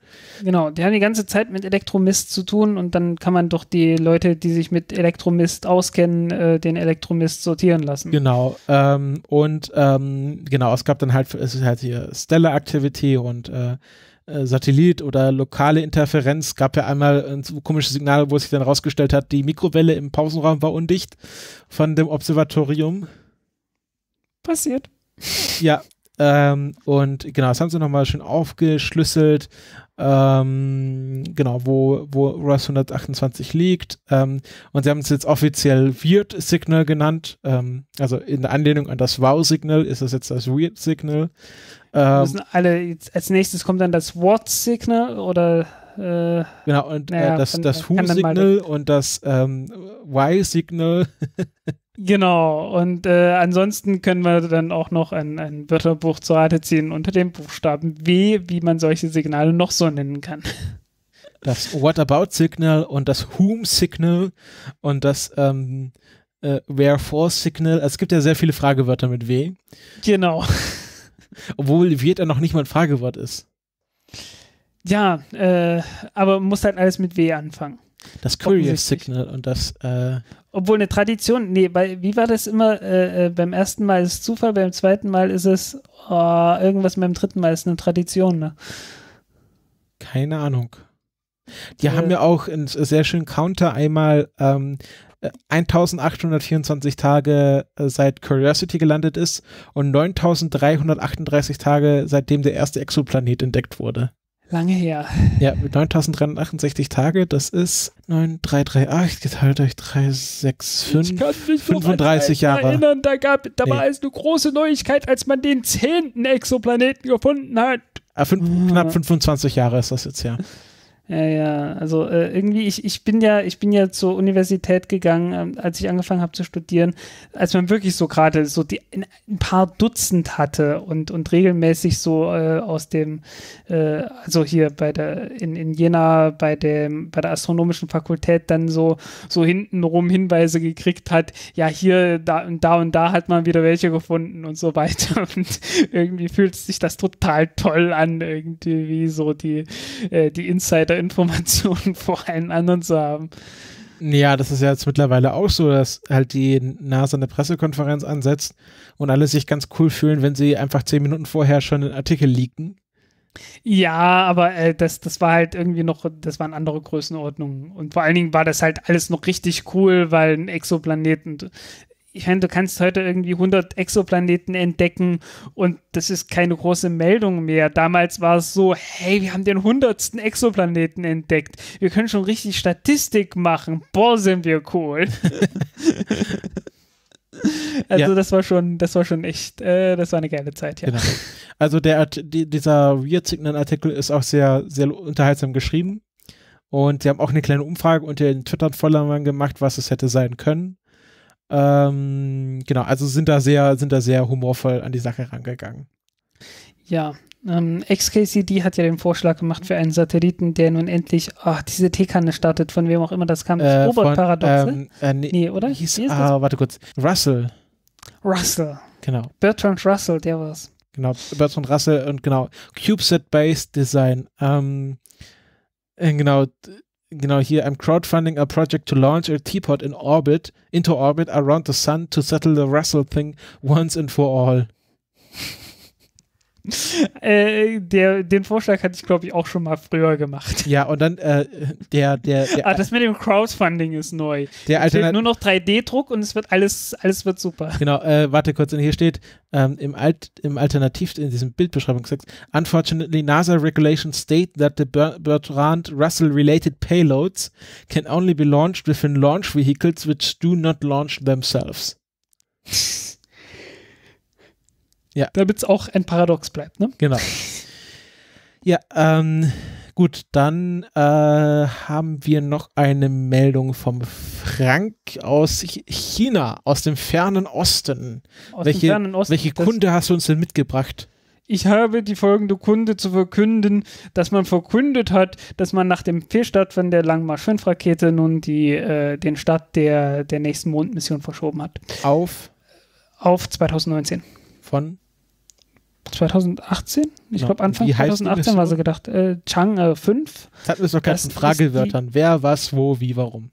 Genau, die haben die ganze Zeit mit Elektromist zu tun und dann kann man doch die Leute, die sich mit Elektromist auskennen, äh, den Elektromist sortieren lassen. Genau, ähm, und ähm, genau, es gab dann halt, es ist halt hier Stellar Activity und äh, äh, Satellit oder lokale Interferenz. Gab ja einmal ein komisches Signal, wo es sich dann rausgestellt hat, die Mikrowelle im Pausenraum war undicht von dem Observatorium. Passiert. Ja, ähm, und genau, das haben sie nochmal schön aufgeschlüsselt, ähm, genau, wo, wo ROS 128 liegt. Ähm, und sie haben es jetzt offiziell Weird Signal genannt. Ähm, also in Anlehnung an das Wow-Signal ist das jetzt das Weird Signal. Ähm, müssen alle, als nächstes kommt dann das What-Signal oder äh, genau, und äh, naja, äh, das, das Who-Signal und das ähm, Why-Signal Genau, und äh, ansonsten können wir dann auch noch ein, ein Wörterbuch zur Rate ziehen unter dem Buchstaben W, wie man solche Signale noch so nennen kann. Das whatabout Signal und das Whom Signal und das ähm, äh, Wherefore Signal. Also es gibt ja sehr viele Fragewörter mit W. Genau. Obwohl W dann noch nicht mal ein Fragewort ist. Ja, äh, aber muss halt alles mit W anfangen. Das Curious Signal und das. Äh Obwohl eine Tradition, nee, bei, wie war das immer? Äh, äh, beim ersten Mal ist es Zufall, beim zweiten Mal ist es oh, irgendwas, beim dritten Mal ist es eine Tradition, ne? Keine Ahnung. Die äh, haben ja auch einen sehr schönen Counter einmal ähm, 1824 äh, Tage äh, seit Curiosity gelandet ist und 9338 Tage seitdem der erste Exoplanet entdeckt wurde. Lange her. Ja, 9368 Tage, das ist 9338 geteilt durch 365. Ich kann mich 35 Jahre. erinnern, da, gab, da nee. war es eine große Neuigkeit, als man den zehnten Exoplaneten gefunden hat. Ah, fünf, ah. Knapp 25 Jahre ist das jetzt, ja. Ja, ja, also äh, irgendwie, ich, ich bin ja, ich bin ja zur Universität gegangen, ähm, als ich angefangen habe zu studieren, als man wirklich so gerade so die ein paar Dutzend hatte und, und regelmäßig so äh, aus dem, äh, also hier bei der, in, in Jena bei dem, bei der astronomischen Fakultät dann so, so hintenrum Hinweise gekriegt hat, ja, hier, da und da und da hat man wieder welche gefunden und so weiter. Und irgendwie fühlt sich das total toll an, irgendwie, wie so die, äh, die Insider Informationen vor allen anderen zu haben. Ja, das ist ja jetzt mittlerweile auch so, dass halt die NASA eine Pressekonferenz ansetzt und alle sich ganz cool fühlen, wenn sie einfach zehn Minuten vorher schon einen Artikel leaken. Ja, aber äh, das, das war halt irgendwie noch, das waren andere Größenordnungen. Und vor allen Dingen war das halt alles noch richtig cool, weil ein Exoplanet und ich meine, du kannst heute irgendwie 100 Exoplaneten entdecken und das ist keine große Meldung mehr. Damals war es so, hey, wir haben den 100. Exoplaneten entdeckt. Wir können schon richtig Statistik machen. Boah, sind wir cool. also ja. das war schon, das war schon echt, äh, das war eine geile Zeit, ja. Genau. Also der, dieser Weird Signal Artikel ist auch sehr, sehr unterhaltsam geschrieben. Und sie haben auch eine kleine Umfrage unter den Twitter-Followern gemacht, was es hätte sein können. Ähm, genau, also sind da sehr, sind da sehr humorvoll an die Sache rangegangen. Ja, ähm, XKCD hat ja den Vorschlag gemacht für einen Satelliten, der nun endlich, ach, diese Teekanne startet, von wem auch immer das kam. Äh, Robot-Paradoxe? Ähm, äh, nee, nee, oder? Hieß, nee, ah, warte kurz. Russell. Russell. Genau. Bertrand Russell, der war's. Genau, Bertrand Russell und genau, CubeSat-Based Design. Ähm, äh, genau, you know, here I'm crowdfunding a project to launch a teapot in orbit into orbit around the sun to settle the Russell thing once and for all. Äh, der, den Vorschlag hatte ich, glaube ich, auch schon mal früher gemacht. Ja, und dann äh, der, der, der. Ah, das mit dem Crowdfunding ist neu. Der steht nur noch 3D-Druck und es wird alles, alles wird super. Genau, äh, warte kurz, und hier steht ähm, im, Alt, im Alternativ, in diesem Bildbeschreibung gesagt, unfortunately, NASA regulations state that the Bertrand Russell related payloads can only be launched within launch vehicles which do not launch themselves. Ja. Damit es auch ein Paradox bleibt, ne? Genau. ja, ähm, gut, dann äh, haben wir noch eine Meldung vom Frank aus China, aus dem fernen Osten. Aus welche, dem fernen Osten. Welche Kunde hast du uns denn mitgebracht? Ich habe die folgende Kunde zu verkünden, dass man verkündet hat, dass man nach dem Fehlstart von der Langmarsch 5 Rakete nun die, äh, den Start der, der nächsten Mondmission verschoben hat. Auf? Auf 2019. Von? 2018? Ich genau. glaube, Anfang 2018 war sie gedacht, äh, Chang äh, 5. Das hatten wir es noch ganz Fragewörtern. Wer, was, wo, wie, warum.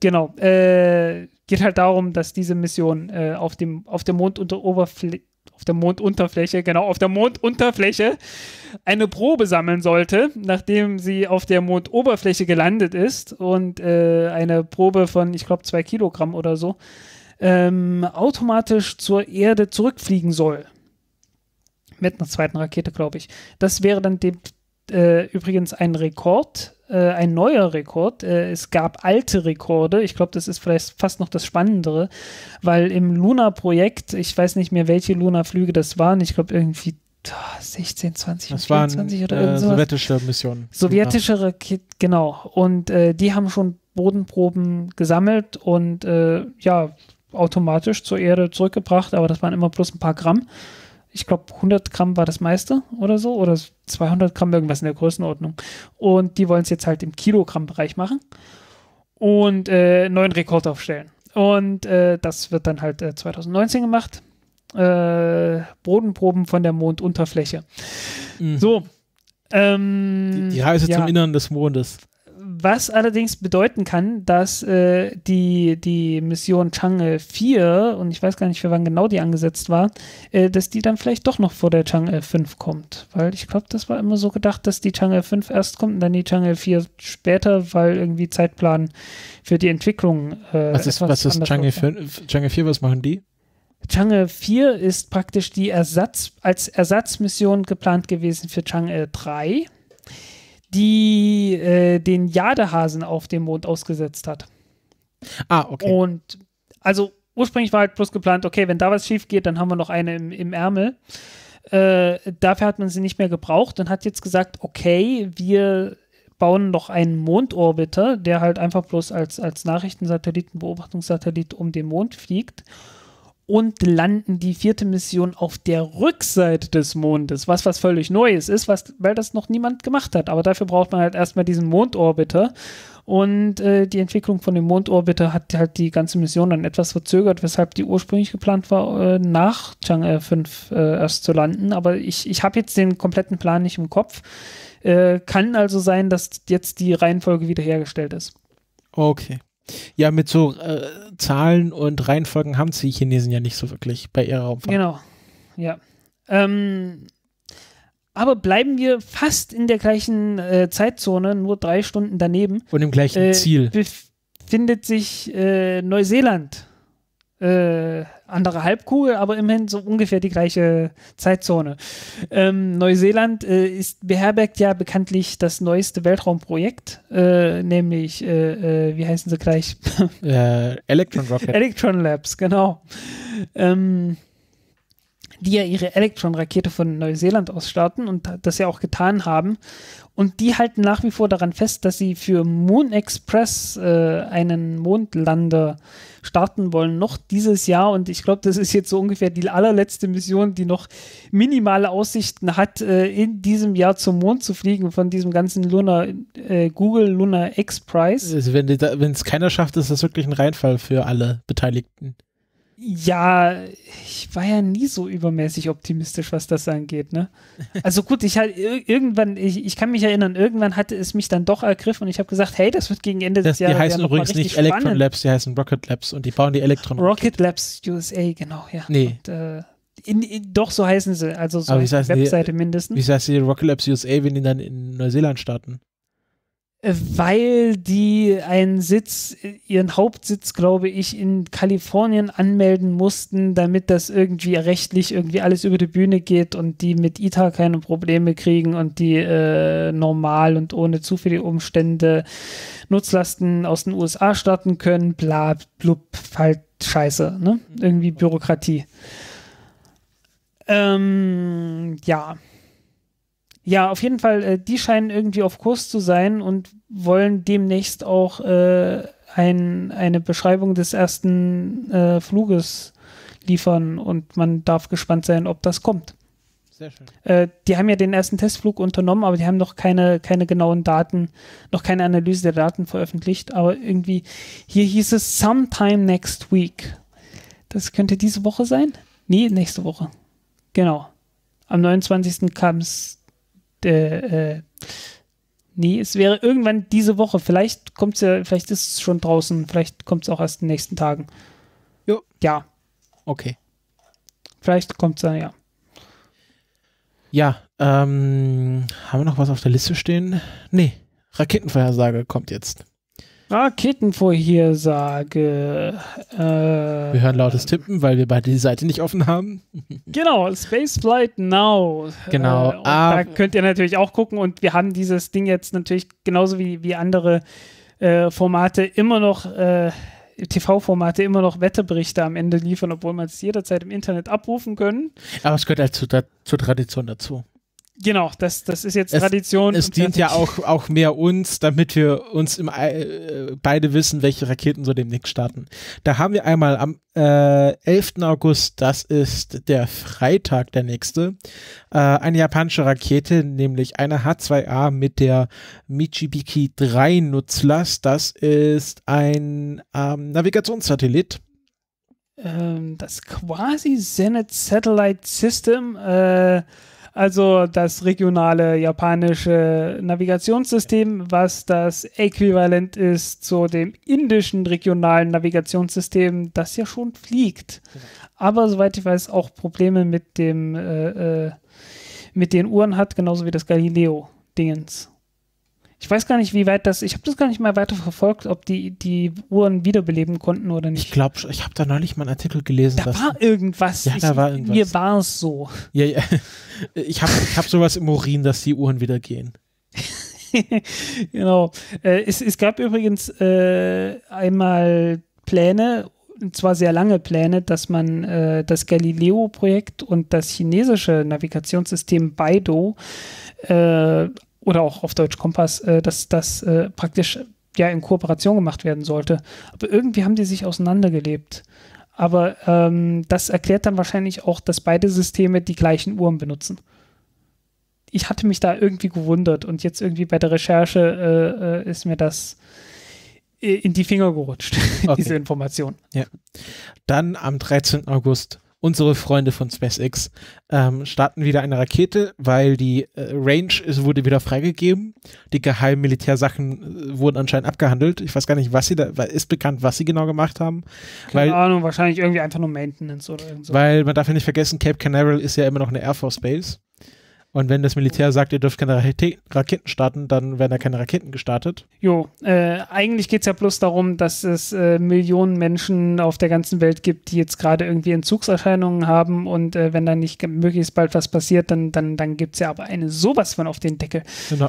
Genau. Äh, geht halt darum, dass diese Mission äh, auf, dem, auf der Mondoberfläche auf der Mondunterfläche, genau, auf der Mondunterfläche eine Probe sammeln sollte, nachdem sie auf der Mondoberfläche gelandet ist und äh, eine Probe von, ich glaube, zwei Kilogramm oder so, ähm, automatisch zur Erde zurückfliegen soll mit einer zweiten Rakete, glaube ich. Das wäre dann dem, äh, übrigens ein Rekord, äh, ein neuer Rekord. Äh, es gab alte Rekorde. Ich glaube, das ist vielleicht fast noch das Spannendere, weil im Luna-Projekt, ich weiß nicht mehr, welche Luna-Flüge das waren, ich glaube irgendwie 16, 20, das 24 waren, oder irgendwas. Äh, sowjetische Missionen. Sowjetische Rakete, genau. Und äh, die haben schon Bodenproben gesammelt und äh, ja, automatisch zur Erde zurückgebracht, aber das waren immer bloß ein paar Gramm ich glaube 100 Gramm war das meiste oder so oder 200 Gramm irgendwas in der Größenordnung. Und die wollen es jetzt halt im Kilogramm-Bereich machen und äh, neuen Rekord aufstellen. Und äh, das wird dann halt äh, 2019 gemacht. Äh, Bodenproben von der Mondunterfläche. Mhm. So. Ähm, die, die ähm, Reise ja. zum Innern des Mondes. Was allerdings bedeuten kann, dass äh, die, die Mission Chang'e 4, und ich weiß gar nicht, für wann genau die angesetzt war, äh, dass die dann vielleicht doch noch vor der Chang'e 5 kommt. Weil ich glaube, das war immer so gedacht, dass die Chang'e 5 erst kommt und dann die Chang'e 4 später, weil irgendwie Zeitplan für die Entwicklung. Äh, was ist, was ist Chang'e 5? Chang'e 4, was machen die? Chang'e 4 ist praktisch die Ersatz, als Ersatzmission geplant gewesen für Chang'e 3 die äh, den Jadehasen auf dem Mond ausgesetzt hat. Ah, okay. Und also ursprünglich war halt bloß geplant, okay, wenn da was schief geht, dann haben wir noch eine im, im Ärmel. Äh, dafür hat man sie nicht mehr gebraucht und hat jetzt gesagt, okay, wir bauen noch einen Mondorbiter, der halt einfach bloß als, als Nachrichtensatelliten, Beobachtungssatellit um den Mond fliegt und landen die vierte Mission auf der Rückseite des Mondes, was was völlig Neues ist, was, weil das noch niemand gemacht hat. Aber dafür braucht man halt erstmal diesen Mondorbiter. Und äh, die Entwicklung von dem Mondorbiter hat halt die ganze Mission dann etwas verzögert, weshalb die ursprünglich geplant war, äh, nach Chang'e 5 äh, äh, erst zu landen. Aber ich, ich habe jetzt den kompletten Plan nicht im Kopf. Äh, kann also sein, dass jetzt die Reihenfolge wiederhergestellt ist. Okay. Ja, mit so äh, Zahlen und Reihenfolgen haben die Chinesen ja nicht so wirklich bei ihrer Raumfahrt. Genau, ja. Ähm, aber bleiben wir fast in der gleichen äh, Zeitzone, nur drei Stunden daneben. Und im gleichen äh, Ziel. Befindet sich äh, Neuseeland äh, andere Halbkugel, aber immerhin so ungefähr die gleiche Zeitzone. Ähm, Neuseeland äh, ist, beherbergt ja bekanntlich das neueste Weltraumprojekt, äh, nämlich, äh, äh, wie heißen sie gleich? Äh, Electron Rocket. Electron Labs, genau. Ähm, die ja ihre Electron-Rakete von Neuseeland aus starten und das ja auch getan haben. Und die halten nach wie vor daran fest, dass sie für Moon Express äh, einen Mondlander starten wollen, noch dieses Jahr. Und ich glaube, das ist jetzt so ungefähr die allerletzte Mission, die noch minimale Aussichten hat, äh, in diesem Jahr zum Mond zu fliegen von diesem ganzen Luna, äh, Google Luna X Prize. Also wenn es keiner schafft, ist das wirklich ein Reinfall für alle Beteiligten. Ja, ich war ja nie so übermäßig optimistisch, was das angeht, ne? Also gut, ich halt irgendwann, ich, ich kann mich erinnern, irgendwann hatte es mich dann doch ergriffen und ich habe gesagt, hey, das wird gegen Ende das, des Jahres. Die heißen ja übrigens nicht spannend. Electron Labs, die heißen Rocket Labs und die bauen die Electron Rocket Labs USA, genau, ja. Nee. Und, äh, in, in, doch, so heißen sie. Also so heißt Webseite die, mindestens. Wie heißt die Rocket Labs USA, wenn die dann in Neuseeland starten? weil die einen Sitz, ihren Hauptsitz, glaube ich, in Kalifornien anmelden mussten, damit das irgendwie rechtlich irgendwie alles über die Bühne geht und die mit ITA keine Probleme kriegen und die äh, normal und ohne zu viele Umstände Nutzlasten aus den USA starten können, bla, blub, halt scheiße, ne? Mhm. Irgendwie Bürokratie. Ähm, ja. Ja, auf jeden Fall, äh, die scheinen irgendwie auf Kurs zu sein und wollen demnächst auch äh, ein, eine Beschreibung des ersten äh, Fluges liefern und man darf gespannt sein, ob das kommt. Sehr schön. Äh, die haben ja den ersten Testflug unternommen, aber die haben noch keine, keine genauen Daten, noch keine Analyse der Daten veröffentlicht. Aber irgendwie, hier hieß es sometime next week. Das könnte diese Woche sein? Nee, nächste Woche. Genau. Am 29. kam es äh, äh, nee, es wäre irgendwann diese Woche. Vielleicht kommt's ja, vielleicht ist es schon draußen, vielleicht kommt es auch erst in den nächsten Tagen. Jo. Ja. Okay. Vielleicht kommt es dann, ja. Ja, ähm, haben wir noch was auf der Liste stehen? Nee, Raketenvorhersage kommt jetzt. Raketenvorhersage. Äh, wir hören lautes Tippen, weil wir beide die Seite nicht offen haben. Genau, Spaceflight Now. Genau. Äh, ah, da könnt ihr natürlich auch gucken und wir haben dieses Ding jetzt natürlich genauso wie, wie andere äh, Formate immer noch. Äh, TV-Formate immer noch Wetterberichte am Ende liefern, obwohl man es jederzeit im Internet abrufen können. Aber es gehört halt zur, zur Tradition dazu. Genau, das, das ist jetzt es, Tradition. Es dient ja auch, auch mehr uns, damit wir uns im, äh, beide wissen, welche Raketen so demnächst starten. Da haben wir einmal am äh, 11. August, das ist der Freitag der nächste, äh, eine japanische Rakete, nämlich eine H2A mit der Michibiki 3 Nutzlast. Das ist ein ähm, Navigationssatellit Ähm, das quasi Zenit Satellite System. Äh, also das regionale japanische Navigationssystem, was das Äquivalent ist zu dem indischen regionalen Navigationssystem, das ja schon fliegt. Aber soweit ich weiß, auch Probleme mit dem äh, äh, mit den Uhren hat, genauso wie das Galileo-Dingens. Ich weiß gar nicht, wie weit das, ich habe das gar nicht mal weiter verfolgt, ob die die Uhren wiederbeleben konnten oder nicht. Ich glaube, ich habe da neulich mal einen Artikel gelesen. Da war irgendwas. Ja, ich, da war irgendwas. Mir war es so. Ja, ja. Ich habe ich hab sowas im Urin, dass die Uhren wieder gehen. genau. Äh, es, es gab übrigens äh, einmal Pläne, und zwar sehr lange Pläne, dass man äh, das Galileo-Projekt und das chinesische Navigationssystem Baidu äh, oder auch auf Deutsch Kompass, äh, dass das äh, praktisch ja in Kooperation gemacht werden sollte. Aber irgendwie haben die sich auseinandergelebt. Aber ähm, das erklärt dann wahrscheinlich auch, dass beide Systeme die gleichen Uhren benutzen. Ich hatte mich da irgendwie gewundert und jetzt irgendwie bei der Recherche äh, äh ist mir das äh, in die Finger gerutscht, okay. diese Information. Ja. Dann am 13. August unsere Freunde von SpaceX ähm, starten wieder eine Rakete, weil die äh, Range ist, wurde wieder freigegeben. Die geheimen Militärsachen äh, wurden anscheinend abgehandelt. Ich weiß gar nicht, was sie da, ist bekannt, was sie genau gemacht haben. Keine weil, Ahnung, wahrscheinlich irgendwie einfach nur Maintenance oder so. Weil man darf ja nicht vergessen, Cape Canaveral ist ja immer noch eine Air Force Base. Und wenn das Militär sagt, ihr dürft keine Raketen starten, dann werden da keine Raketen gestartet. Jo, äh, eigentlich geht es ja bloß darum, dass es äh, Millionen Menschen auf der ganzen Welt gibt, die jetzt gerade irgendwie Entzugserscheinungen haben und äh, wenn da nicht möglichst bald was passiert, dann, dann, dann gibt es ja aber eine sowas von auf den Deckel. Genau.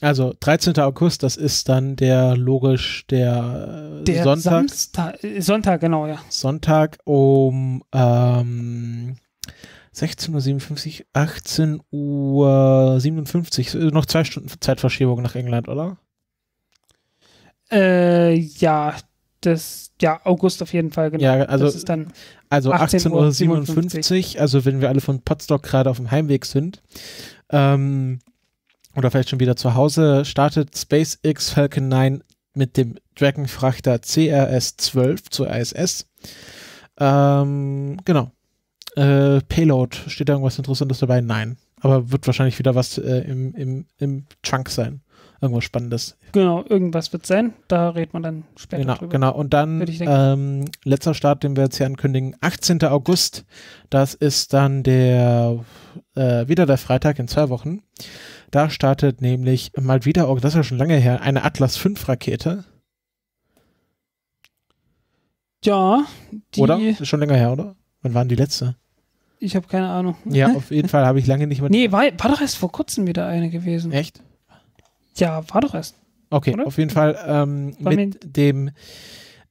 Also 13. August, das ist dann der logisch der, äh, der Sonntag. Samstag, äh, Sonntag, genau, ja. Sonntag um ähm, 16.57 Uhr, 18 Uhr noch zwei Stunden Zeitverschiebung nach England, oder? Äh, ja, das, ja, August auf jeden Fall, genau. Ja, also, das ist dann also 18.57 Uhr, also wenn wir alle von Potsdok gerade auf dem Heimweg sind, ähm, oder vielleicht schon wieder zu Hause, startet SpaceX Falcon 9 mit dem Dragon-Frachter CRS-12 zur ISS. Ähm, genau, äh, Payload, steht da irgendwas Interessantes dabei? Nein. Aber wird wahrscheinlich wieder was äh, im, im, im Trunk sein. Irgendwas Spannendes. Genau, irgendwas wird sein. Da redet man dann später genau, drüber. Genau, und dann ähm, letzter Start, den wir jetzt hier ankündigen, 18. August. Das ist dann der äh, wieder der Freitag in zwei Wochen. Da startet nämlich mal wieder, oh, das ist ja schon lange her, eine Atlas 5 Rakete. Ja, die. Oder? Ist schon länger her, oder? Wann waren die letzte? Ich habe keine Ahnung. Ja, auf jeden Fall habe ich lange nicht mehr. Nee, war, war doch erst vor kurzem wieder eine gewesen. Echt? Ja, war doch erst. Okay, oder? auf jeden Fall ähm, mit dem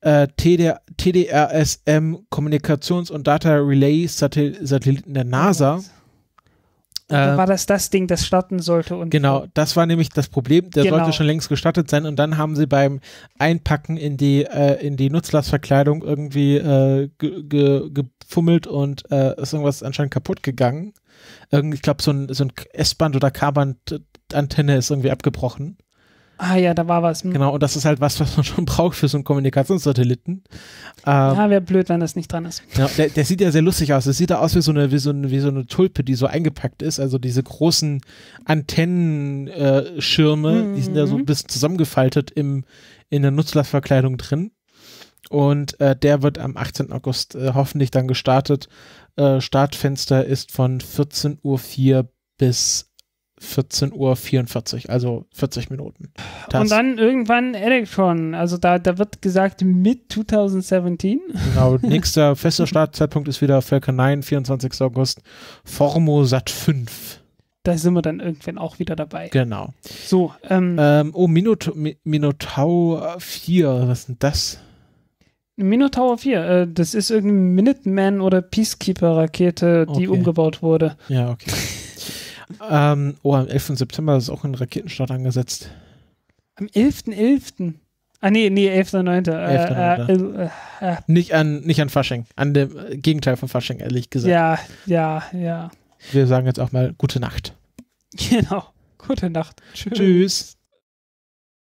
äh, TDRSM Kommunikations- und Data Relay Satelliten der NASA. Was? Äh, oder war das das Ding, das starten sollte? Und genau, das war nämlich das Problem. Der genau. sollte schon längst gestartet sein und dann haben sie beim Einpacken in die, äh, in die Nutzlastverkleidung irgendwie äh, ge ge gefummelt und äh, ist irgendwas anscheinend kaputt gegangen. Irgend, ich glaube, so ein, so ein S-Band oder K-Band-Antenne ist irgendwie abgebrochen. Ah ja, da war was. Hm. Genau, und das ist halt was, was man schon braucht für so einen Kommunikationssatelliten. Ähm, ja, wäre blöd, wenn das nicht dran ist. Genau, der, der, sieht ja sehr lustig aus. Das sieht ja aus wie so, eine, wie, so eine, wie so eine Tulpe, die so eingepackt ist. Also diese großen Antennenschirme, mhm. die sind ja so mhm. ein bisschen zusammengefaltet im, in der Nutzlastverkleidung drin. Und äh, der wird am 18. August äh, hoffentlich dann gestartet. Äh, Startfenster ist von 14.04 Uhr bis 14.44 Uhr, also 40 Minuten. Das. Und dann irgendwann Electron, also da, da wird gesagt mit 2017. Genau, nächster fester Startzeitpunkt ist wieder Falcon 9, 24. August, Formosat 5 da sind wir dann irgendwann auch wieder dabei. Genau. So, ähm, ähm, Oh, Minot Minotaur 4, was ist denn das? Minotaur 4, äh, das ist irgendeine Minuteman oder Peacekeeper-Rakete, die okay. umgebaut wurde. Ja, okay. Ähm, oh, am 11. September ist auch ein Raketenstart angesetzt. Am 11.11.? Ah, nee, nee, 11.9. 11 äh, äh, also, äh, äh, nicht, an, nicht an Fasching, an dem äh, Gegenteil von Fasching, ehrlich gesagt. Ja, ja, ja. Wir sagen jetzt auch mal gute Nacht. Genau, gute Nacht. Tschüss. Tschüss.